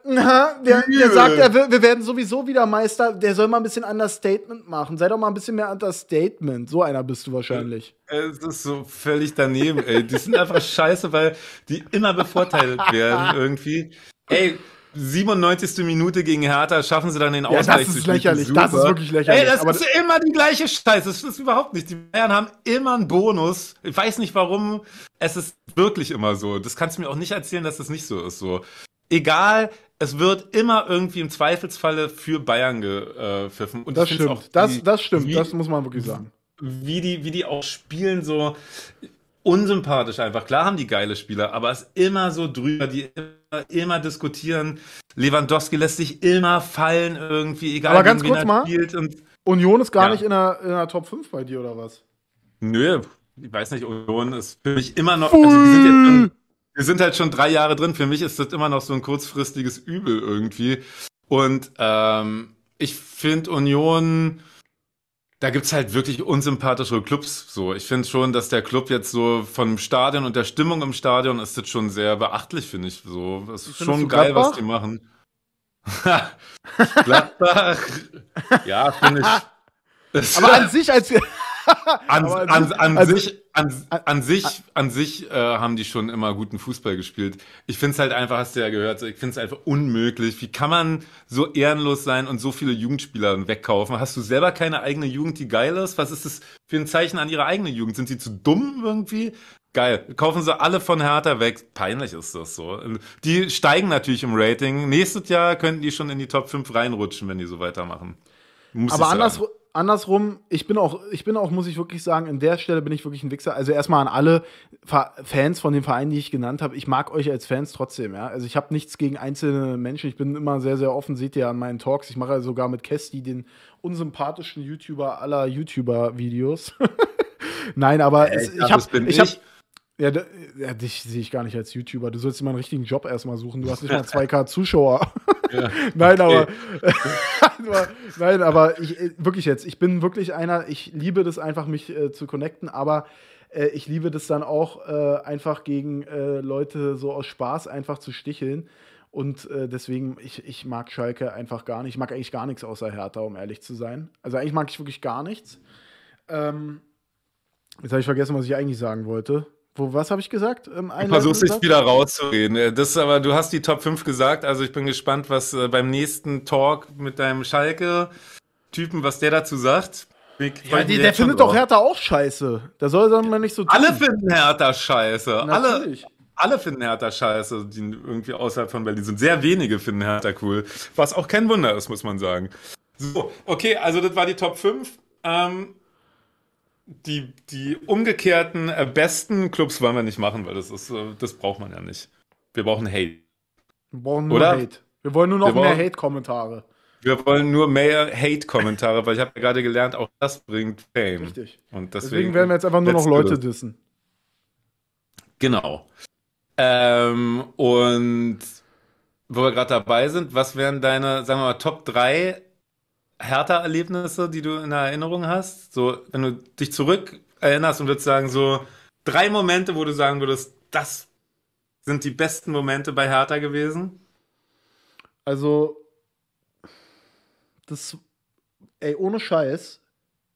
na, der, der, sagt, ja, wir, wir, werden sowieso wieder Meister, der soll mal ein bisschen Understatement machen. Sei doch mal ein bisschen mehr Understatement. So einer bist du wahrscheinlich. Äh, es ist so völlig daneben, ey. Die sind einfach scheiße, weil die immer bevorteilt werden irgendwie. Ey, 97. Minute gegen Hertha schaffen sie dann den Ausgleich. Ja, das ist lächerlich. Super. Das ist wirklich lächerlich. Ey, das aber ist immer die gleiche Scheiße. Das ist überhaupt nicht. Die Bayern haben immer einen Bonus. Ich weiß nicht warum. Es ist wirklich immer so. Das kannst du mir auch nicht erzählen, dass das nicht so ist. So. Egal, es wird immer irgendwie im Zweifelsfalle für Bayern gepfiffen. Äh, Und das stimmt. Auch die, das, das stimmt. Wie, das muss man wirklich sagen. Wie die, wie die auch spielen, so unsympathisch einfach. Klar haben die geile Spieler, aber es ist immer so drüber, die immer, immer diskutieren. Lewandowski lässt sich immer fallen irgendwie, egal aber ganz kurz mal, Union ist gar ja. nicht in der, in der Top 5 bei dir oder was? Nö, ich weiß nicht, Union ist für mich immer noch. Also die sind jetzt wir sind halt schon drei Jahre drin. Für mich ist das immer noch so ein kurzfristiges Übel irgendwie. Und ähm, ich finde Union da gibt's halt wirklich unsympathische Clubs. So, ich finde schon, dass der Club jetzt so vom Stadion und der Stimmung im Stadion ist das schon sehr beachtlich, finde ich. So, das ist schon geil, Gladbach? was die machen. Gladbach, ja, finde ich. Aber an sich als an, an, an, an, also sich, an, an sich, an sich äh, haben die schon immer guten Fußball gespielt. Ich finde es halt einfach, hast du ja gehört, ich finde es einfach unmöglich. Wie kann man so ehrenlos sein und so viele Jugendspieler wegkaufen? Hast du selber keine eigene Jugend, die geil ist? Was ist das für ein Zeichen an ihre eigene Jugend? Sind die zu dumm irgendwie? Geil. Kaufen sie alle von Hertha weg. Peinlich ist das so. Die steigen natürlich im Rating. Nächstes Jahr könnten die schon in die Top 5 reinrutschen, wenn die so weitermachen. Muss aber, andersrum andersrum, ich bin auch, ich bin auch, muss ich wirklich sagen, an der Stelle bin ich wirklich ein Wichser. Also erstmal an alle Fans von den Vereinen, die ich genannt habe. Ich mag euch als Fans trotzdem, ja. Also ich habe nichts gegen einzelne Menschen. Ich bin immer sehr, sehr offen, seht ihr an meinen Talks. Ich mache sogar mit Kesti den unsympathischen YouTuber aller YouTuber-Videos. Nein, aber äh, ich, ich habe. Ja, da, ja dich sehe ich gar nicht als YouTuber. Du sollst dir mal einen richtigen Job erstmal suchen. Du hast nicht mal 2K Zuschauer. Ja, nein, aber, nein, aber ich, äh, wirklich jetzt, ich bin wirklich einer, ich liebe das einfach, mich äh, zu connecten, aber äh, ich liebe das dann auch äh, einfach gegen äh, Leute so aus Spaß einfach zu sticheln. Und äh, deswegen, ich, ich mag Schalke einfach gar nicht. Ich mag eigentlich gar nichts außer Hertha, um ehrlich zu sein. Also eigentlich mag ich wirklich gar nichts. Ähm, jetzt habe ich vergessen, was ich eigentlich sagen wollte. Wo, was habe ich gesagt? Ähm, du versuchst dich wieder rauszureden. Äh, das ist aber, du hast die Top 5 gesagt, also ich bin gespannt, was äh, beim nächsten Talk mit deinem Schalke-Typen, was der dazu sagt. Ja, die, der findet doch Hertha auch scheiße. Da soll er mal nicht so tun. Alle finden Hertha scheiße. Alle, alle finden Hertha scheiße, die irgendwie außerhalb von Berlin sind. Sehr wenige finden Hertha cool. Was auch kein Wunder ist, muss man sagen. So, okay, also das war die Top 5. Ähm, die, die umgekehrten äh, besten Clubs wollen wir nicht machen, weil das ist, äh, das braucht man ja nicht. Wir brauchen Hate. Wir brauchen nur Oder? Hate. Wir wollen nur noch brauchen, mehr Hate-Kommentare. Wir wollen nur mehr Hate-Kommentare, weil ich habe ja gerade gelernt, auch das bringt Fame. Richtig. Und deswegen, deswegen werden wir jetzt einfach nur noch Leute dissen. Genau. Ähm, und wo wir gerade dabei sind, was wären deine, sagen wir mal, Top 3 härter Erlebnisse, die du in der Erinnerung hast? So, wenn du dich zurück erinnerst und würdest sagen, so drei Momente, wo du sagen würdest, das sind die besten Momente bei Hertha gewesen? Also, das, ey, ohne Scheiß,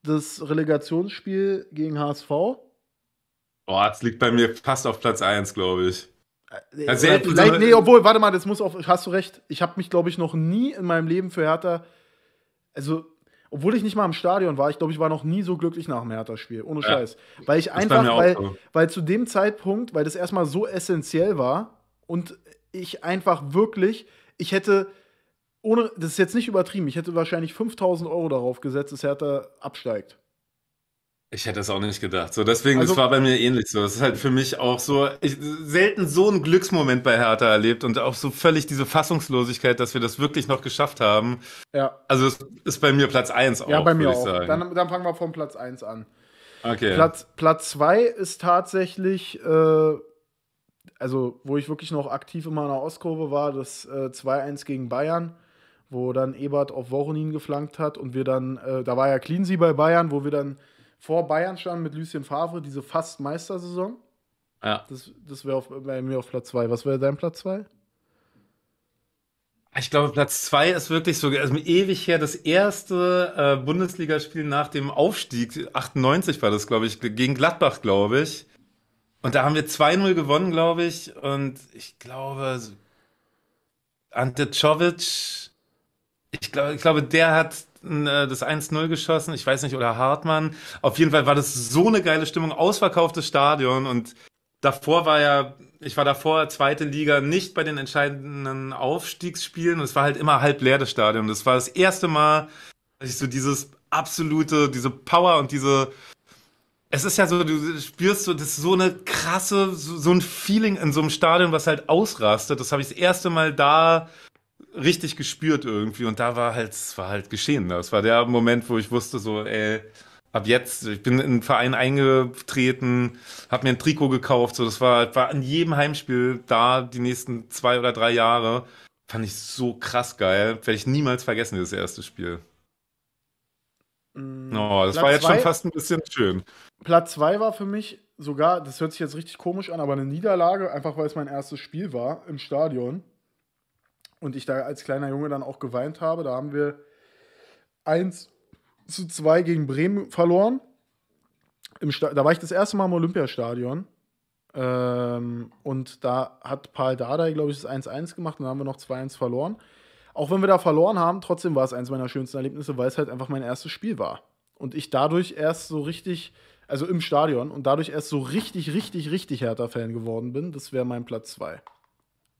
das Relegationsspiel gegen HSV. Oh, das liegt bei mir fast auf Platz 1, glaube ich. Äh, also, äh, vielleicht, nee, obwohl, warte mal, das muss auf, hast du recht. Ich habe mich, glaube ich, noch nie in meinem Leben für Hertha also, obwohl ich nicht mal im Stadion war, ich glaube, ich war noch nie so glücklich nach dem Hertha-Spiel, ohne ja. Scheiß. Weil ich einfach, weil, so. weil zu dem Zeitpunkt, weil das erstmal so essentiell war und ich einfach wirklich, ich hätte, ohne, das ist jetzt nicht übertrieben, ich hätte wahrscheinlich 5000 Euro darauf gesetzt, dass Hertha absteigt. Ich hätte es auch nicht gedacht. So, deswegen, also, es war bei mir ähnlich so. Es ist halt für mich auch so, ich selten so einen Glücksmoment bei Hertha erlebt und auch so völlig diese Fassungslosigkeit, dass wir das wirklich noch geschafft haben. Ja. Also es ist bei mir Platz 1 auch. Ja, bei mir auch. Dann, dann, fangen wir vom Platz 1 an. Okay. Platz, Platz 2 ist tatsächlich, äh, also wo ich wirklich noch aktiv in meiner Ostkurve war, das äh, 2-1 gegen Bayern wo dann Ebert auf Woronin geflankt hat und wir dann, äh, da war ja Cleansee bei Bayern, wo wir dann vor Bayern stand mit Lucien Favre diese fast Meistersaison. Ja. Das, das wäre bei mir auf Platz 2. Was wäre dein Platz 2? Ich glaube, Platz 2 ist wirklich so also ewig her das erste äh, Bundesligaspiel nach dem Aufstieg. 98 war das, glaube ich, gegen Gladbach, glaube ich. Und da haben wir 2-0 gewonnen, glaube ich. Und ich glaube, Ante Czovic, ich glaube, ich glaube, der hat äh, das 1-0 geschossen, ich weiß nicht, oder Hartmann. Auf jeden Fall war das so eine geile Stimmung, ausverkauftes Stadion und davor war ja, ich war davor zweite Liga nicht bei den entscheidenden Aufstiegsspielen und es war halt immer halb leer das Stadion. Das war das erste Mal, dass ich so dieses absolute, diese Power und diese, es ist ja so, du spürst so, das ist so eine krasse, so, so ein Feeling in so einem Stadion, was halt ausrastet. Das habe ich das erste Mal da richtig gespürt irgendwie und da war halt, war halt geschehen. Das war der Moment, wo ich wusste so, ey, ab jetzt, ich bin in einen Verein eingetreten, habe mir ein Trikot gekauft, so das war, war an jedem Heimspiel da die nächsten zwei oder drei Jahre. Fand ich so krass geil, werde ich niemals vergessen, dieses erste Spiel. Mm, oh, das Platz war jetzt zwei, schon fast ein bisschen schön. Platz zwei war für mich sogar, das hört sich jetzt richtig komisch an, aber eine Niederlage, einfach weil es mein erstes Spiel war im Stadion und ich da als kleiner Junge dann auch geweint habe. Da haben wir 1 zu 2 gegen Bremen verloren. da war ich das erste Mal im Olympiastadion. Ähm, und da hat Paul Dardai, glaube ich, das 1-1 gemacht und da haben wir noch 2-1 verloren. Auch wenn wir da verloren haben, trotzdem war es eins meiner schönsten Erlebnisse, weil es halt einfach mein erstes Spiel war. Und ich dadurch erst so richtig, also im Stadion, und dadurch erst so richtig, richtig, richtig härter fan geworden bin. Das wäre mein Platz 2.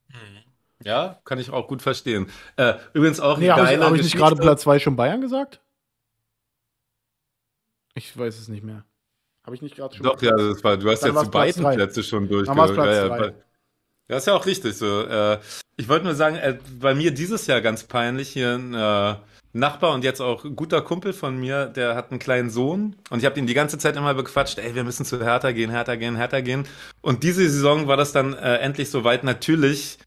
Mhm. Ja, kann ich auch gut verstehen. Äh, übrigens auch eine nee, geile Habe ich, nicht gerade Platz 2 schon Bayern gesagt? Ich weiß es nicht mehr. Habe ich nicht gerade schon Doch, ja, das war, du hast jetzt die beiden Plätze schon durchgegangen. Ja, ist ja auch richtig so. Äh, ich wollte nur sagen, äh, bei mir dieses Jahr ganz peinlich hier ein äh, Nachbar und jetzt auch ein guter Kumpel von mir, der hat einen kleinen Sohn und ich habe ihn die ganze Zeit immer bequatscht, ey, wir müssen zu Hertha gehen, Hertha gehen, Hertha gehen. Und diese Saison war das dann endlich soweit. Natürlich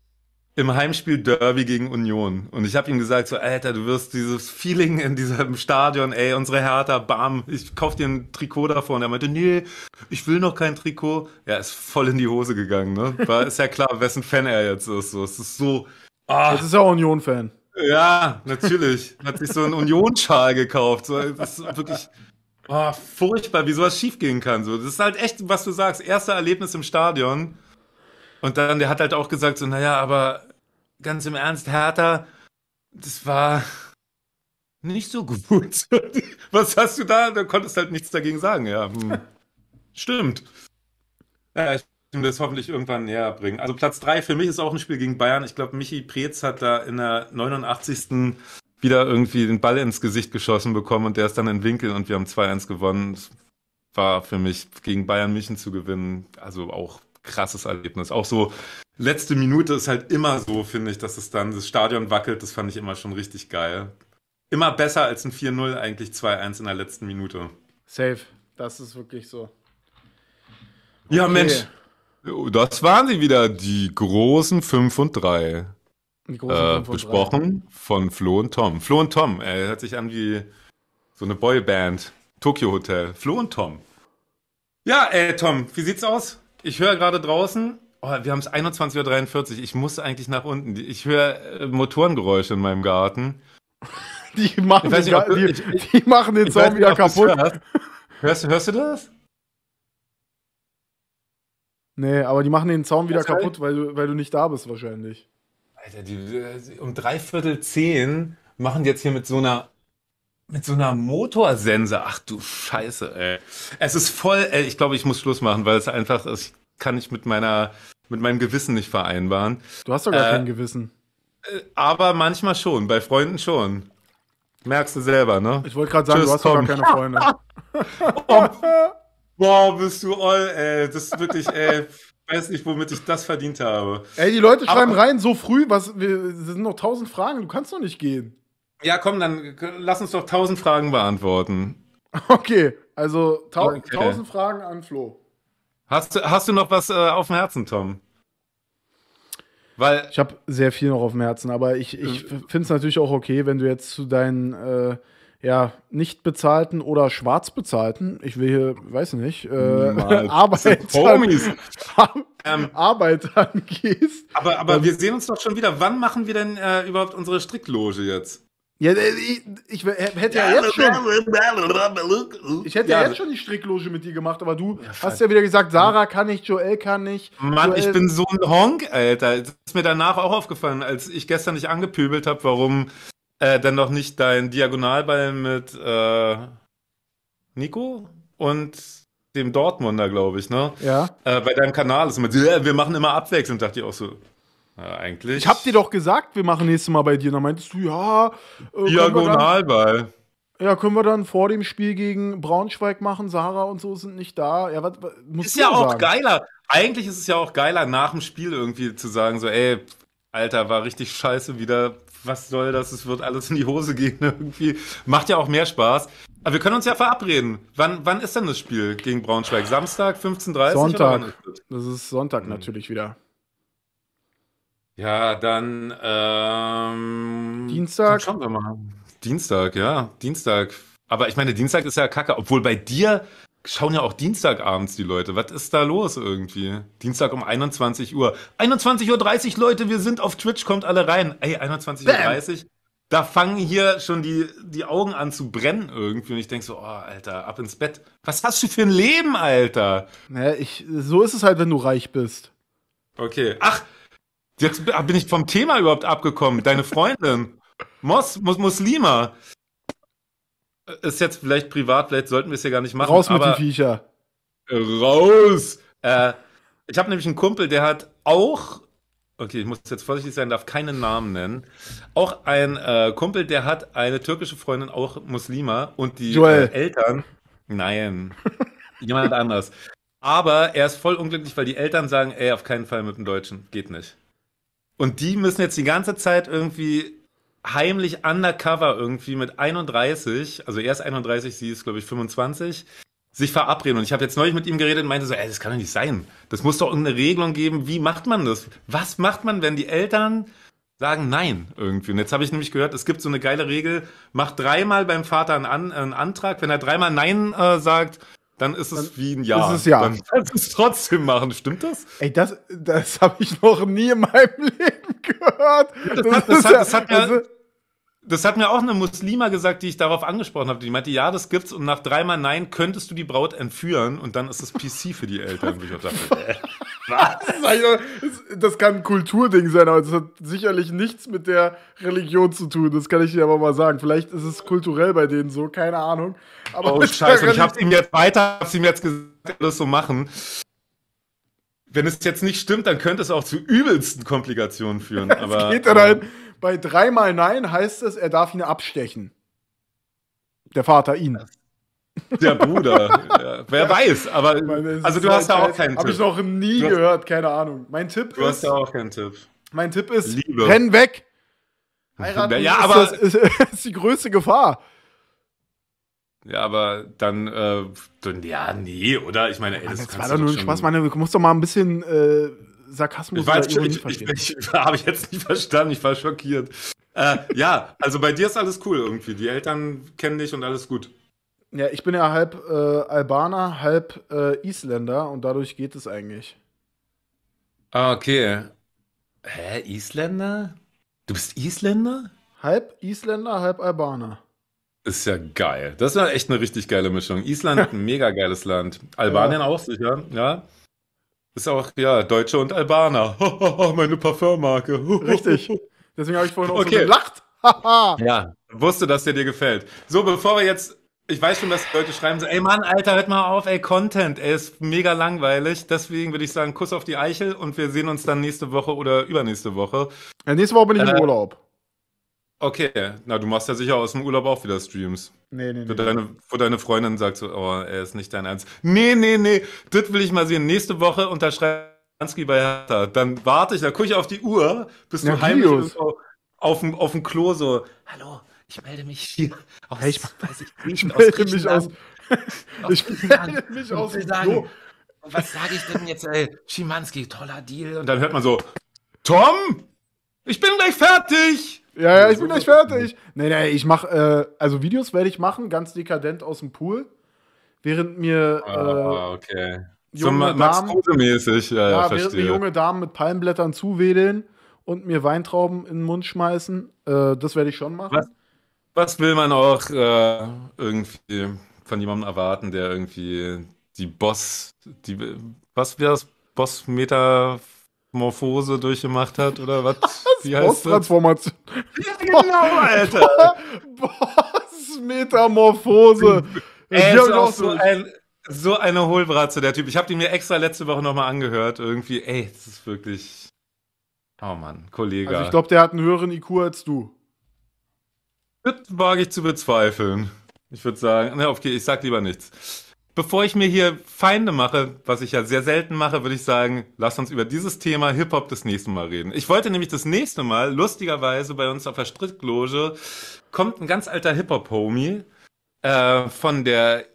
im Heimspiel Derby gegen Union. Und ich habe ihm gesagt, so, Alter, du wirst dieses Feeling in diesem Stadion, ey, unsere Hertha, bam, ich kauf dir ein Trikot davon. Er meinte, nee, ich will noch kein Trikot. Ja, ist voll in die Hose gegangen, ne? War, ist ja klar, wessen Fan er jetzt ist. So, es ist so. Ah. Das ist ja Union-Fan. Ja, natürlich. Hat sich so einen Union-Schal gekauft. So, das ist wirklich. Oh, furchtbar, wie sowas schiefgehen kann. So, das ist halt echt, was du sagst. Erster Erlebnis im Stadion und dann, der hat halt auch gesagt, so, naja, aber ganz im Ernst, Hertha, das war nicht so gut. Was hast du da? Du konntest halt nichts dagegen sagen, ja. Hm. Stimmt. Ja, ich will das hoffentlich irgendwann näher bringen. Also Platz 3 für mich ist auch ein Spiel gegen Bayern. Ich glaube, Michi Preetz hat da in der 89. wieder irgendwie den Ball ins Gesicht geschossen bekommen und der ist dann in Winkel und wir haben 2-1 gewonnen. Das war für mich gegen Bayern München zu gewinnen, also auch krasses Erlebnis. Auch so letzte Minute ist halt immer so, finde ich, dass es dann das Stadion wackelt. Das fand ich immer schon richtig geil. Immer besser als ein 4-0, eigentlich 2-1 in der letzten Minute. Safe. Das ist wirklich so. Okay. Ja, Mensch. Das waren sie wieder, die großen 5 und 3. Die großen äh, 5 und besprochen 3. von Flo und Tom. Flo und Tom, ey, hört sich an wie so eine Boyband. Tokyo Hotel. Flo und Tom. Ja, ey, Tom, wie sieht's aus? ich höre gerade draußen, oh, wir haben es 21.43 Uhr, ich muss eigentlich nach unten. Ich höre äh, Motorengeräusche in meinem Garten. Die machen, nicht, den, ich, die, machen den Zaun wieder kaputt. Hörst. hörst, hörst du das? Nee, aber die machen den Zaun wieder kaputt, weil du, weil du nicht da bist wahrscheinlich. Alter, die, äh, um dreiviertel zehn machen jetzt hier mit so einer mit so einer Motorsense. Ach du Scheiße, ey. Es ist voll, ey, ich glaube, ich muss Schluss machen, weil es einfach, ich kann ich mit meiner, mit meinem Gewissen nicht vereinbaren. Du hast doch gar äh, kein Gewissen. Äh, aber manchmal schon, bei Freunden schon. Merkst du selber, ne? Ich wollte gerade sagen, Tschüss, du hast komm. doch gar keine Freunde. oh, boah, bist du all, ey. Das ist wirklich, ey. Ich weiß nicht, womit ich das verdient habe. Ey, die Leute schreiben aber, rein so früh, was, wir, sind noch tausend Fragen, du kannst doch nicht gehen. Ja, komm, dann lass uns doch 1000 Fragen beantworten. Okay, also 1000, okay. 1000 Fragen an Flo. Hast, hast du noch was äh, auf dem Herzen, Tom? Weil ich habe sehr viel noch auf dem Herzen, aber ich, ich äh. finde es natürlich auch okay, wenn du jetzt zu deinen äh, ja, nicht bezahlten oder schwarz bezahlten, ich will hier, weiß nicht, äh, Arbeitern, ähm, Arbeitern gehst. Aber, aber wir sehen uns doch schon wieder. Wann machen wir denn äh, überhaupt unsere Strickloge jetzt? Ja, ich, hätte ja jetzt schon. Ich hätte ja jetzt schon die Strickloge mit dir gemacht, aber du ja, hast ja wieder gesagt, Sarah kann nicht, Joel kann nicht. Mann, Joel ich bin so ein Honk, Alter. Das ist mir danach auch aufgefallen, als ich gestern nicht angepöbelt habe, warum äh, dann noch nicht dein Diagonalball mit äh, Nico und dem Dortmunder, glaube ich, ne? Ja. Äh, bei deinem Kanal ist immer, äh, wir machen immer abwechselnd, dachte ich auch so. Ja, eigentlich. Ich hab dir doch gesagt, wir machen nächstes Mal bei dir. Da meintest du, ja. Äh, Diagonalball. Ja, können wir dann vor dem Spiel gegen Braunschweig machen? Sarah und so sind nicht da. Ja, was, was ist ja auch sagen? geiler. Eigentlich ist es ja auch geiler, nach dem Spiel irgendwie zu sagen, so, ey, Alter, war richtig scheiße wieder. Was soll das? Es wird alles in die Hose gehen irgendwie. Macht ja auch mehr Spaß. Aber wir können uns ja verabreden. Wann, wann ist denn das Spiel gegen Braunschweig? Samstag, 15.30 Uhr? Sonntag. Das ist Sonntag natürlich wieder. Ja, dann ähm, Dienstag. Schauen wir mal. Dienstag, ja, Dienstag. Aber ich meine, Dienstag ist ja Kacke, obwohl bei dir schauen ja auch Dienstagabends die Leute. Was ist da los irgendwie? Dienstag um 21 Uhr. 21.30 Uhr, Leute, wir sind auf Twitch, kommt alle rein. Ey, 21.30 Uhr. Da fangen hier schon die, die Augen an zu brennen irgendwie. Und ich denk so, oh, Alter, ab ins Bett. Was hast du für ein Leben, Alter? Naja, ich, so ist es halt, wenn du reich bist. Okay. Ach, Jetzt bin ich vom Thema überhaupt abgekommen. Deine Freundin, Mos, Mos Muslima. Ist jetzt vielleicht privat, vielleicht sollten wir es ja gar nicht machen. Raus mit den Viecher. Raus! Äh, ich habe nämlich einen Kumpel, der hat auch, okay, ich muss jetzt vorsichtig sein, darf keinen Namen nennen. Auch ein äh, Kumpel, der hat eine türkische Freundin, auch Muslima, und die äh, Eltern. Nein, jemand anders. Aber er ist voll unglücklich, weil die Eltern sagen, ey, auf keinen Fall mit dem Deutschen, geht nicht. Und die müssen jetzt die ganze Zeit irgendwie heimlich undercover irgendwie mit 31, also er ist 31, sie ist, glaube ich, 25, sich verabreden. Und ich habe jetzt neulich mit ihm geredet und meinte so, ey, das kann doch nicht sein. Das muss doch irgendeine Regelung geben. Wie macht man das? Was macht man, wenn die Eltern sagen nein irgendwie? Und jetzt habe ich nämlich gehört, es gibt so eine geile Regel, macht dreimal beim Vater einen, An einen Antrag. Wenn er dreimal nein äh, sagt, dann ist es dann wie ein Jahr. Ist es ja. Dann kannst du es trotzdem machen, stimmt das? Ey, das, das habe ich noch nie in meinem Leben gehört. Das, das, hat, das, hat, das, hat, ja, das hat mir auch eine Muslima gesagt, die ich darauf angesprochen habe. Die meinte, ja, das gibt's. Und nach dreimal Nein könntest du die Braut entführen. Und dann ist es PC für die Eltern. ich dachte, was? Das kann ein Kulturding sein, aber das hat sicherlich nichts mit der Religion zu tun. Das kann ich dir aber mal sagen. Vielleicht ist es kulturell bei denen so, keine Ahnung. Aber oh, scheiße. Und ich hab's ihm jetzt weiter, hab's ihm jetzt gesagt, das so machen. Wenn es jetzt nicht stimmt, dann könnte es auch zu übelsten Komplikationen führen. Es geht dann ähm, halt bei dreimal Nein heißt es, er darf ihn abstechen. Der Vater ihn. Der Bruder. ja, wer weiß, aber meine, also du hast da halt auch halt keinen Tipp. Habe ich noch nie hast, gehört, keine Ahnung. Mein Tipp du ist. Du hast da auch keinen Tipp. Mein Tipp ist: Liebe. renn weg! Heiraten ja, aber, ist, das, ist, ist die größte Gefahr. Ja, aber dann, äh, dann ja, nee, oder? Ich meine, ey, das, Mann, das war doch nur ein Spaß, meine, du musst doch mal ein bisschen äh, Sarkasmus ich weiß, oder ich, Ich, ich, habe ich jetzt nicht verstanden, ich war schockiert. äh, ja, also bei dir ist alles cool irgendwie. Die Eltern kennen dich und alles gut. Ja, ich bin ja halb äh, Albaner, halb äh, Isländer und dadurch geht es eigentlich. Ah, okay. Hä, Isländer? Du bist Isländer? Halb Isländer, halb Albaner. Ist ja geil. Das ist ja echt eine richtig geile Mischung. Island, ein mega geiles Land. Albanien ja. auch sicher, ja. Ist auch, ja, Deutsche und Albaner. Meine Parfummarke. Richtig. Deswegen habe ich vorhin auch okay. so gelacht. ja, wusste, dass der dir gefällt. So, bevor wir jetzt ich weiß schon, dass die Leute schreiben so, ey Mann, Alter, hört mal auf, ey, Content, ey, ist mega langweilig. Deswegen würde ich sagen, Kuss auf die Eichel und wir sehen uns dann nächste Woche oder übernächste Woche. Ja, nächste Woche bin ich äh, im Urlaub. Okay, na, du machst ja sicher aus dem Urlaub auch wieder Streams. Nee, nee, nee. Wo deine, wo deine Freundin sagt so, oh, er ist nicht dein Ernst. Nee, nee, nee, das will ich mal sehen. Nächste Woche unterschreibt Lansky bei Hertha. Dann warte ich, dann gucke ich auf die Uhr, bis du heimlich bist, auf, dem, auf dem Klo so, hallo, ich melde mich hier aus, ich, weiß ich, ich, melde mich aus, ich melde mich aus dem Klo. Was sage ich denn jetzt, ey? Schimanski, toller Deal. Und dann hört man so, Tom, ich bin gleich fertig. Ja, ja, ich bin gleich fertig. Nee, nee, ich mach, äh, also Videos werde ich machen, ganz dekadent aus dem Pool. Während mir. Ah, äh, okay. Junge so Max Kruse-mäßig, ja, ja, während verstehe. mir junge Damen mit Palmblättern zuwedeln und mir Weintrauben in den Mund schmeißen. Äh, das werde ich schon machen. Was, was will man auch äh, irgendwie von jemandem erwarten, der irgendwie die Boss, die was wäre das Boss-Meter Morphose durchgemacht hat oder was? Wie heißt Transformation. Ja, genau, Alter. Boss Metamorphose. Ey, ist auch so, ein, so eine Hohlbratze, der Typ. Ich habe die mir extra letzte Woche nochmal angehört. Irgendwie, ey, das ist wirklich. Oh Mann, Kollege. Also ich glaube, der hat einen höheren IQ als du. Das wage ich zu bezweifeln. Ich würde sagen, ne, okay, ich sag lieber nichts bevor ich mir hier Feinde mache, was ich ja sehr selten mache, würde ich sagen, lass uns über dieses Thema Hip-Hop das nächste Mal reden. Ich wollte nämlich das nächste Mal, lustigerweise bei uns auf der Strickloge, kommt ein ganz alter Hip-Hop-Homie äh, von der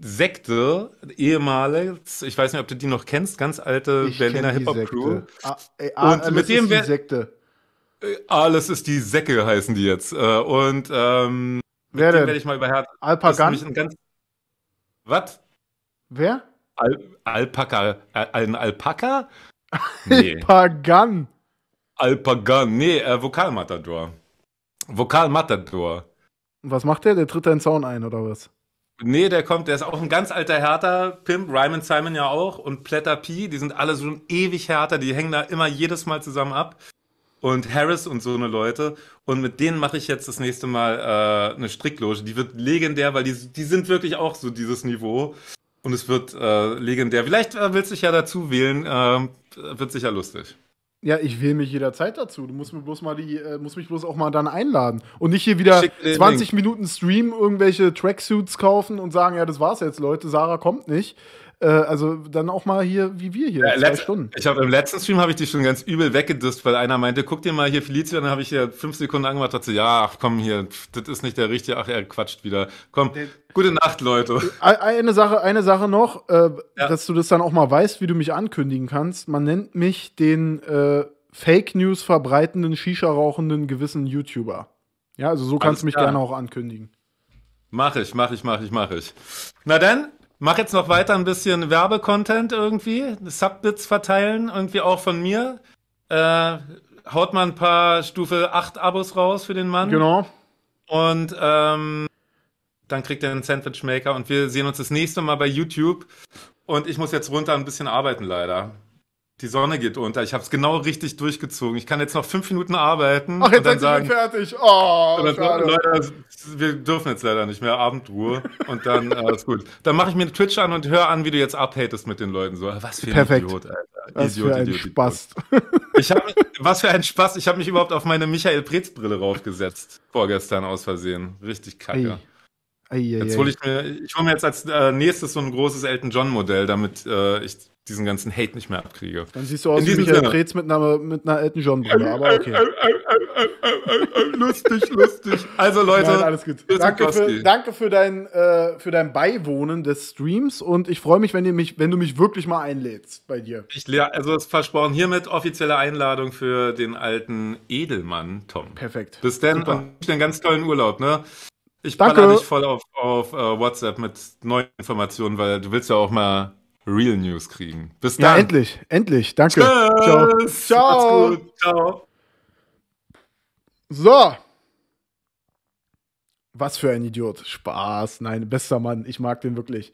Sekte, ehemals, ich weiß nicht, ob du die noch kennst, ganz alte ich Berliner Hip-Hop-Crew. Ah, und mit dem ist die Sekte. Äh, alles ist die Säcke, heißen die jetzt. Äh, und ähm, Wer denn? werde ich mal über Herz. Alpagan? Was? Wer? Al Alpaka. Al äh, ein Alpaka? Nee. Alpagan. Alpagan. Nee, äh, Vokalmatador. Vokalmatador. Was macht der? Der tritt deinen Zaun ein, oder was? Nee, der kommt, der ist auch ein ganz alter Härter, pimp Ryman Simon ja auch und Plätter P, die sind alle so ewig Härter, die hängen da immer jedes Mal zusammen ab und Harris und so eine Leute. Und mit denen mache ich jetzt das nächste Mal äh, eine Strickloge. Die wird legendär, weil die, die sind wirklich auch so dieses Niveau. Und es wird äh, legendär. Vielleicht äh, willst du dich ja dazu wählen. Ähm, wird sicher lustig. Ja, ich wähle mich jederzeit dazu. Du musst mir bloß mal die, äh, musst mich bloß auch mal dann einladen. Und nicht hier wieder 20 Minuten Stream, irgendwelche Tracksuits kaufen und sagen, ja, das war's jetzt, Leute, Sarah kommt nicht. Äh, also dann auch mal hier, wie wir hier, ja, zwei Stunden. Ich habe im letzten Stream habe ich dich schon ganz übel weggedisst, weil einer meinte, guck dir mal hier Felicia, dann habe ich hier fünf Sekunden angemacht, dachte, ja, ach komm hier, pff, das ist nicht der richtige, ach er quatscht wieder. Komm, der, gute Nacht, Leute. Äh, e, eine Sache, eine Sache noch, äh, ja. dass du das dann auch mal weißt, wie du mich ankündigen kannst. Man nennt mich den äh, Fake News verbreitenden, Shisha rauchenden gewissen YouTuber. Ja, also so kannst du mich gerne auch ankündigen. Mach ich, mach ich, mach ich, mach ich. Na dann, Mach jetzt noch weiter ein bisschen Werbecontent irgendwie, Subbits verteilen, irgendwie auch von mir. Äh, haut mal ein paar Stufe 8 Abos raus für den Mann. Genau. Und ähm, dann kriegt er einen Sandwich Maker und wir sehen uns das nächste Mal bei YouTube. Und ich muss jetzt runter ein bisschen arbeiten, leider. Die Sonne geht unter. Ich habe es genau richtig durchgezogen. Ich kann jetzt noch fünf Minuten arbeiten. Ach, jetzt oh, und dann sagen, fertig. Oh, dann, Leute, wir dürfen jetzt leider nicht mehr Abendruhe. Und dann äh, ist gut. Dann mache ich mir Twitch an und höre an, wie du jetzt abhatest mit den Leuten. So, ah, was für ein Perfekt. Idiot, Alter. Was Idiot, für ein Idiot, Spaß. Idiot. Ich hab, was für ein Spaß. Ich habe mich überhaupt auf meine Michael pretz Brille raufgesetzt vorgestern aus Versehen. Richtig kacke. Hey. Eieiei. Jetzt hole ich mir, ich hole mir jetzt als äh, nächstes so ein großes Elton John Modell, damit äh, ich diesen ganzen Hate nicht mehr abkriege. Dann siehst du aus wie Michael Preetz mit einer, mit einer Elton John Brille, aber okay. lustig, lustig. Also Leute, Nein, alles gut. Danke für, danke für, dein äh, für dein Beiwohnen des Streams und ich freue mich, wenn ihr mich wenn du mich wirklich mal einlädst bei dir. Ich also es versprochen hiermit offizielle Einladung für den alten Edelmann Tom. Perfekt. Bis dann Super. und einen ganz tollen Urlaub, ne? Ich danke. baller dich voll auf, auf uh, WhatsApp mit neuen Informationen, weil du willst ja auch mal Real News kriegen. Bis dann. Ja, endlich, endlich. Danke. Tschüss. Ciao. Ciao. Ciao. So. Was für ein Idiot. Spaß. Nein, bester Mann. Ich mag den wirklich.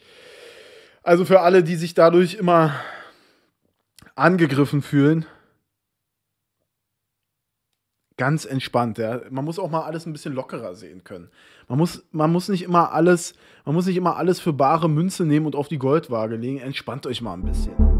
Also für alle, die sich dadurch immer angegriffen fühlen, Ganz entspannt, ja. Man muss auch mal alles ein bisschen lockerer sehen können. Man muss, man muss nicht immer alles, man muss nicht immer alles für bare Münze nehmen und auf die Goldwaage legen. Entspannt euch mal ein bisschen.